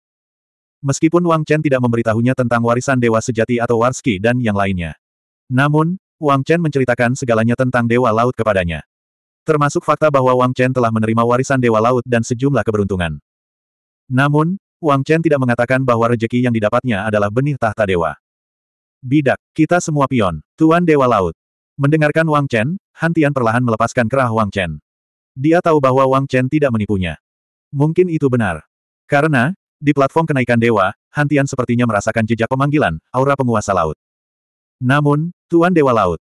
Meskipun Wang Chen tidak memberitahunya tentang warisan Dewa Sejati atau Warski dan yang lainnya. Namun, Wang Chen menceritakan segalanya tentang Dewa Laut kepadanya. Termasuk fakta bahwa Wang Chen telah menerima warisan Dewa Laut dan sejumlah keberuntungan. Namun, Wang Chen tidak mengatakan bahwa rejeki yang didapatnya adalah benih tahta dewa. Bidak, kita semua pion, Tuan Dewa Laut. Mendengarkan Wang Chen, Hantian perlahan melepaskan kerah Wang Chen. Dia tahu bahwa Wang Chen tidak menipunya. Mungkin itu benar. Karena, di platform kenaikan dewa, Hantian sepertinya merasakan jejak pemanggilan, aura penguasa laut. Namun, Tuan Dewa Laut.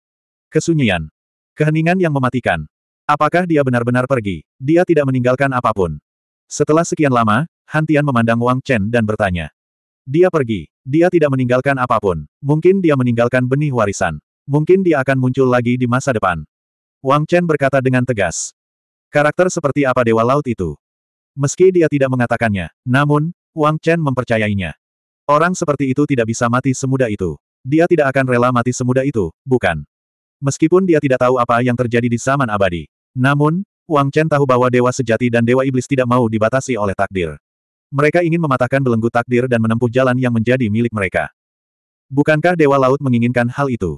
Kesunyian. Keheningan yang mematikan. Apakah dia benar-benar pergi? Dia tidak meninggalkan apapun. Setelah sekian lama, Hantian memandang Wang Chen dan bertanya. Dia pergi. Dia tidak meninggalkan apapun. Mungkin dia meninggalkan benih warisan. Mungkin dia akan muncul lagi di masa depan. Wang Chen berkata dengan tegas. Karakter seperti apa Dewa Laut itu? Meski dia tidak mengatakannya, namun, Wang Chen mempercayainya. Orang seperti itu tidak bisa mati semudah itu. Dia tidak akan rela mati semudah itu, bukan? Meskipun dia tidak tahu apa yang terjadi di zaman abadi. Namun, Wang Chen tahu bahwa dewa sejati dan dewa iblis tidak mau dibatasi oleh takdir. Mereka ingin mematahkan belenggu takdir dan menempuh jalan yang menjadi milik mereka. Bukankah Dewa Laut menginginkan hal itu?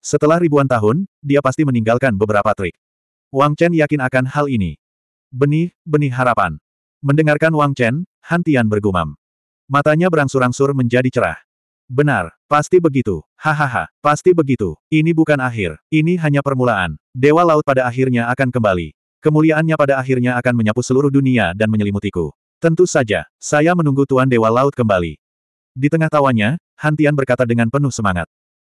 Setelah ribuan tahun, dia pasti meninggalkan beberapa trik. Wang Chen yakin akan hal ini. Benih, benih harapan. Mendengarkan Wang Chen, Han Tian bergumam. Matanya berangsur-angsur menjadi cerah. Benar, pasti begitu. Hahaha, pasti begitu. Ini bukan akhir, ini hanya permulaan. Dewa Laut pada akhirnya akan kembali. Kemuliaannya pada akhirnya akan menyapu seluruh dunia dan menyelimutiku. Tentu saja, saya menunggu Tuan Dewa Laut kembali. Di tengah tawanya, Hantian berkata dengan penuh semangat.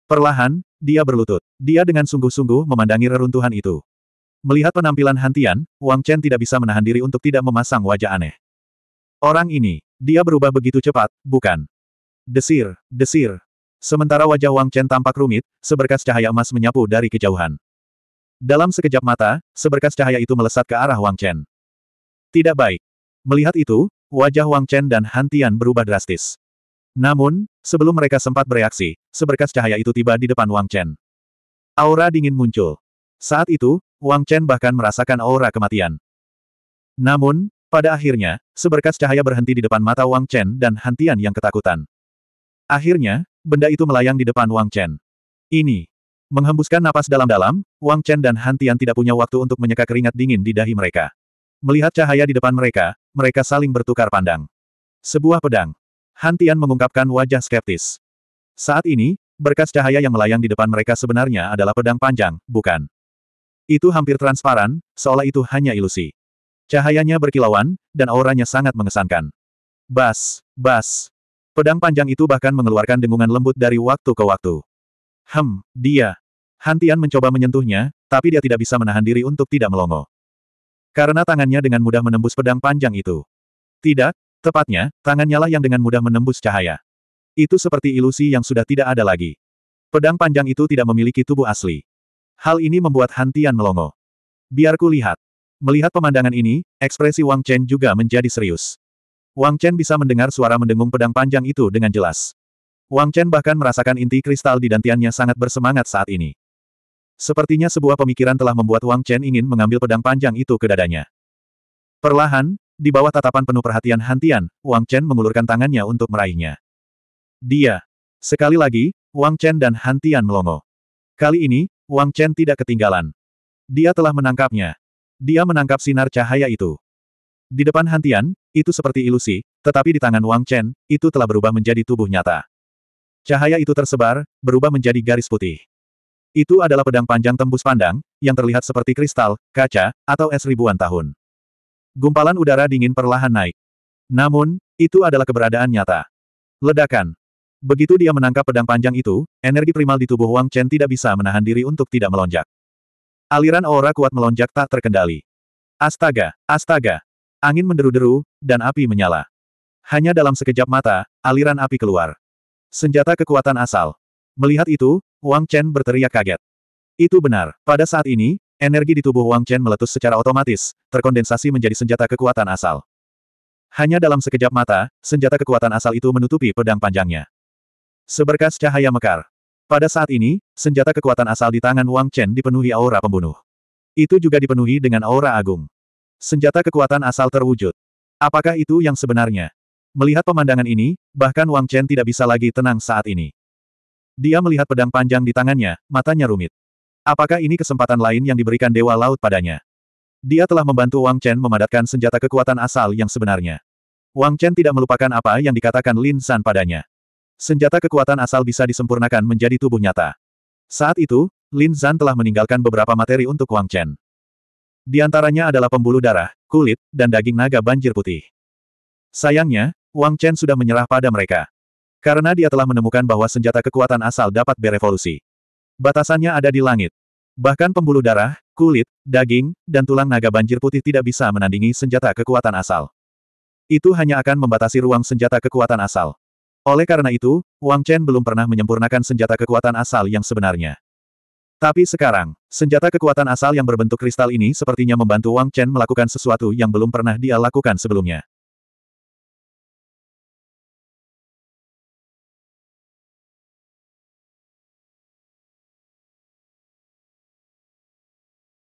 Perlahan, dia berlutut. Dia dengan sungguh-sungguh memandangi reruntuhan itu. Melihat penampilan Hantian, Wang Chen tidak bisa menahan diri untuk tidak memasang wajah aneh. Orang ini, dia berubah begitu cepat, bukan? Desir, desir. Sementara wajah Wang Chen tampak rumit, seberkas cahaya emas menyapu dari kejauhan. Dalam sekejap mata, seberkas cahaya itu melesat ke arah Wang Chen. Tidak baik. Melihat itu, wajah Wang Chen dan Han Tian berubah drastis. Namun, sebelum mereka sempat bereaksi, seberkas cahaya itu tiba di depan Wang Chen. Aura dingin muncul. Saat itu, Wang Chen bahkan merasakan aura kematian. Namun, pada akhirnya, seberkas cahaya berhenti di depan mata Wang Chen dan Han Tian yang ketakutan. Akhirnya, benda itu melayang di depan Wang Chen. Ini. Menghembuskan napas dalam-dalam, Wang Chen dan Han Tian tidak punya waktu untuk menyeka keringat dingin di dahi mereka. Melihat cahaya di depan mereka, mereka saling bertukar pandang. Sebuah pedang. Hantian mengungkapkan wajah skeptis. Saat ini, berkas cahaya yang melayang di depan mereka sebenarnya adalah pedang panjang, bukan? Itu hampir transparan, seolah itu hanya ilusi. Cahayanya berkilauan, dan auranya sangat mengesankan. Bas, bas. Pedang panjang itu bahkan mengeluarkan dengungan lembut dari waktu ke waktu. Hem, dia. Hantian mencoba menyentuhnya, tapi dia tidak bisa menahan diri untuk tidak melongo. Karena tangannya dengan mudah menembus pedang panjang itu. Tidak, tepatnya, tangannya lah yang dengan mudah menembus cahaya. Itu seperti ilusi yang sudah tidak ada lagi. Pedang panjang itu tidak memiliki tubuh asli. Hal ini membuat hantian melongo. Biarku lihat. Melihat pemandangan ini, ekspresi Wang Chen juga menjadi serius. Wang Chen bisa mendengar suara mendengung pedang panjang itu dengan jelas. Wang Chen bahkan merasakan inti kristal di dantiannya sangat bersemangat saat ini. Sepertinya sebuah pemikiran telah membuat Wang Chen ingin mengambil pedang panjang itu ke dadanya. Perlahan, di bawah tatapan penuh perhatian Hantian, Wang Chen mengulurkan tangannya untuk meraihnya. Dia. Sekali lagi, Wang Chen dan Hantian melongo. Kali ini, Wang Chen tidak ketinggalan. Dia telah menangkapnya. Dia menangkap sinar cahaya itu. Di depan Hantian, itu seperti ilusi, tetapi di tangan Wang Chen, itu telah berubah menjadi tubuh nyata. Cahaya itu tersebar, berubah menjadi garis putih. Itu adalah pedang panjang tembus pandang, yang terlihat seperti kristal, kaca, atau es ribuan tahun. Gumpalan udara dingin perlahan naik. Namun, itu adalah keberadaan nyata. Ledakan. Begitu dia menangkap pedang panjang itu, energi primal di tubuh Wang Chen tidak bisa menahan diri untuk tidak melonjak. Aliran aura kuat melonjak tak terkendali. Astaga, astaga. Angin menderu-deru, dan api menyala. Hanya dalam sekejap mata, aliran api keluar. Senjata kekuatan asal. Melihat itu, Wang Chen berteriak kaget. Itu benar. Pada saat ini, energi di tubuh Wang Chen meletus secara otomatis, terkondensasi menjadi senjata kekuatan asal. Hanya dalam sekejap mata, senjata kekuatan asal itu menutupi pedang panjangnya. Seberkas cahaya mekar. Pada saat ini, senjata kekuatan asal di tangan Wang Chen dipenuhi aura pembunuh. Itu juga dipenuhi dengan aura agung. Senjata kekuatan asal terwujud. Apakah itu yang sebenarnya? Melihat pemandangan ini, bahkan Wang Chen tidak bisa lagi tenang saat ini. Dia melihat pedang panjang di tangannya, matanya rumit. Apakah ini kesempatan lain yang diberikan Dewa Laut padanya? Dia telah membantu Wang Chen memadatkan senjata kekuatan asal yang sebenarnya. Wang Chen tidak melupakan apa yang dikatakan Lin San padanya. Senjata kekuatan asal bisa disempurnakan menjadi tubuh nyata. Saat itu, Lin San telah meninggalkan beberapa materi untuk Wang Chen. Di antaranya adalah pembuluh darah, kulit, dan daging naga banjir putih. Sayangnya, Wang Chen sudah menyerah pada mereka. Karena dia telah menemukan bahwa senjata kekuatan asal dapat berevolusi. Batasannya ada di langit. Bahkan pembuluh darah, kulit, daging, dan tulang naga banjir putih tidak bisa menandingi senjata kekuatan asal. Itu hanya akan membatasi ruang senjata kekuatan asal. Oleh karena itu, Wang Chen belum pernah menyempurnakan senjata kekuatan asal yang sebenarnya. Tapi sekarang, senjata kekuatan asal yang berbentuk kristal ini sepertinya membantu Wang Chen melakukan sesuatu yang belum pernah dia lakukan sebelumnya.